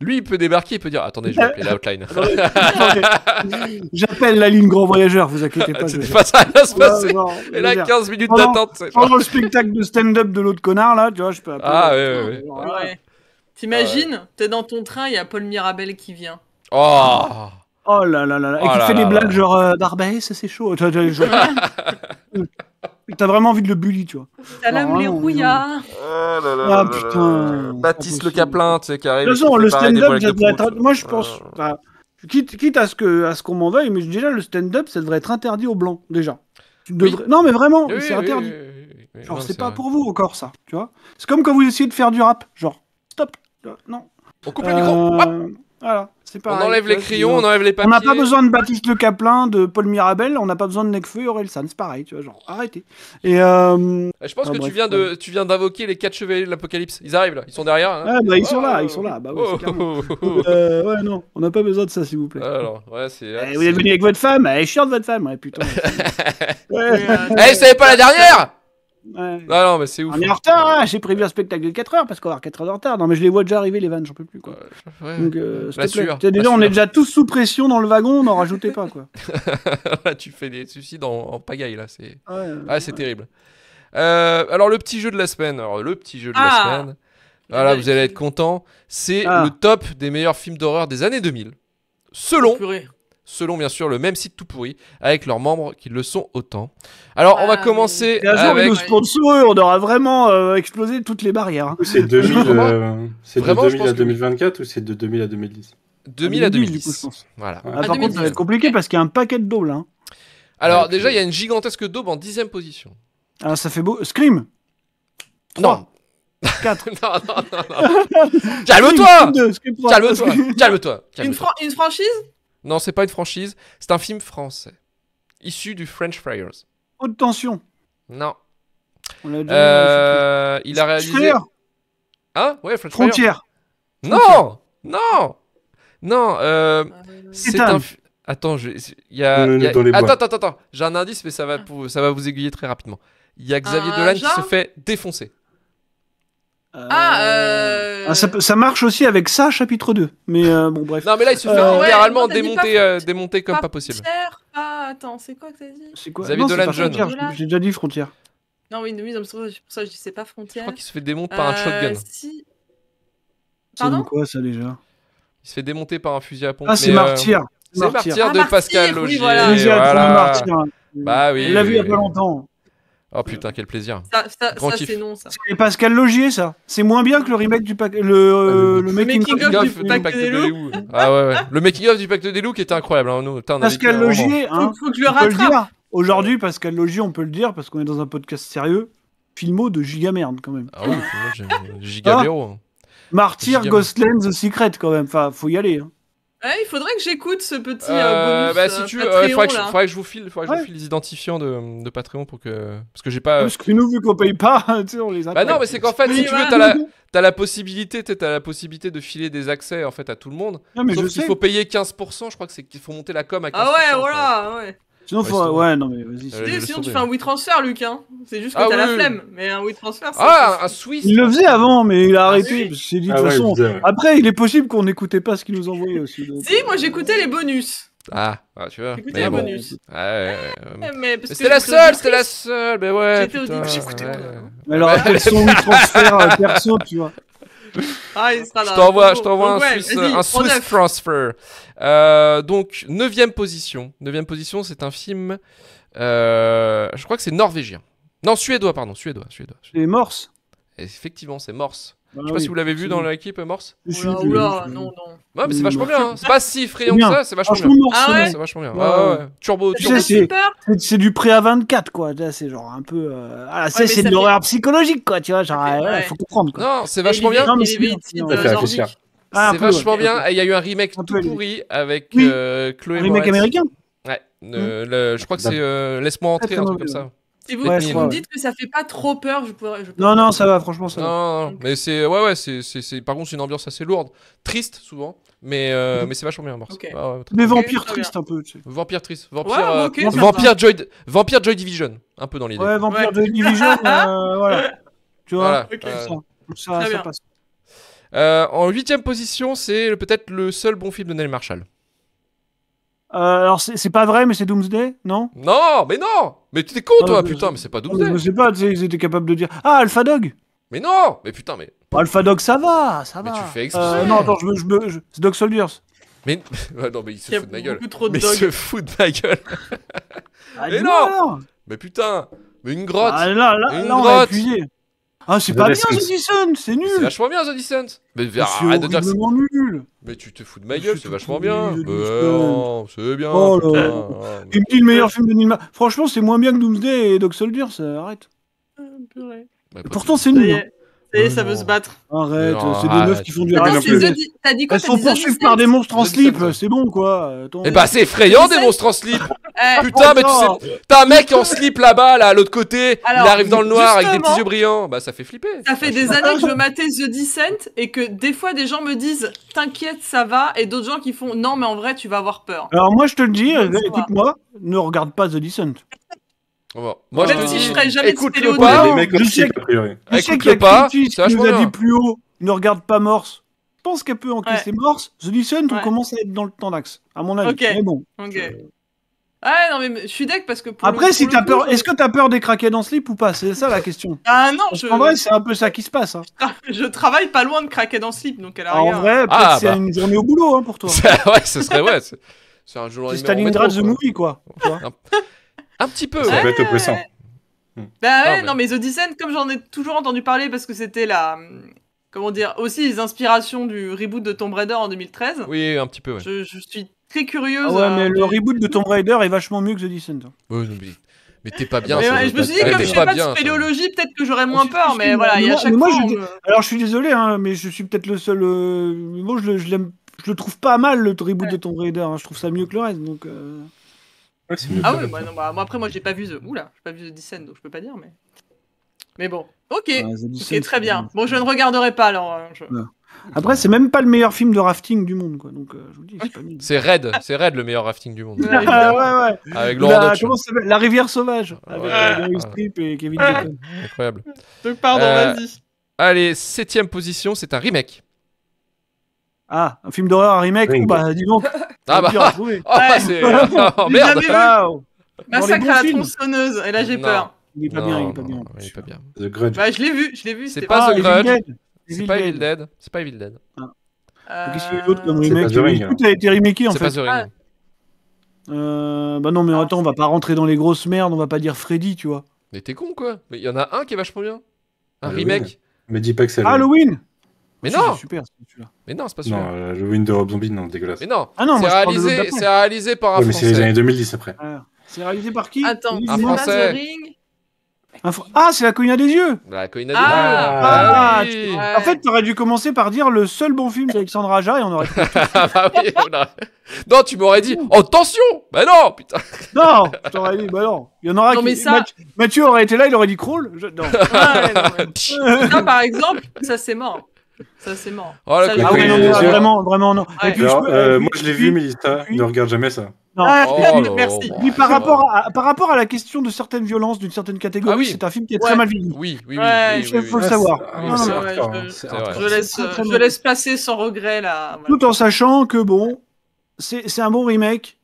lui, il peut débarquer, il peut dire Attendez, je vais appeler la J'appelle la ligne Grand Voyageur, vous inquiétez pas. C'est pas ça, va se passer. Et là, 15 minutes d'attente. Pendant le spectacle de stand-up de l'autre connard, là, tu vois, je peux appeler. Ah, ouais, ouais. ouais. T'imagines, t'es dans ton train, il y a Paul Mirabel qui vient. Oh Oh là là là là. Et oh qui fait des blagues genre ça euh, c'est chaud. T'as vraiment envie de le bully, tu vois. Salam les rouillards. Ah, putain. Baptiste Le Caplin, tu sais, qui arrive. façon, le stand-up, moi je pense. Ah. quitte, à ce à qu'on m'en veuille, mais déjà le stand-up, ça devrait être interdit aux blancs, déjà. Non, mais vraiment, c'est interdit. Genre, c'est pas pour vous encore ça, tu vois. C'est comme quand vous essayez de faire du rap, genre, stop, non. On coupe le euh, micro. voilà on enlève les crayons, on enlève les papiers. On n'a pas besoin de Baptiste Le Caplin, de Paul Mirabel, on n'a pas besoin de Necfeu et San, c'est pareil, tu vois, genre arrêtez. Et euh... euh je pense ah, que tu viens de, tu viens d'invoquer les quatre chevaliers de l'Apocalypse. Ils arrivent là, ils sont derrière. Hein. Ah, bah, ils sont là, oh. ils sont là. Bah, ouais, c'est oh. euh, ouais non, on n'a pas besoin de ça, s'il vous plaît. Ah, alors, ouais, c'est. Eh, vous êtes venu avec votre femme, elle est chiante votre femme, ouais, putain. Eh, c'est pas la dernière. Ah non, mais c'est ouf. On est hein. en retard, hein. j'ai prévu un spectacle de 4 heures parce qu'on va avoir 4 heures en retard. Non, mais je les vois déjà arriver, les vannes, j'en peux plus. Quoi. Euh, euh, déjà, on est déjà tous sous pression dans le wagon, n'en rajoutez pas. quoi. tu fais des suicides en, pagaille, là. C'est ah, ah terrible. Euh, alors, le petit jeu de la semaine. le petit jeu de la ah semaine. Voilà, vous allez être content. C'est le top des meilleurs films d'horreur des années 2000. Selon selon bien sûr le même site tout pourri, avec leurs membres qui le sont autant. Alors, on va commencer. Et un jour, nous on aura vraiment euh, explosé toutes les barrières. Hein. Euh, c'est de 2000 à 2024 ou c'est de 2000 à 2010 2000 à 2010. Voilà. Ah, par contre, ça va être compliqué parce qu'il y a un paquet de daubes là. Hein. Alors, déjà, il y a une gigantesque daube en 10 position. alors ah, ça fait beau. Scream 3. 4. non, non, non, Calme-toi Calme-toi Calme-toi une, une franchise non, c'est pas une franchise, c'est un film français. Issu du French Friars. Haute tension. Non. Euh, il a réalisé. Hein Ouais, French Frontière. Non Non Non C'est un. Attends, J'ai un indice, mais ça va, vous aiguiller très rapidement. Il y a Xavier euh, Dolan qui se fait défoncer. Ah, euh... euh ah, ça, ça, marche aussi avec ça, chapitre 2. Mais euh, bon, bref. Non, mais là, il se fait euh... littéralement démonter, euh, démonter comme pas, possible. Frontière. Ah, attends, c'est quoi que t'as dit C'est quoi Xavier Dolan J'ai déjà dit frontière. Non, oui, oui, c'est pour ça que je sais pas frontière. Je crois qu'il se fait démonter par un shotgun. Si... quoi, ça déjà Il se fait démonter par un fusil à pompe. Ah, c'est martyr. C'est martyr, ah, de Pascal Logier. Oui, voilà. Bah oui. l'a vu il y a pas longtemps. Oh putain, quel plaisir. Ça, c'est non, ça. C'est Pascal Logier, ça. C'est moins bien que le remake du pacte euh, ah, Le, le, making, of, du, pacte des, loups. Ah ouais, ouais. Le making of du pacte des loups qui était incroyable. Hein. Nous, Pascal Logier, hein, faut, faut, que je le rattrape. Aujourd'hui, Pascal Logier, on peut le dire parce qu'on est dans un podcast sérieux. Filmo de giga merde, quand même. Ah oui, giga ah. Hein. Martyr, Ghostlands Secret, quand même. Enfin, faut y aller. Hein. Eh, il faudrait que j'écoute ce petit euh, euh bonus. Bah, si euh, tu, Patreon, euh, faudrait, que je, faudrait, que je, vous file, que je vous file les identifiants de, de, Patreon pour que parce que j'ai pas. Parce que nous vu qu'on paye pas, tu sais, on les a. Bah non, mais c'est qu'en fait, si tu veux, bah, t'as la t'as la possibilité, t'as la possibilité de filer des accès en fait à tout le monde. mais Sauf qu'il faut payer 15%, je crois que c'est qu'il faut monter la com à 15%. Ah ouais, voilà, ouais. Sinon, ouais, non, mais vas-y. Ah, tu fais un oui transfert, Luc. Hein. C'est juste que ah t'as la flemme. Mais un oui transfert, c'est. Ah, un Swiss Il le faisait avant, mais il a ah, arrêté. C'est dit de toute façon. Après, il est possible qu'on n'écoutait pas ce qu'il nous envoyait aussi. Si, moi j'écoutais les bonus. Ah, tu vois. J'écoutais les bonus. Ouais, eh, mais c'était la seule, c'était la seule. Mais ouais. J'étais au début, j'écoutais pas. Mais alors, après son transfert euh, perso, tu vois. Ah, il sera là. Je t'envoie, je t'envoie un, Swiss, transfer. Euh, donc, 9 position. 9 position, c'est un film. Euh, je crois que c'est norvégien. Non, suédois, pardon. Suédois. suédois, Morse Effectivement, c'est Morse. Ah je sais pas si vous l'avez vu dans l'équipe, Morse. Oula, oula, non, non. Ouais, mais c'est vachement bien. Hein. C'est pas si effrayant que ça, c'est vachement bien. Ah ouais C'est vachement bien. Ouais, ouais. Turbo, turbo. C'est du pré à 24, quoi. C'est genre un peu. Euh, ah, c'est de l'horreur psychologique, quoi. Tu vois, genre, euh, faut comprendre, quoi. Non, c'est vachement bien. C'est vachement bien. Ah, il y a eu un remake tout pourri avec euh, Chloé Un Remake américain Ouais. Hmm. Je crois que c'est Laisse-moi entrer, un truc comme ça. Si vous, me dites que ça fait pas trop peur, je pourrais. non, non, ça va, franchement, ça non, Non, non. mais c'est. Ouais, ouais, c'est, par contre, c'est une ambiance assez lourde. Triste, souvent, mais, euh, mhm. mais c'est vachement bien, mais vampire triste, un peu. Vampire euh, triste. Vampire, Joy, vampire Joy Division, un peu dans l'idée. Ouais, Vampire Joy Division, euh, voilà. Tu vois, ça, en huitième position, c'est peut-être le seul bon film de Neil Marshall. alors, c'est, pas vrai, mais c'est Doomsday, non Non, mais non mais t'es con, toi, putain, mais c'est pas Doomsday. Je sais pas, ils étaient capables de dire Ah, Alpha Dog Mais non Mais putain, mais. Alpha Dog, ça va, ça va. Mais tu fais euh, exprès. non, attends, je me. Je C'est Dog Soldiers. Mais non, mais il se fout de ma gueule. Ah, mais il se fout de ma gueule. mais non Mais putain Mais une grotte ah, Une grotte ah, c'est pas bien The c'est nul. C'est vachement bien The Mais arrête de dire nul. Mais tu te fous de ma gueule, c'est vachement bien. C'est bien. Oh là. le meilleur film de Nilma. Franchement, c'est moins bien que Doomsday et Doc Soldier, ça arrête. Ah, bah, pourtant, c'est nul. Ça ça veut se battre. Arrête, c'est des meufs qui font du Elles sont poursuivies par des eh ben, monstres en slip, c'est bon quoi. Et bah, c'est effrayant des monstres en slip. Putain, mais tu sais, t'as un mec en slip là-bas, là, à l'autre côté, il arrive dans le noir avec des petits yeux brillants. Bah, ça fait flipper. Ça fait ah, des années que je matais The Descent et que des fois des gens me disent T'inquiète, ça va, et d'autres gens qui font Non, mais en vrai, tu vas avoir peur. Alors, moi, je te le dis, écoute-moi, ne regarde pas The Descent. Bon. Moi, Même je si je ferais jamais écoute le pas, les mecs je sais, a priori. Écoute pas, Je vous dit plus haut, ne regarde pas Morse. Je pense qu'elle peut encaisser Morse. The Listen, on commence à être dans le temps d'axe, à mon avis. Ok. Mais bon. Euh, ah non mais je suis deck parce que pour après le, si t'as peur, est-ce que t'as peur des craquets dans slip ou pas C'est ça la question. ah non, je... en vrai c'est un peu ça qui se passe. Hein. Je travaille pas loin de craquer dans slip donc elle a ah, En vrai, c'est ah, bah. une journée au boulot hein, pour toi. ouais, ce serait ouais, c'est un jour. C'est Stalingrad the movie quoi. Un petit peu. Hmm. Bah ouais, ah, non, mais... The Descent, comme j'en ai toujours entendu parler parce que c'était la, comment dire, aussi les inspirations du reboot de Tomb Raider en 2013. Oui, un petit peu. Je, suis très curieuse. Ah euh, mais le reboot de Tomb Raider est vachement mieux que The Descent. Oui, mais, t'es pas bien. je me suis dit, comme je pas, de spéléologie, peut-être que j'aurais moins peur, mais voilà, il y a chaque moi, fois, Alors je suis désolé, hein, mais je suis peut-être le seul. Euh, moi, je, le trouve pas mal le reboot de Tomb Raider. Hein, je trouve ça mieux que le reste. Donc, euh, ah ouais, bah bah, moi après moi j'ai pas vu The Oula, j'ai pas vu The Descent donc je peux pas dire mais mais bon, ok, C'est très bien. Bon, je ne regarderai pas alors. Euh, après, c'est même pas le meilleur film de rafting du monde, quoi. Donc, euh, je vous dis, c'est Red, c'est Red le meilleur rafting du monde. ouais, ah, ouais, ouais. Avec la, la, rivière sauvage, avec Meryl euh, Strip et Kevin Incroyable. Donc, pardon, euh, vas-y. Allez, septième position, c'est un remake. Ah, un film d'horreur, un remake ou Bah, dis donc. Ah bah. oh, c'est. Euh, oh, merde. Ah, Massacre à la tronçonneuse. Et là, j'ai peur. Il est pas bien, il est pas bien. Il The Grudge. Bah, je l'ai vu, je l'ai vu. C'est pas, The Grudge. C'est pas Evil Dead. C'est pas Evil Dead. Ah. Euh, Qu'est-ce qu'il y a d'autre comme remake Tout a été remaké en fait. C'est pas The Ring. Ah. Euh, bah non, mais attends, on va pas rentrer dans les grosses merdes, on va pas dire Freddy, tu vois. Mais t'es con quoi Mais il y en a un qui est vachement bien. Un remake. Mais dis pas que c'est Halloween mais ah, non super, Mais non, c'est pas sûr. Non, le Win de Rob Zombie, non, dégueulasse. Mais non, ah non c'est réalisé, réalisé, par un mais Français. c'est les années 2010 après. Ah, c'est réalisé par qui Attends, un Français. Ah, c'est la Colina des yeux bah, La Colina des ah, yeux ah, En fait, t'aurais dû commencer par dire le seul bon film d'Alexandre Aja et on aurait... bah oui, Non, tu m'aurais dit « Oh, tension !» Bah non, putain Non, je t'aurais dit « Bah non !» Il y en aura non, qui... Mathieu aurait été là, il aurait dit « Crawl Non. Ouais, non, non, par exemple, ça c'est mort ça, c'est mort. Oh, ah vraiment, vraiment, non. Euh, euh, moi, je l'ai vu, mais ne regarde jamais ça. Non. Ah, oh. merci. par, rapport à, par rapport à la question de certaines violences d'une certaine catégorie, ah c'est un film qui est très mal vu. Oui, oui, Il faut le savoir. Ah, je laisse passer sans regret là. Tout en sachant que, bon, c'est un bon remake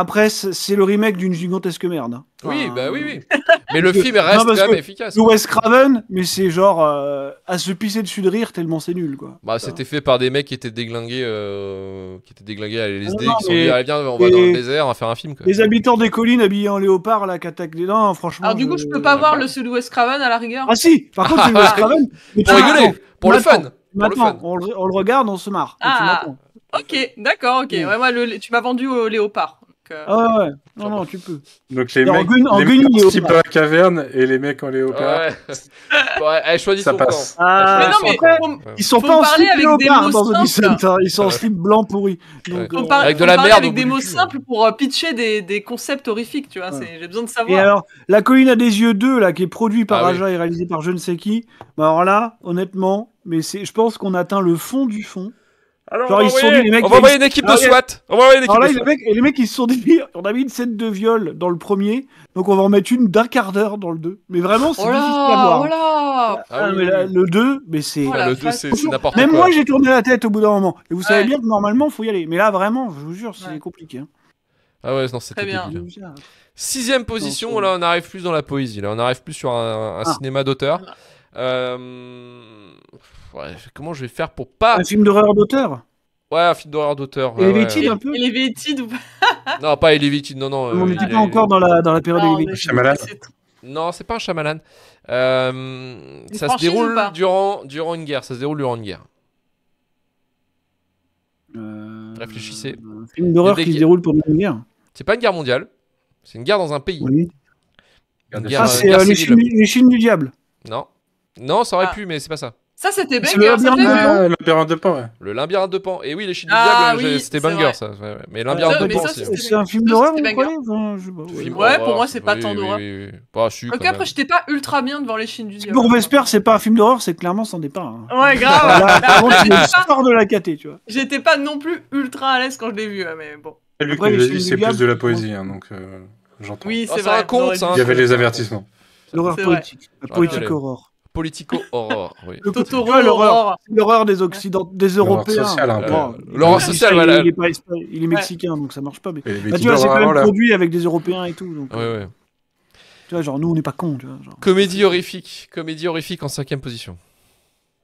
après, c'est le remake d'une gigantesque merde. Hein. oui, bah oui, euh, oui. Mais le film reste quand même efficace. Le Wes Craven, mais c'est genre euh, à se pisser dessus de rire tellement c'est nul, quoi. Bah, c'était fait par des mecs qui étaient déglingués, euh, qui étaient déglingués à LSD, qui sont dit, ah, viens, on va dans le désert, on va faire un film. Les habitants des collines habillés en léopard, là, qui attaquent les dents, franchement. Alors, du coup, je, peux pas voir bah. le sud de Wes Craven à la rigueur. Ah, si, par contre, c'est Wes ah, Craven. Pour rigoler, pour le fun. Maintenant, on le regarde, on se marre. Ah, ok, d'accord, ok. Ouais, moi, tu m'as vendu au léopard. Euh, ah ouais, non, non, tu peux. Donc les mecs, en, en les mecs en caverne et les mecs en léopard. Ouais. ouais elle choisit ça passe. Ah, mais non, mais ils sont pas en slip léopard hein, dans The hein. ils sont en slip blanc pourri. Donc, on euh, avec de la merde. Avec des mots simples pour euh, pitcher des, des, concepts horrifiques, tu vois. J'ai besoin de savoir. Et alors, La colline à des yeux 2, là, qui est produit par ah Aja et réalisé par je ne sais qui, bah alors là, honnêtement, mais je pense qu'on atteint le fond du fond ils sont mecs. On va envoyer une équipe de SWAT. On va envoyer une équipe Les mecs, les mecs, ils se sont dit, on a mis une scène de viol dans le premier, donc on va en mettre une d'un quart d'heure dans le 2. Mais vraiment, c'est oh difficile à voir. Oh ah euh, le 2, mais c'est. Oh le 2, c'est n'importe quoi. Même moi, j'ai tourné la tête au bout d'un moment. Et vous savez bien que normalement, il faut y aller. Mais là, vraiment, je vous jure, c'est compliqué. Hein. Ah ouais, non, c'était bien. bien. Sixième position, là, on arrive plus dans la poésie. Là, on arrive plus sur un, ah. cinéma d'auteur. Euh comment je vais faire pour pas. Un film d'horreur d'auteur Ouais, un film d'horreur d'auteur. Elevated un peu Elevated ou pas Non, pas Elevated, non, non. on n'était euh, pas encore dans la, dans la période non, Elevated. Non, c'est pas un Shyamalan. Euh, ça se déroule durant, durant une guerre. Ça se déroule durant une guerre. Euh, Réfléchissez. Un film d'horreur qui se déroule pendant une guerre. C'est pas une guerre mondiale. C'est une guerre dans un pays. Oui. Ah, guerre, ah, c'est euh, les, Chines du diable. Non. Non, ça aurait ah. pu, mais c'est pas ça. Ça, c'était banger. Le labyrinthe de Pan. Ouais. Le labyrinthe de Pan. Et eh oui, les chutes du ah diable, c'était banger ça. Mais labyrinthe de Pan c'est... C'est un film d'horreur vous quoi Ouais, pour moi, c'est pas tant d'horreur. Ok, après, j'étais pas ultra bien devant les chines du diable. Pour Vesper, c'est pas un film d'horreur, c'est clairement sans départ. Ouais, grave. Sort de la caté, tu vois. J'étais pas non plus ultra à l'aise quand je l'ai vu, hein, mais bon. Luc c'est plus de la poésie, hein, donc euh, j'entends. Oui, c'est ah, vrai. Il y avait les avertissements. L'horreur poétique. La poétique horreur politico-horreur. Oui. Le l'horreur. des Occident... des Européens. L'horreur sociale, voilà. Il, est, mexicain, donc ça marche pas. Mais... Bah, tu vois, c'est quand même produit avec des Européens et tout. Donc, ouais, euh, ouais. Tu vois, genre, nous, on n'est pas cons. Tu vois, Comédie horrifique. Comédie horrifique en cinquième position.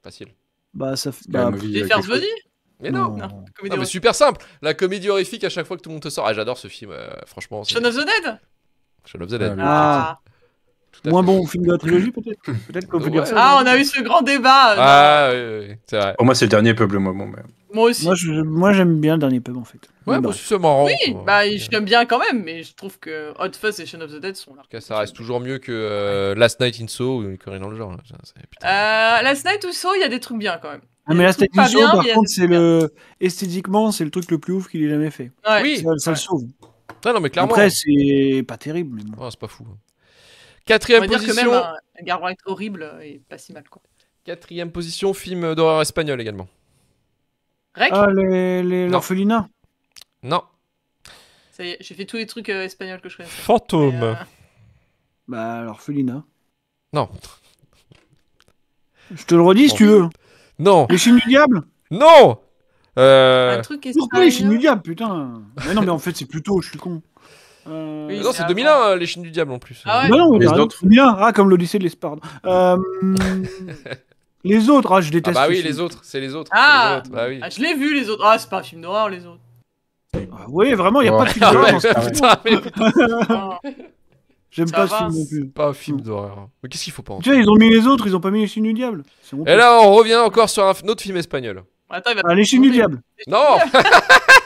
Facile. Bah, ça bah, fait. Bah, mais non, non. Ah, mais super simple. La comédie horrifique à chaque fois que tout le monde te sort. Ah, j'adore ce film, euh, franchement. Shaun of the Dead Shaun of the Dead. Ah, moins bon film de la trilogie, peut-être Peut-être qu'on peut, dire ça. Ah, on a eu ce grand débat euh, Ah, oui, oui, c'est vrai. Pour moi, c'est le dernier peuple, moi. Bon, mais... Moi aussi. Moi, j'aime bien le dernier pub, en fait. Ouais, moi, c'est marrant. Oui, euh, bah, je l'aime bien quand même, mais je trouve que Hot Fuzz et Shaun of the Dead sont là. ça reste toujours mieux que euh, Last Night in Soho ou une connerie dans le genre. Hein, Last Night in Soho, il y a des trucs bien quand même. Ah, mais Last Night in Soho, par contre, c'est le. Esthétiquement, c'est le truc le plus ouf qu'il ait jamais fait. Oui. Ça, le sauve. Ah, non, mais clairement. Après, c'est pas terrible. Mais c'est pas fou. Hein. Quatrième On va position. Dire que même un, un horrible et pas si mal quoi. Quatrième position, film d'horreur espagnol également. Rec Ah, l'orphelinat les, les... Non. non. Ça y est, j'ai fait tous les trucs euh, espagnols que je connais. Fantôme. Euh, bah, l'orphelinat. Non. Je te le redis si tu veux. Non. Les je du diable Non euh, Un truc espagnol. Pourquoi les suis du diable, putain Mais non, mais en fait, c'est plutôt, je suis con. Euh, non, c'est 2001, euh, les Chines du Diable en plus. Ah ouais. Non, les autres. Bien. Ah, comme l'Odyssée de l'Esparde. Ah euh, les autres, ah, je déteste. Ah bah oui, les autres, c'est les autres. Ah, Bah, oui. Ah, je l'ai vu, les autres. Ah, c'est pas un film d'horreur, les autres. Ah, oui, vraiment, il n'y a pas de film d'horreur. Ah J'aime pas ce film non plus. Pas un film d'horreur. Hein. Mais qu'est-ce qu'il faut pas Tiens, ils ont mis les autres, ils ont pas mis les Chines du Diable. Et là, on revient encore sur un autre film espagnol. ah, les Chines du Diable. Non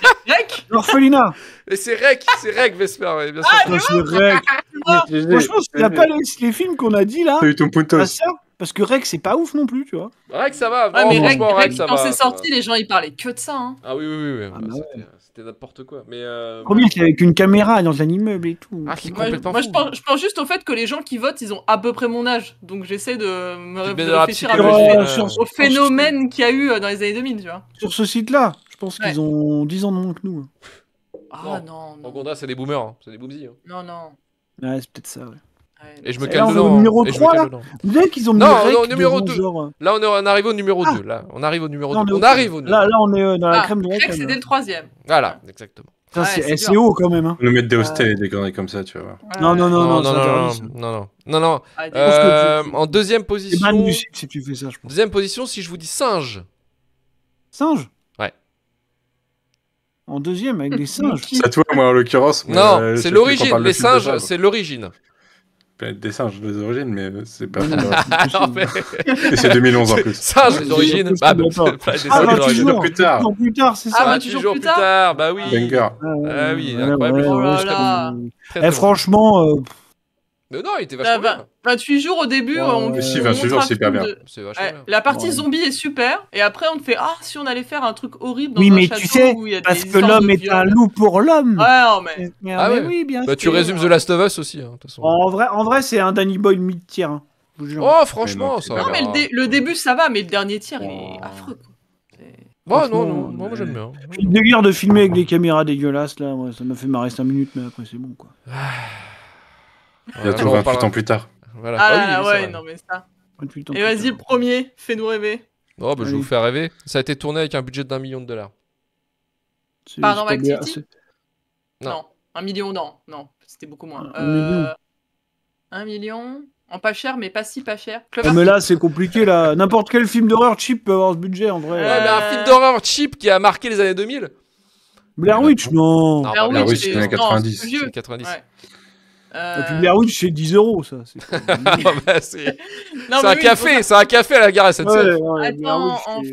L'orphelinat Et C'est Rek, c'est Rek, Vesper, bien sûr. Ah, c'est pense Franchement, n'y a pas les, films qu'on a dit là, ton ah, parce que Rek, c'est pas ouf non plus, tu vois. Rec, ça va. mais quand c'est sorti, les gens ils parlaient que de ça. Hein. Ah oui, oui, oui. oui. Ah, bah, bah c'était n'importe quoi. Mais euh... Combien qu'il avec une caméra dans un immeuble et tout. Ah, c'est complètement moi, fou. Moi, je pense, juste au fait que les gens qui votent, ils ont à peu près mon âge. Donc, j'essaie de me réfléchir à euh, au phénomène qu'il y a eu euh, dans les années 2000, tu vois. Sur ce site-là pense qu'ils ont 10 ans de moins que nous. Hein. Ah non. non, non. c'est des boomers, hein. c'est des boomsies. Hein. Non, non. Ouais, c'est peut-être ça, Et je me calme dedans. Numéro 3 là Vous qu'ils ont mis Non, non numéro 2. Euh, ah. Là, on, arrive au numéro 2. Là, on arrive au numéro 2. On arrive au Là, là, on est euh, dans la ah, crème de la crème. c'est euh. dès le troisième. Voilà, exactement. c'est eh, haut quand même. On nous mettre des ah. hostels et des conneries comme ça, tu vois. Non, non, non, non, non, non, non, non, En deuxième position. si tu fais ça, je pense. Deuxième position, si je vous dis singe. Singe en deuxième avec des singes. C'est à toi, moi, en l'occurrence. Non, euh, c'est l'origine. Les singes, c'est l'origine. des singes, des origines, mais c'est pas. mais... Et c'est 2011 en plus. Singes, les origines. Bah, des ah, bah, jours plus tard. plus tard, c'est ah, ça. Ah, jours plus tard. Bah oui. Banger. Ah oui, incroyable. Franchement non, il était vachement bien. 28 jours au début. on, 28 jours, c'est bien. La partie zombie est super. Et après, on te fait Ah, si on allait faire un truc horrible dans oui, mais tu sais, Parce que l'homme est un loup pour l'homme. Ouais, mais. ah, oui, bien bah, Tu résumes The Last of Us aussi. Hein, façon. En vrai, en vrai c'est un Danny Boy mid-tier. Hein, oh, franchement, ça va. Non, mais le, début, ça va, mais le dernier tiers est affreux. Ouais, bah, non, non, moi j'aime bien. Le délire de filmer avec des caméras dégueulasses, là, ça m'a fait marrer 5 minutes, mais après, c'est bon, quoi. Ah a toujours 28 ans plus tard. Voilà. Ah, ah oui, ouais, non mais ça. Et vas-y, le premier, fais-nous rêver. Non, oh, bah, je vous fais rêver. Ça a été tourné avec un budget d'un million de dollars. Paranormal non. non. un million, non, non, c'était beaucoup moins. Un, million. Euh, million en pas cher, mais pas si pas cher. Ah, mais là, c'est compliqué, là. N'importe quel film d'horreur cheap peut avoir ce budget, en vrai. Ouais, mais un film d'horreur cheap qui a marqué les années 2000 Blair Witch, non. Ah, Blair, Witch, c'est 90. 90. Ouais. Euh... Et puis c'est 10 euros, ça. C'est un café, c'est un café à la gare SNCF. Ouais, ouais, Attends, euh, en,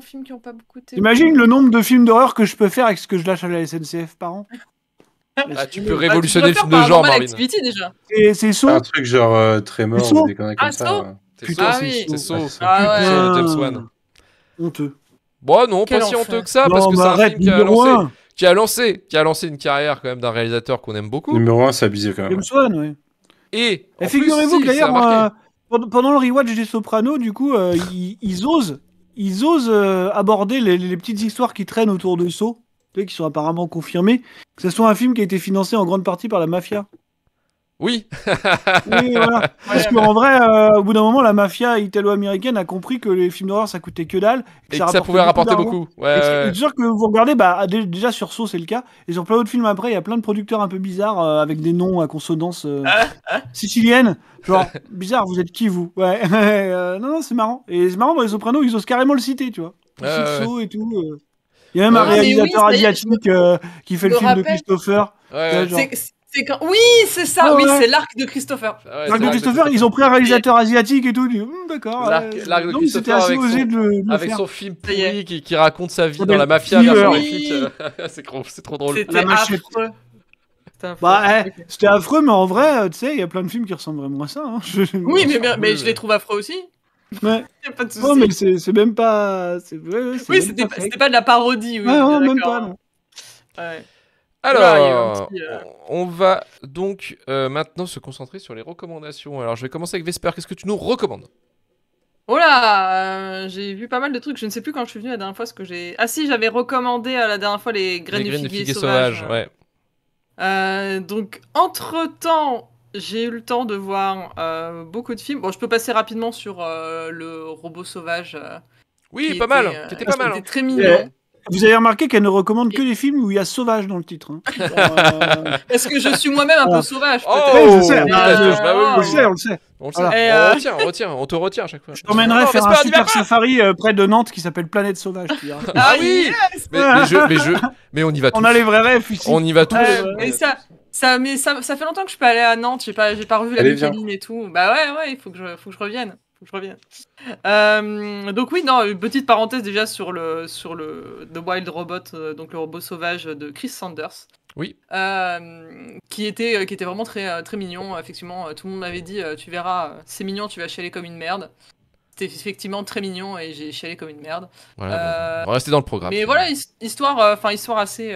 film, qui n'ont pas beaucoup de T'imagines le nombre de films d'horreur que je peux faire avec ce que je lâche à la SNCF par an ah, ah, tu peux bah, révolutionner le film de genre, Marvin. C'est son. Un truc genre euh, Tremor ou des conneries comme ah, ça. Putain, c'est James Wan. Honteux. Bon, non, pas si honteux que ça, parce que c'est un film qui a lancé qui a lancé, qui a lancé une carrière quand même d'un réalisateur qu'on aime beaucoup. Numéro 1, c'est abusé quand même. oui. Et, figurez-vous qu'ailleurs, euh, pendant le rewatch des Sopranos, du coup, euh, ils, osent, euh, aborder les, petites histoires qui traînent autour de so, qui sont apparemment confirmées, que ce soit un film qui a été financé en grande partie par la mafia. Oui. Parce qu'en vrai, euh, au bout d'un moment, la mafia italo-américaine a compris que les films d'horreur ça coûtait que dalle et que, ça, pouvait rapporter beaucoup. Ouais, et sûr que vous regardez, bah déjà sur Saw c'est le cas et sur plein d'autres films après, il y a plein de producteurs un peu bizarres euh, avec des noms à consonance euh, ah, ah. sicilienne, genre bizarre. Vous êtes qui vous Ouais. non, non c'est marrant. Et c'est marrant dans les Sopranos, ils osent carrément le citer, tu vois. et tout. Il y a même un ah, réalisateur asiatique qui fait le, film de Christopher. Oui, c'est ça, ah oui, c'est l'arc de Christopher. l'arc de Christopher, ils ont pris un réalisateur asiatique et tout. Hum, d'accord. L'arc de donc, Christopher assez avec, son, de le avec son film pourri qui, qui, raconte sa vie dans la mafia c'est trop, drôle. C'était affreux. Bah, eh, c'était affreux, mais en vrai, tu sais, il y a plein de films qui ressemblent vraiment à ça. Hein. Oui, mais, mais, je les trouve affreux aussi. Ouais. a pas de Non, mais c'est même pas. Ouais, oui, c'était pas, de la parodie. Oui, ouais, même pas. Hein. Non. Ouais. Alors, euh, on va donc euh, maintenant se concentrer sur les recommandations. Alors, je vais commencer avec Vesper. Qu'est-ce que tu nous recommandes Oh là euh, J'ai vu pas mal de trucs. Je ne sais plus quand je suis venu la dernière fois ce que j'ai. Ah si, j'avais recommandé à la dernière fois les graines, de figuier, sauvages. Sauvage, ouais. donc, entre-temps, j'ai eu le temps de voir beaucoup de films. Bon, je peux passer rapidement sur le robot sauvage. oui, pas, mal. c'était pas mal. C'était hein. très mignon. Vous avez remarqué qu'elle ne recommande que les films où il y a sauvage dans le titre. Hein. Est-ce que je suis moi-même un peu sauvage oh je bah on le sait, on le sait. On, le sait. Euh, on te retient à chaque fois. Je t'emmènerai faire un super safari euh, près de Nantes qui s'appelle Planète Sauvage. Ah, ah oui mais, on y va tous. On a les vrais rêves ici. On y va tous. ça, mais ça, fait longtemps que je peux aller à Nantes, j'ai pas, pas revu la Allez, et tout. Bah ouais, ouais, il faut que je, faut que je revienne je reviens. Euh, donc oui, non, une petite parenthèse déjà sur le sur le The Wild Robot, euh, donc le robot sauvage de Chris Sanders. Oui. Euh, qui était qui était vraiment très très mignon. Effectivement, tout le monde m'avait dit, tu verras, c'est mignon, tu vas chialer comme une merde. C'était effectivement très mignon et j'ai chialé comme une merde. Voilà, euh, rester dans le programme. Mais voilà, histoire, enfin histoire assez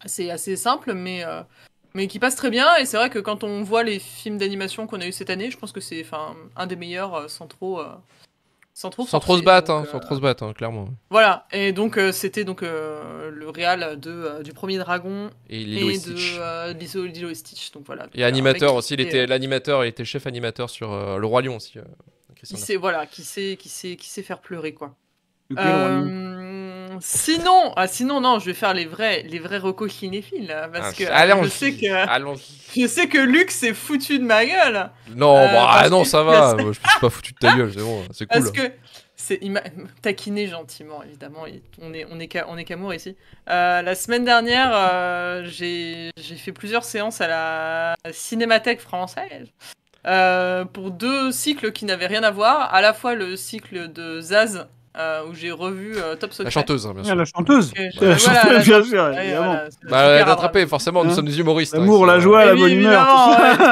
assez assez simple, mais mais qui passe très bien. Et c'est vrai que quand on voit les films d'animation qu'on a eu cette année, je pense que c'est enfin un des meilleurs euh, euh, sans trop. sans trop, hein, sans euh, trop se battre, sans trop se battre, clairement. Voilà, et donc c'était donc le réal de, du premier dragon et, Lilo et, de Lilo et Stitch, donc voilà. et animateur aussi, il était l'animateur, il était chef animateur sur Le Roi Lion aussi. qui sait voilà, qui sait, qui sait, qui sait faire pleurer quoi. Sinon, ah, sinon, non, je vais faire les vrais, les vrais recos cinéphiles. parce ah, que, je sais que je sais que Luc s'est foutu de ma gueule. Non, euh, bah, non, ça va. je suis pas foutu de ta gueule, c'est bon, cool. Parce que c'est taquiné gentiment, évidemment. On est, on est on est qu'amour ici. Euh, la semaine dernière, euh, j'ai, fait plusieurs séances à la Cinémathèque française. pour deux cycles qui n'avaient rien à voir, à la fois le cycle de Zaz euh, où j'ai revu euh, Top Secret. La chanteuse, hein, bien ah, sûr. la chanteuse. la chanteuse, bien sûr, bah, elle est attrapée, hein. forcément, nous hein sommes des humoristes. L'amour, la joie, la bonne humeur.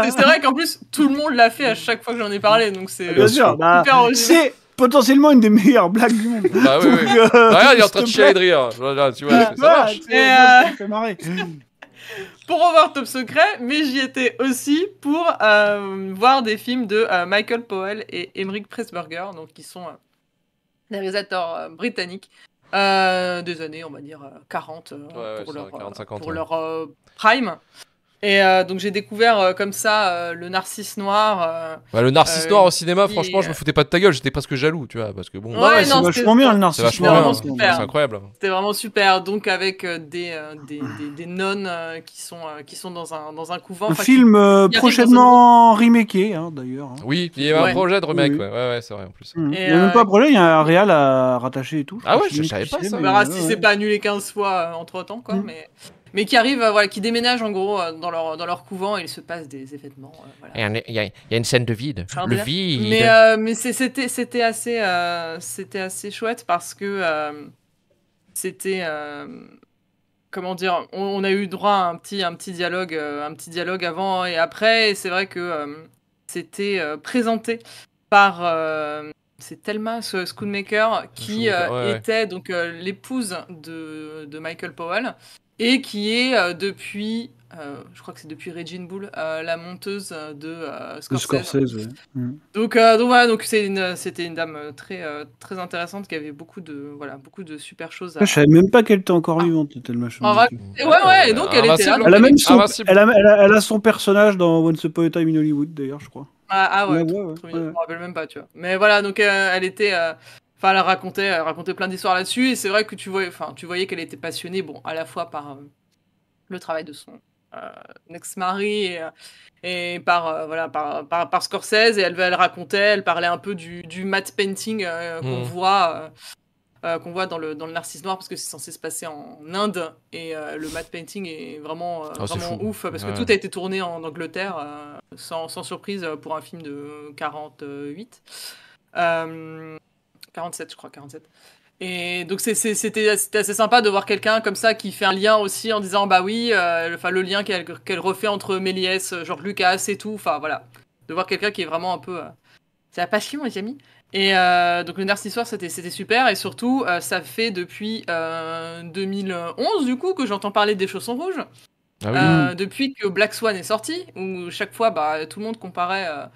c'est vrai qu'en plus, tout le monde l'a fait à chaque fois que j'en ai parlé, donc c'est bien sûr, bah, C'est potentiellement une des meilleures blagues du monde. Bah oui, oui. Bah, euh, regarde, il est en train de chialer de rire. Bah, tu vois, ça marche. Pour revoir Top Secret, mais j'y étais aussi pour voir des films de Michael Powell et Emmerich Pressburger, donc qui sont des réalisateurs euh, britanniques. Euh, des années, on va dire 40 euh, pour, leur, 40, pour, leur, prime. Et euh, donc j'ai découvert euh, comme ça euh, le narcisse noir. Bah, le narcisse noir au cinéma, franchement, je me foutais pas de ta gueule, j'étais presque jaloux, tu vois, parce que bon. Ouais, c'est vachement bien le narcisse noir. C'est incroyable. C'était vraiment super. Donc avec des, des, nonnes qui sont qui sont dans un dans un couvent. film prochainement remaké, hein, d'ailleurs. Hein. Oui, il y a un projet de remake. Ouais, ouais, c'est vrai en plus. Mmh. il n'y a même pas un projet, il y a un réel à rattacher et tout. Ah ouais, je savais pas ça. On bah, verra si c'est pas annulé 15 fois entre temps, quoi, mmh. mais mais qui arrivent, euh, voilà, qui déménagent en gros euh, dans leur, dans leur couvent et il se passe des événements. Euh, il y, a une scène de vide. Le Mais, c'était, c'était, assez, c'était assez chouette parce que c'était. Comment dire, on, a eu droit à un petit, un petit, dialogue, un petit dialogue avant et après, et c'est vrai que c'était présenté par c'est Thelma Schoonmaker qui était donc l'épouse de, de, Michael Powell et qui est euh, depuis euh, je crois que c'est depuis Regine Bull, euh, la monteuse de Scorsese. Mm. Donc, voilà, donc c'était une, dame très très intéressante qui avait beaucoup de voilà beaucoup de super choses. À... Ah, je savais même pas qu'elle était encore ah. vivante, tellement machin. ouais ouais, et donc elle était là. Elle a même son, elle a, son personnage dans Once Upon a Time in Hollywood d'ailleurs, je crois. Ah, ah ouais, ouais, ouais, je me rappelle même pas, tu vois. Mais voilà, donc elle était, elle racontait, euh, plein d'histoires là-dessus, et c'est vrai que tu voyais, enfin, tu voyais qu'elle était passionnée, bon, à la fois par euh, le travail de son euh, ex-mari et, par, voilà, par, par, Scorsese, et elle, elle racontait, elle parlait un peu du, matte painting qu'on mm. voit. qu'on voit dans le, dans le Narcisse Noir parce que c'est censé se passer en Inde et le matte painting est vraiment, ah, ouf parce que tout a été tourné en Angleterre sans, surprise pour un film de 48. Euh, 47, je crois, 47. Et donc c'était assez sympa de voir quelqu'un comme ça qui fait un lien aussi en disant bah oui, euh, enfin le lien qu'elle refait entre Méliès, genre Lucas et tout, enfin voilà, de voir quelqu'un qui est vraiment un peu, euh, c'est la passion les amis. Et euh, donc le Narcissoir c'était c'était super et surtout ça fait depuis 2011 du coup que j'entends parler des chaussons rouges. Ah euh, depuis que Black Swan est sorti, où chaque fois bah, tout le monde comparait, euh,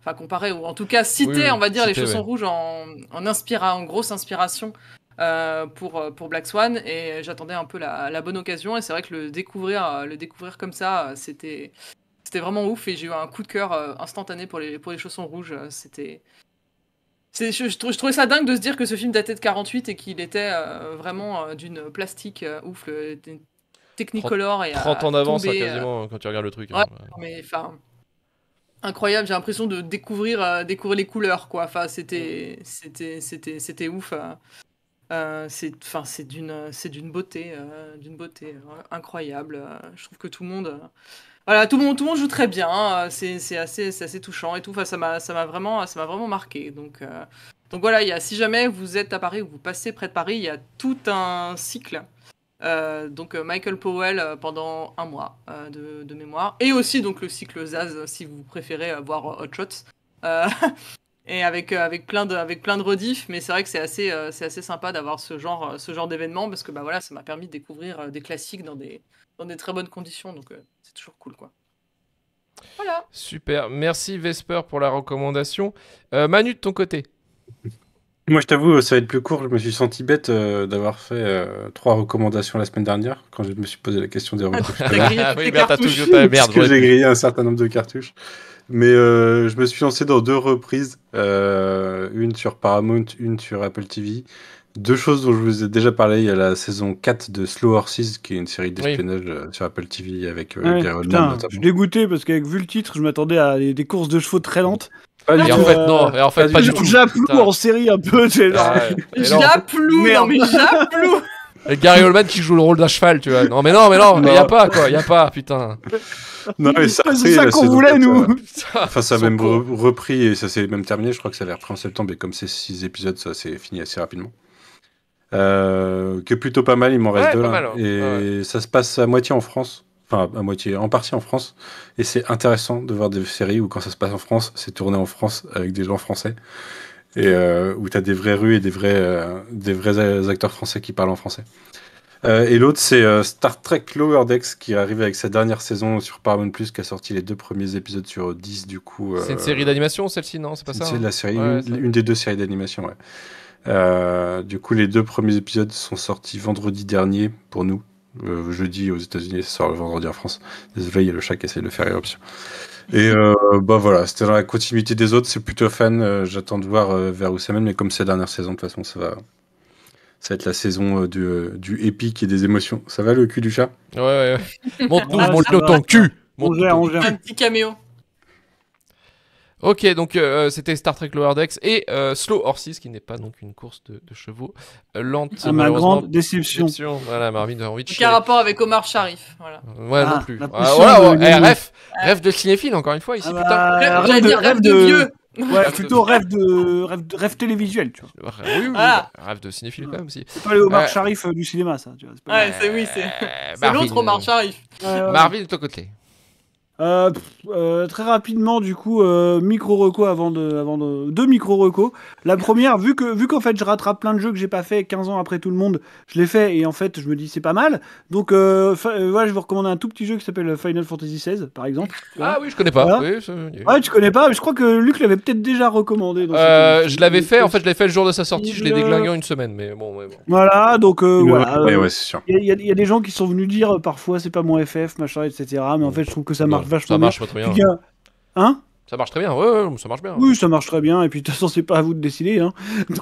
enfin comparait, ou en tout cas citait, on va dire, les chaussons rouges en, inspira, en grosse inspiration euh, pour, pour Black Swan. Et j'attendais un peu la, bonne occasion. Et c'est vrai que le découvrir, le découvrir comme ça, c'était c'était vraiment ouf. Et j'ai eu un coup de cœur instantané pour les, pour les chaussons rouges. C'était. Je, je, trouvais ça dingue de se dire que ce film datait de 48 et qu'il était vraiment d'une plastique ouf, Technicolor et 30 ans d'avance hein, euh, quasiment hein, quand tu regardes le truc. Hein, mais enfin incroyable, j'ai l'impression de découvrir euh, découvrir les couleurs quoi. Enfin, c'était c'était c'était c'était ouf. Euh, euh c'est enfin c'est d'une c'est d'une beauté d'une beauté incroyable. je trouve que tout le monde voilà, tout le monde tout le monde joue très bien, hein. c'est assez assez touchant et tout. Enfin, ça m'a ça m'a vraiment ça m'a vraiment marqué. Donc donc voilà, il y a, si jamais vous êtes à Paris ou vous passez près de Paris, il y a tout un cycle euh, donc euh, Michael Powell euh, pendant un mois de, mémoire. Et aussi donc le cycle Zaz, si vous préférez avoir Hot Shots. et avec, avec, plein de, avec plein de rediffs, mais c'est vrai que c'est assez, c'est assez sympa d'avoir ce genre, ce genre d'événement parce que bah, voilà, ça m'a permis de découvrir des classiques dans des, dans des très bonnes conditions. Donc c'est toujours cool quoi. Voilà. Super. Merci Vesper pour la recommandation. Manu de ton côté. Moi, je t'avoue, ça va être plus court. Je me suis senti bête euh, d'avoir fait euh, trois recommandations la semaine dernière quand je me suis posé la question des recommandations. Ah, oui, t'as toujours ta merde. Parce que j'ai grillé un certain nombre de cartouches. Mais euh, je me suis lancé dans deux reprises, une sur Paramount, une sur Apple TV. Deux choses dont je vous ai déjà parlé. Il y a la saison 4 de Slow Horses, qui est une série d'espionnage sur Apple TV avec euh, Je suis dégoûté parce qu'avec vu le titre, je m'attendais à des courses de chevaux très lentes et, en fait, non, et en fait, pas du tout. en série un peu, tu sais. Ah j'aploue, non mais j'aploue et Gary Oldman qui joue le rôle d'un cheval, tu vois. Non, mais non, mais non, il y'a a pas, quoi, y'a pas, putain. Non, mais ça, c'est ça qu'on voulait, nous. Enfin, ça a même repris et ça s'est même terminé. Je crois que ça a l'air repris en septembre, et comme c'est six épisodes, ça s'est fini assez rapidement. Euh, que plutôt pas mal, il m'en reste ouais, deux. Mal, hein. Et ça se passe à moitié en France à moitié, en partie en France. Et c'est intéressant de voir des séries où quand ça se passe en France, c'est tourné en France avec des gens français. Et euh, où tu as des vraies rues et des vrais, euh, des vrais euh, acteurs français qui parlent en français. et l'autre, c'est Star Trek Lower Decks qui arrive avec sa dernière saison sur Paramount Plus qui a sorti les deux premiers épisodes sur 10 du coup. c'est une série d'animation celle-ci, non C'est pas ça hein? C'est la série, une, des deux séries d'animation, du coup, les deux premiers épisodes sont sortis vendredi dernier pour nous, euh, jeudi aux États-Unis, ce soir le vendredi en France. Désolé, il y a le chat qui essaie de faire éruption. Et euh, bah voilà, c'était dans la continuité des autres, c'est plutôt fan. Euh, j'attends de voir vers où ça mène, mais comme c'est la dernière saison, de toute façon, ça va. Ça va être la saison du, du, épique et des émotions. Ça va le cul du chat Ouais, ouais, ouais. Monte-nous, ah, monte ton cul on Un petit caméo. Ok, donc euh, euh, c'était Star Trek Lower Decks et euh, Slow Horses, qui n'est pas donc une course de, chevaux. lente, ah, ma grande déception. Voilà, Marvin Horvitz. Aucun rapport avec Omar Sharif. Voilà. Ouais, non ah, plus. Ah, voilà, rêve, eh, de cinéphile, encore une fois, ici, ah, putain. Bah, dire, rêve, de, vieux. Ouais, plutôt rêve de rêve, télévisuel, tu vois. Oui, oui, bah, rêve de cinéphile quand même aussi. C'est pas le Omar Sharif du cinéma ça, tu vois. Pas... Ouais, c'est oui, c'est l'autre Omar Sharif. Marvin de ton côté. Euh, euh, très rapidement, du coup, euh, micro reco avant de, deux micro reco. La première, vu que vu qu'en fait je rattrape plein de jeux que j'ai pas fait 15 ans après tout le monde, je l'ai fait et en fait je me dis c'est pas mal. Donc voilà, je vous recommande un tout petit jeu qui s'appelle Final Fantasy XVI, par exemple. Ah oui, je connais pas. Oui, tu connais pas, mais je crois que Luc l'avait peut-être déjà recommandé. je l'avais fait. En fait, je l'ai fait le jour de sa sortie. Je l'ai déglingué en une semaine, mais bon. Voilà, donc voilà. Il y, y, a des gens qui sont venus dire parfois c'est pas mon FF, machin, etc. Mais en mm. fait, je trouve que ça marche Hein ça marche très bien. Hein ça marche très bien, ça marche bien. Oui, ça marche très bien, et puis de toute façon, c'est pas à vous de décider. Hein.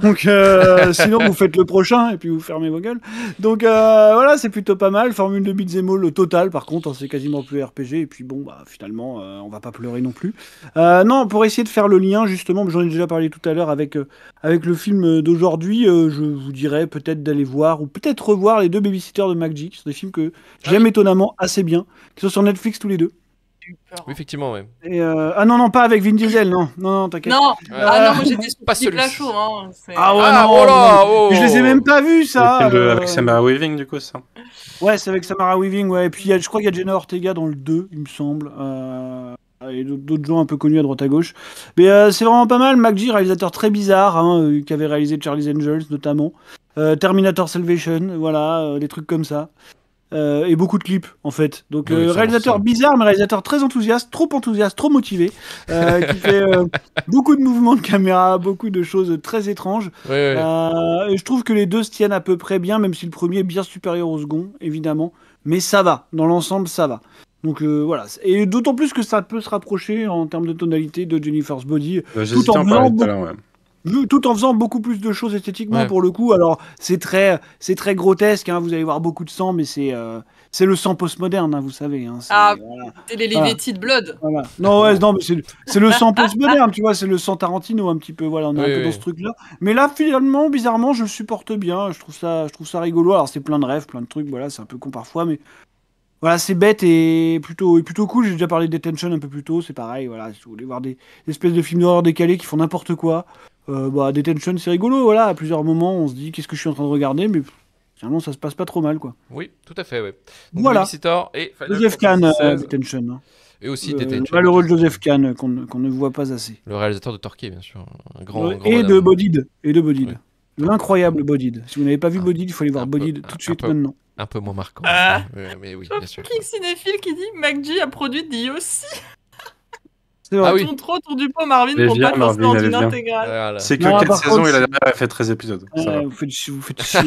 Donc, euh, sinon, vous faites le prochain, et puis vous fermez vos gueules. Donc, euh, voilà, c'est plutôt pas mal. Formule de beat'em le total, par contre, hein, c'est quasiment plus RPG, et puis bon, bah, finalement, euh, on va pas pleurer non plus. non, pour essayer de faire le lien, justement, j'en ai déjà parlé tout à l'heure avec, avec le film d'aujourd'hui, je vous dirais peut-être d'aller voir, ou peut-être revoir les deux babysitters de Magic, Ce sont des films que j'aime ah étonnamment assez bien, qui sont sur Netflix tous les deux. Oui, hein. effectivement, ouais. Euh, ah non, non, pas avec Vin Diesel, non. Non, non, t'inquiète. Non, ah non, j'ai des pas chaud. Hein, ah ouais, ah, oh oh. Je les ai même pas vus, ça. Le euh. Avec Samara Weaving, du coup, ça. Ouais, c'est avec Samara Weaving, ouais. Et puis y a, je crois qu'il y a Jenna Ortega dans le 2, il me semble. Euh, et d'autres gens un peu connus à droite à gauche. Mais c'est vraiment pas mal. G réalisateur très bizarre, hein, qui avait réalisé Charlie's Angels notamment. Terminator Salvation, voilà, des trucs comme ça. Euh, et beaucoup de clips en fait. Donc euh, réalisateur bizarre mais réalisateur très enthousiaste, trop enthousiaste, trop motivé, euh, qui fait beaucoup de mouvements de caméra, beaucoup de choses très étranges. Et je trouve que les deux se tiennent à peu près bien, même si le premier est bien supérieur au second, évidemment. Mais ça va, dans l'ensemble ça va. Donc voilà, et d'autant plus que ça peut se rapprocher en termes de tonalité de Jennifer's Body, tout en, blanc tout en faisant beaucoup plus de choses esthétiquement pour le coup. Alors c'est très, c'est très grotesque. Hein. vous allez voir beaucoup de sang, mais c'est, euh, c'est le sang postmoderne, hein, vous savez. Hein. ah, c'est les Blood. Non, mais c'est, le sang postmoderne, tu vois, c'est le sang Tarantino un petit peu. Voilà, on est un peu dans ce truc-là. Mais là, finalement, bizarrement, je supporte bien. Je trouve ça, je trouve ça rigolo. Alors c'est plein de rêves, plein de trucs. Voilà, c'est un peu con parfois, mais voilà, c'est bête et plutôt, et plutôt cool. J'ai déjà parlé de Detention un peu plus tôt, c'est pareil. Voilà, si vous voulez voir des espèces de films d'horreur décalés qui font n'importe quoi, euh, bah, Detention, c'est rigolo, voilà. À plusieurs moments, on se dit qu'est-ce que je suis en train de regarder, mais finalement, ça se passe pas trop mal, quoi. Oui, tout à fait, ouais. Donc, voilà. et Joseph Kahn, euh, Detention. Hein. Et aussi euh, Detention. Le malheureux Joseph Kahn, qu'on ne voit pas assez. Le réalisateur de Torquay, bien sûr. Un grand, et, de Bodhid. et de Bodhid. L'incroyable Bodhid. Si vous n'avez pas vu Bodhid il faut aller voir Bodhid tout de suite maintenant. Un peu moins marquant. Ah, mais, oui, bien sûr. cinéphile qui dit G a produit dit aussi. On ah oui. Tourne trop autour du pot, Marvin, pour pas te dans une intégrale. C'est que 4 saisons et la dernière, fait 13 épisodes. vous faites chier.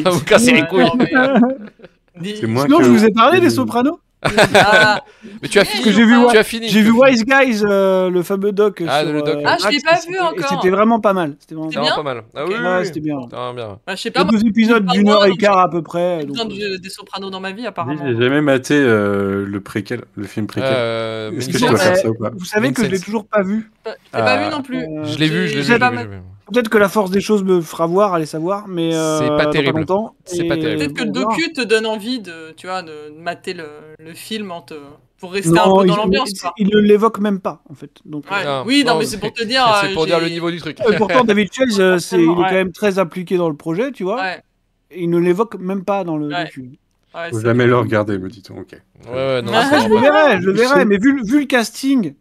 vous cassez les couilles. Sinon, je vous ai parlé des Sopranos ah. mais tu as fini. J'ai vu, Wise Guys, euh, le fameux doc. Ah, euh, ah je l'ai pas vu encore. C'était vraiment pas mal. C'était vraiment, pas mal. Ah ouais, c'était bien. Ah, bien. Bah, je pas. Deux épisodes d'une heure et quart à peu près. Donc... Euh. des Sopranos dans ma vie apparemment. J'ai jamais maté le préquel, le film préquel. Euh, Est-ce que je dois faire ça ou pas Vous savez que je l'ai toujours pas vu. Je l'ai pas vu non plus. Je l'ai vu, je l'ai vu. Peut-être que la force des choses me fera voir, aller savoir, mais c'est euh, pas terrible. C'est pas terrible. Peut-être que le docu te donne envie de, tu vois, de mater le, film en te pour rester un peu dans l'ambiance. Il ne l'évoque même pas, en fait. Donc, oui, non, mais c'est pour te dire. c'est pour dire le niveau du truc. Euh, pourtant, David Chase, euh, il est quand même très impliqué dans le projet, tu vois. il ne l'évoque même pas dans le ouais. ne Faut jamais le regarder, me dit-on. Ok. je le verrai, je verrai. Mais vu le casting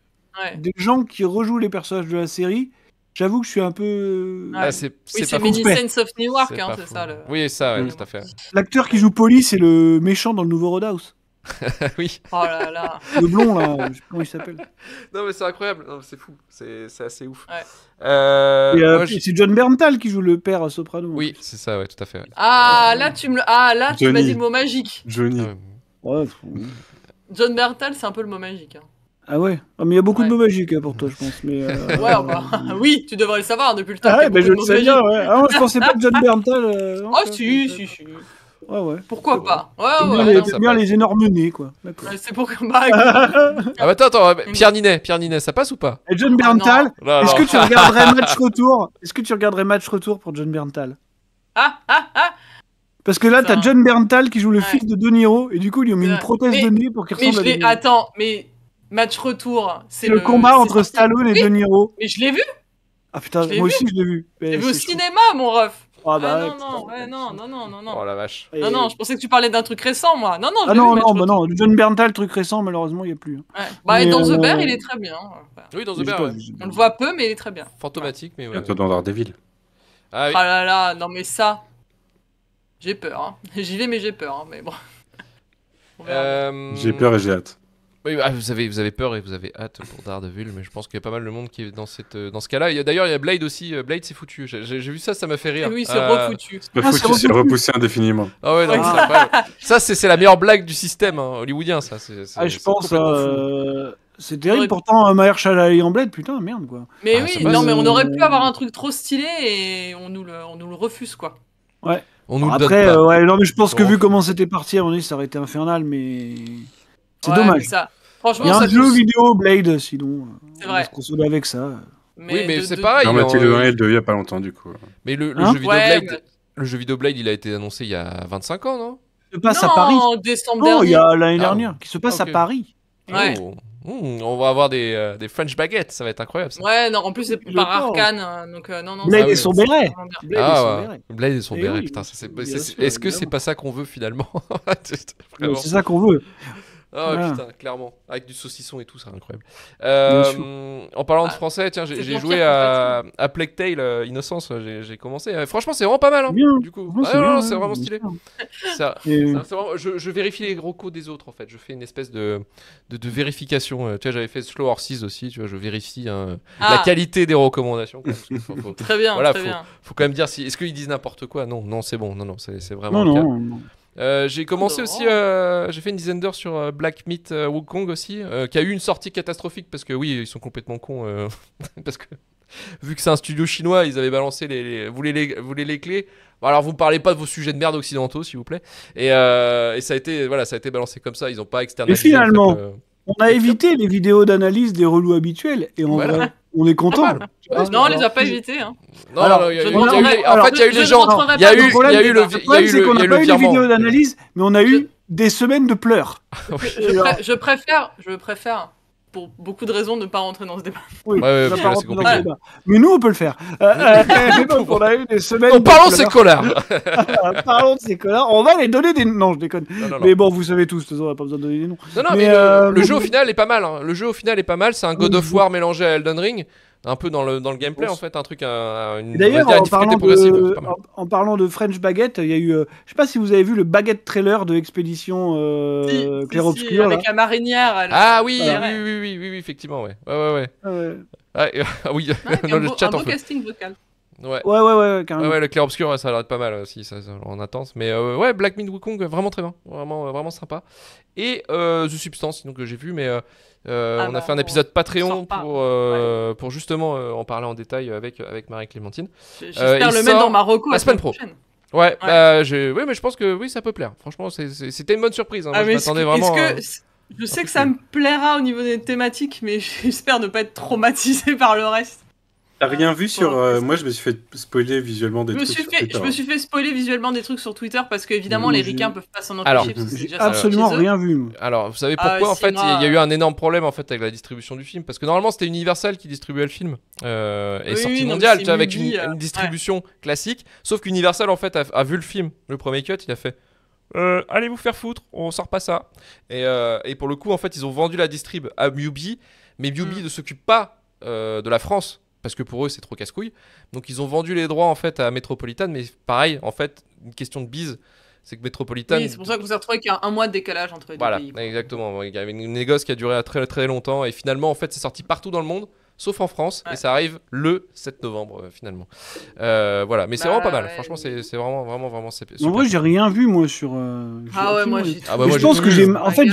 des gens qui rejouent les personnages de la série, J'avoue que je suis un peu. Ah, c'est oui, pas of New York, hein, c'est ça. Le... Oui, ça, mm. tout à fait. L'acteur qui joue Polly, c'est le méchant dans le nouveau Roadhouse. oui. Oh là là. Le blond, là, je sais plus comment il s'appelle. Non, mais c'est incroyable, c'est fou, c'est assez ouf. Euh, euh, c'est John Berntal qui joue le père euh, Soprano. Oui, c'est ça, ouais, tout à fait. Ah, là, tu me ah, là, tu m'as dit le mot magique. Johnny. Ah, ouais, John Berntal, c'est un peu le mot magique. Hein. Ah ouais ah, Mais il y a beaucoup de mots magiques hein, pour toi, je pense. Mais, euh, ouais, oui, tu devrais le savoir depuis le temps. Ah ouais, mais je le sais bien, ouais. Ah, non, je pensais pas que John Berntal. Ah euh, oh, si, si, si. Ouais, ah ouais. Pourquoi pas Ouais, ouais. Bien, bien les énormes nez, quoi. C'est pour Marc. ah, bah attends, attends, mm. Pierre Ninet, Pierre Ninet, ça passe ou pas John Berntal, est-ce que tu regarderais match retour Est-ce que tu regarderais match retour pour John Berntal Ah, ah, ah parce que là, t'as John Berntal qui joue le fils de De Niro, et du coup, ils lui ont mis une prothèse de nez pour qu'il ressemble mais je à Attends, mais match retour. C'est le, le, combat entre Stallone et De Niro. Mais je l'ai vu. Ah putain, moi aussi je l'ai vu. J'ai vu au cinéma, mon ref. Ah, bah, ah non, non, non, non, non, non, Oh la vache. Non, non, je pensais que tu parlais d'un truc récent, moi. Non, non, ah, non, non, bah, non, John Berntal, truc récent, malheureusement, il n'y a plus. Hein. Bah, et dans The euh, Bear, il est très bien. Hein. oui, dans The Bear, On le voit peu, mais il est très bien. Fantomatique, mais ouais. Bientôt dans Daredevil. Ah, oui. ah là là, non, mais ça. J'ai peur. Hein. J'y vais, mais j'ai peur. Mais bon. Euh, j'ai peur et j'ai hâte. Ah, vous, avez, vous avez peur et vous avez hâte pour Daredevil, mais je pense qu'il y a pas mal de monde qui est dans, cette, euh, dans ce cas-là. D'ailleurs, il y a Blade aussi. Euh, Blade, c'est foutu. J'ai vu ça, ça m'a fait rire. Oui, c'est euh, refoutu. C'est ah, repoussé indéfiniment. Ah ça, c'est la meilleure blague du système hein, hollywoodien, ça. je pense. C'est terrible, pourtant euh, Mahershala en Blade, putain, merde quoi. Mais oui, non, mais on aurait pu avoir un truc trop stylé et on nous le, on nous le refuse quoi. Ouais. On nous Après, ouais, non, mais je pense que vu comment c'était parti, à mon ça aurait été infernal, mais. C'est dommage. Ça, il y a un jeu vidéo Blade, sinon. Euh, c'est vrai. On se avec ça. oui, mais c'est pareil. Non, mais le 1 et 2, il n'y a pas longtemps, du coup. Mais le, hein jeu vidéo Blade, le jeu vidéo Blade, il a été annoncé il y a 25 ans, non Il se passe à Paris. en décembre Non, oh, il y a l'année ah. dernière, qui se passe à Paris. Oh, ouais. Hmm, on va avoir des, euh, des, French baguettes, ça va être incroyable. Ouais, non, en plus c'est par Arkane, euh, donc non, non. Blade, et, son béret. ah, ouais. Blade et son eh béret. putain, est-ce que c'est pas ça qu'on veut finalement C'est ça qu'on veut. Oh putain, clairement. Avec du saucisson et tout, c'est incroyable. Euh, en parlant de ah, français, tiens, j'ai joué à, Plague Tale euh, Innocence, j'ai commencé. franchement, c'est vraiment pas mal, hein, du coup. c'est vraiment stylé. Ça, je, vérifie les recos des autres, en fait. Je fais une espèce de, de, vérification. Euh, tu j'avais fait Slow Horses aussi, tu vois, je vérifie hein, ah. la qualité des recommandations. très bien, voilà, très faut, Faut quand même dire, si, est-ce qu'ils disent n'importe quoi Non, non, c'est bon. Non, non, c'est vraiment... le cas. non, non. Euh, j'ai commencé aussi, euh, j'ai fait une dizaine d'heures sur euh, Black Meat Wukong aussi, qui a eu une sortie catastrophique parce que oui, ils sont complètement cons parce que vu que c'est un studio chinois, ils avaient balancé les, voulaient les, les clés. Alors vous ne parlez pas de vos sujets de merde occidentaux, s'il vous plaît. Et, ça a été, voilà, ça a été balancé comme ça. Ils n'ont pas externalisé. Et finalement, on a évité les vidéos d'analyse des relous habituels et on va on est content. Ah, bah. non, on les a pas évités. Hein. Non, a, en fait, il y a eu des gens. Il y a eu, il y a eu le, problème, c'est qu'on n'a pas eu les vidéos d'analyse, mais on a eu des semaines de pleurs. Je préfère, je préfère pour beaucoup de raisons, ne pas rentrer dans ce débat. Oui, ouais, pas rentrer Dans débat. Mais nous, on peut le faire. Euh, on euh, a de ces colères. parlons de ces colères, On va les donner des Non, je déconne. Mais bon, vous savez tous, on n'a pas besoin de donner des noms. Non, non, mais, euh, le, jeu au final est pas mal. Hein. Le jeu au final est pas mal. C'est un God of War mélangé à Elden Ring un peu dans le, dans le gameplay en fait, un truc, à une D'ailleurs, en, parlant de, en, parlant de French Baguette, il y a eu, Je euh, je sais pas si vous avez vu le baguette trailer de Expédition Claire euh, Obscure. Clair si, Obscur. avec la marinière. Ah oui, effectivement, oui, oui, oui, oui, effectivement, ouais. Ouais, ouais, ouais. Ah, ah, ah oui, dans le beau, chat un en casting vocal. Ouais, ouais, ouais, ouais, même. ouais, le clair obscur, ça a l'air pas mal aussi, euh, ça, en attente. Mais ouais, Black Myth Wukong, vraiment très bien, vraiment, vraiment sympa. Et The Substance, sinon que j'ai vu, mais euh, ah on a bah, fait un épisode Patreon euh, pour, justement euh, en parler en détail avec, Marie-Clémentine. J'espère le mettre dans Marocco la semaine prochaine. Ouais, bah, oui, mais je pense que oui, ça peut plaire. Franchement, c'était une bonne surprise. vraiment. Que... Je sais que ça me plaira au niveau des thématiques, mais j'espère ne pas être traumatisé par le reste. T'as rien vu sur. Euh, moi, je me suis fait spoiler visuellement des trucs. sur Twitter. je me hein. suis fait spoiler visuellement des trucs sur Twitter parce qu'évidemment, les ricains peuvent pas s'en empêcher. j'ai absolument rien vu. Alors, vous savez ah, pourquoi En fait, il y, a eu un énorme problème en fait avec la distribution du film parce que normalement, c'était Universal qui distribuait le film euh, et oui, sortie mondiale, tu avec une, euh, distribution classique. Sauf qu'Universal en fait a, vu le film, le premier cut, il a fait. allez vous faire foutre, on sort pas ça. Et, et, pour le coup, en fait, ils ont vendu la distrib à Mubi, mais Mubi mm. ne s'occupe pas de la France parce que pour eux c'est trop casse-couille. Donc ils ont vendu les droits en fait à Metropolitan, mais pareil, en fait, une question de bise. C'est que Metropolitan. Oui, c'est pour ça qu'on s'est retrouvé qu'il y a un mois de décalage entre les deux Voilà, exactement. Il y avait une négoce qui a duré très très longtemps et finalement, en fait, c'est sorti partout dans le monde sauf en France, et ça arrive le 7 novembre euh, finalement. Euh, voilà, mais c'est vraiment bah, pas mal. Franchement, euh, c'est vraiment, vraiment, vraiment. En vrai, j'ai rien vu moi sur. ah ouais, moi j'ai. Ah bah, je pense que j'ai. En fait,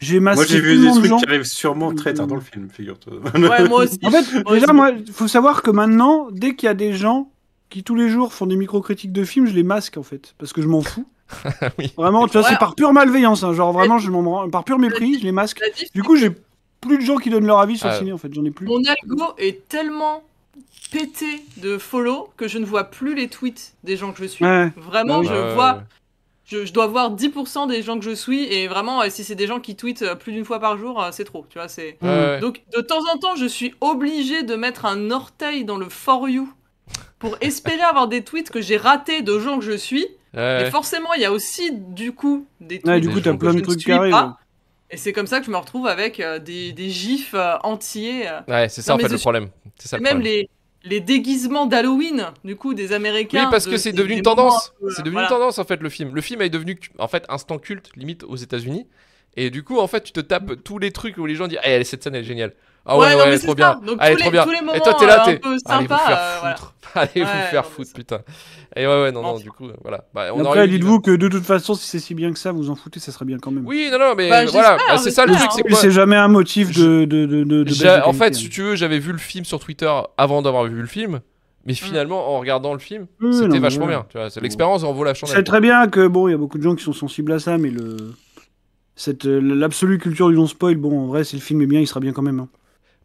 j'ai Moi j'ai vu des trucs qui arrivent sûrement très tard dans le film, figure-toi. ouais, moi aussi. En fait, déjà, moi, faut savoir que maintenant, dès qu'il y a des gens qui tous les jours font des micro-critiques de films, je les masque en fait, parce que je m'en fous. Vraiment, tu vois, c'est par pure malveillance, hein. genre vraiment, par pur mépris, je les masque. Du coup, j'ai plus de gens qui donnent leur avis sur le ah. en fait, j'en ai plus. Mon algo est tellement pété de follow que je ne vois plus les tweets des gens que je suis. Vraiment, je vois. Je, dois voir 10% des gens que je suis et vraiment euh, si c'est des gens qui tweetent euh, plus d'une fois par jour euh, c'est trop tu vois c'est donc de temps en temps je suis obligé de mettre un orteil dans le for you pour espérer avoir des tweets que j'ai ratés de gens que je suis et forcément il y a aussi du coup des tweets du coup t'as plein de trucs et c'est comme ça que je me retrouve avec euh, des, gifs euh, entiers. Euh. Ouais, c'est ça en fait le problème. Ça, même les déguisements d'Halloween, du coup, des Américains. Oui, parce que c'est devenu une tendance. C'est devenu une tendance en fait le film. Le film est devenu en fait instant culte limite aux États-Unis. Et du coup, en fait, tu te tapes tous les trucs où les gens disent, hey, eh, cette scène elle est géniale. Ah ouais, trop bien. Donc, Allez, tous trop les, bien. moments, et toi, t'es là, euh, t'es. Allez, vous faire euh, foutre. Allez, vous faire foutre, putain. Et ouais, ouais, non, non, du coup, voilà. Bah, on Après, dites-vous que de toute façon, si c'est si bien que ça, vous en foutez, ça serait bien quand même. Oui, non, non, mais bah, voilà, bah, c'est ça le truc, hein. c'est jamais un motif de. en fait, si hein. tu veux, j'avais vu le film sur Twitter avant d'avoir vu le film. Mais mm. finalement, en regardant le film, c'était vachement bien. L'expérience en vaut la chandelle. C'est très bien que, bon, il y a beaucoup de gens qui sont sensibles à ça, mais le... Euh, l'absolue culture du non-spoil, bon, en vrai, si le film est bien, il sera bien quand même. Hein.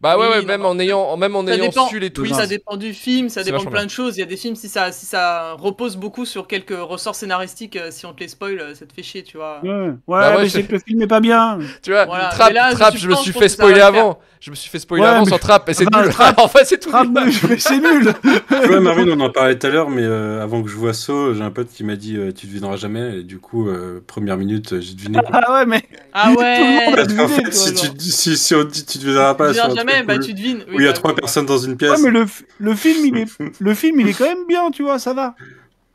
Bah ouais, ouais même, en ayant, même en ayant su les twists. Ça dépend du film, ça dépend de plein de choses. Il y a des films, si ça, si ça repose beaucoup sur quelques ressorts scénaristiques, euh, si on te les spoil, euh, ça te fait chier, tu vois. Ouais, ouais, bah ouais mais que le film est pas bien. Tu vois, Trap, je, me suis fait spoiler avant. Je me suis fait spoiler avant sans Trap, et c'est nul. en fait c'est tout nul. C'est nul. Tu vois, Marine, on en parlait tout à l'heure, mais euh, avant que je vois ça j'ai un pote qui m'a dit Tu devineras jamais, et du coup, première minute, j'ai deviné. Ah ouais, mais. Ah ouais Si on dit Tu devineras pas, bah, oui, il y a bah, trois bah. personnes dans une pièce. mais le, le, film, il est, le film, il est quand même bien, tu vois, ça va.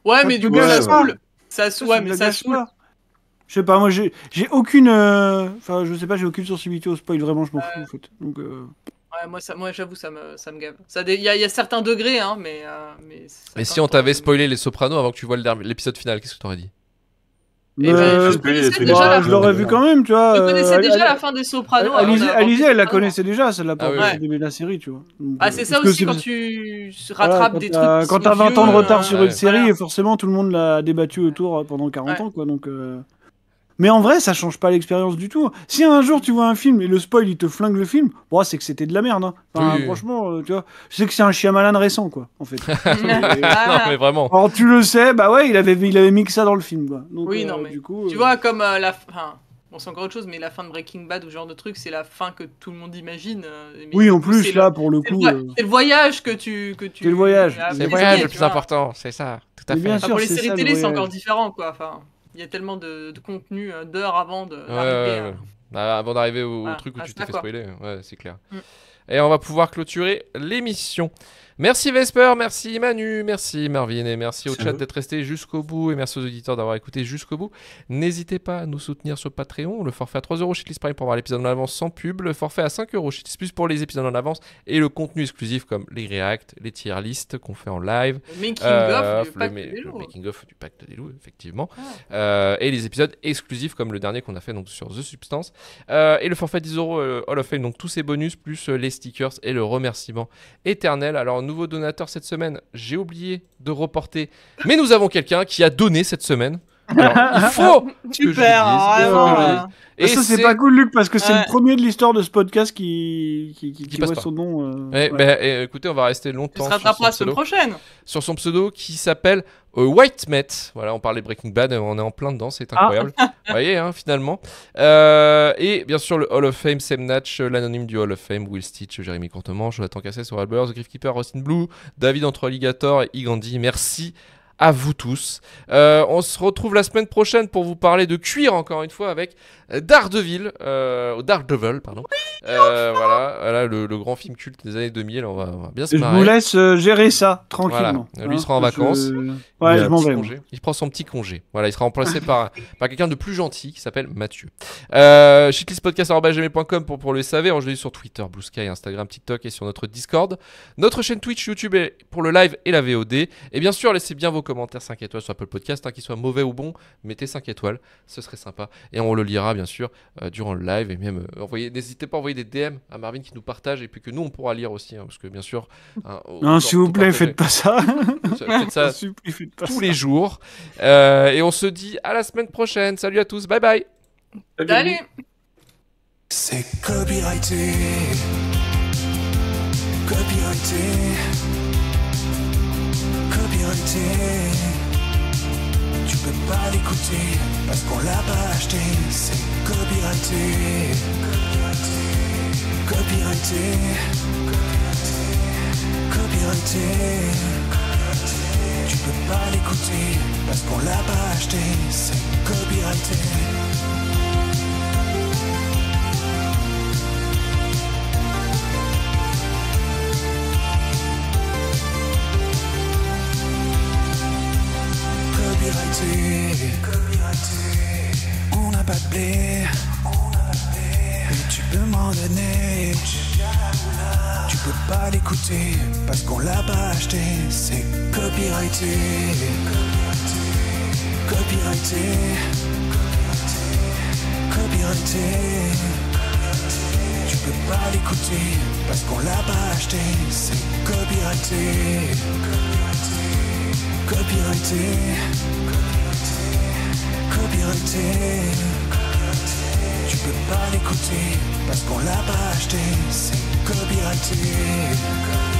Ouais, mais du coup, ça saoule. Ça mais Je sais pas, moi j'ai aucune. Euh, enfin, je sais pas, j'ai aucune sensibilité au spoil, vraiment, je m'en fous Donc, euh. Ouais, moi, ça, moi j'avoue, ça me, ça gave. Il y, a certains degrés, hein, mais. Euh, mais, mais si on t'avait spoilé Les Sopranos avant que tu vois l'épisode final, qu'est-ce que t'aurais dit mais je, l'aurais vu quand même, tu vois. Elle euh, connaissais déjà la fin des Sopranos. Alizé, elle la connaissait déjà, celle-là, pour ah la série, tu vois. ah, c'est ça aussi quand tu rattrapes des trucs. Quand t'as 20 ans de retard sur euh, une série, forcément, tout le monde l'a débattu autour euh, pendant 40 ans, quoi. Donc. Mais en vrai, ça change pas l'expérience du tout. Si un jour tu vois un film et le spoil il te flingue le film, bon, c'est que c'était de la merde. Hein. Franchement, euh, tu vois, c'est que c'est un chien malin récent, quoi, en fait. non, mais vraiment. or tu le sais, bah ouais, il avait, il avait mis que ça dans le film, quoi. oui, euh, non, mais du coup, tu euh, vois, comme la fin. Bon, c'est encore autre chose, mais la fin de Breaking Bad ou ce genre de truc, c'est la fin que tout le monde imagine. oui, en plus, là, pour le coup. C'est le, voyage que tu. Que tu... C'est le voyage. C'est le voyage le plus important, c'est ça. Tout à fait. Bien sûr, pour les séries télé, c'est encore différent, quoi. Enfin. Il y a tellement de, contenu euh, d'heures avant de. Bah, avant d'arriver au, truc où tu t'es fait spoiler, ouais, c'est clair. Mm. Et on va pouvoir clôturer l'émission. Merci Vesper, merci Manu, merci Marvin et merci au chat d'être resté jusqu'au bout et merci aux auditeurs d'avoir écouté jusqu'au bout. N'hésitez pas à nous soutenir sur Patreon, le forfait à euros chez List pour avoir l'épisode en avance sans pub, le forfait à euros chez Plus pour les épisodes en avance et le contenu exclusif comme les react les tier lists qu'on fait en live, le making of euh, du pacte des loups. effectivement, ah. euh, et les épisodes exclusifs comme le dernier qu'on a fait donc sur The Substance euh, et le forfait 10€ Hall of Fame donc tous ces bonus plus les stickers et le remerciement éternel. Alors nouveau donateur cette semaine. J'ai oublié de reporter. Mais nous avons quelqu'un qui a donné cette semaine. Alors, il faut Super, vraiment. Ah. Et ça, c'est pas cool, Luc, parce que c'est le premier de l'histoire de ce podcast qui, qui, passe son nom. Euh, eh, bah, eh, écoutez, on va rester longtemps. sur son la pseudo, prochaine. Sur son pseudo qui s'appelle euh, White Met. Voilà, on parlait Breaking Bad, on est en plein dedans, c'est ah. incroyable. Vous voyez, hein, finalement. Euh, et bien sûr, le Hall of Fame, Sam Natch, l'anonyme du Hall of Fame, Will Stitch, Jérémy Contement, Jonathan Cassé, sur Burr, The Keeper Austin Blue, David entre Alligator et Igandi. Merci à vous tous. Euh, on se retrouve la semaine prochaine pour vous parler de cuir encore une fois avec Daredevil, euh, Daredevil, pardon. Euh, voilà, voilà le, grand film culte des années 2000. On va, on va bien se marrer. Je vous laisse euh, gérer ça tranquillement. Lui hein. sera en vacances. Il prend son petit congé. Voilà, il sera remplacé par, par quelqu'un de plus gentil qui s'appelle Mathieu. Euh, pour, pour le SAV. jeu sur Twitter, Blue Sky, Instagram, TikTok et sur notre Discord. Notre chaîne Twitch, YouTube pour le live et la VOD. Et bien sûr, laissez bien vos commentaires 5 étoiles sur Apple Podcast, hein, qu'ils soient mauvais ou bons. Mettez 5 étoiles, ce serait sympa. Et on le lira bien sûr, euh, durant le live. Et même, euh, envoyez, n'hésitez pas à envoyer des DM à Marvin qui nous partage et puis que nous, on pourra lire aussi. Hein, parce que bien sûr. Hein, non, s'il vous plaît, faites pas ça. tous les jours. Euh, et on se dit à la semaine prochaine. Salut à tous. Bye bye. C'est Copyrighté. Tu peux pas l'écouter parce qu'on l'a pas acheté. C'est copyraté. Copyraté. Copyraté. Tu peux pas l'écouter parce qu'on l'a pas acheté. C'est copyraté. copyrighté. tu On n'a pas de blé On Mais tu peux m'en donner Tu peux pas l'écouter Parce qu'on l'a pas acheté C'est copyrighté Copyrighté Copyrighté Copyrighté Tu peux pas l'écouter Parce qu'on l'a pas acheté C'est copyrighté Copyrighté Copyrighté. Copyrighté. Copyrighté. Tu peux pas l'écouter parce qu'on l'a pas acheté. C'est copyrighté.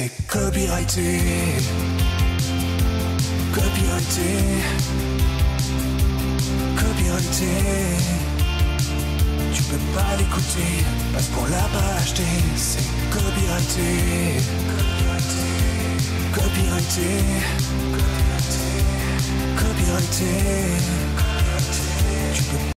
C'est copyrighté. Copyrighté. Copyrighté. Tu peux pas l'écouter parce qu'on l'a pas acheté. C'est copyrighté. Copyrighté. Copyrighté. Copyrighté. Copyrighté. Tu peux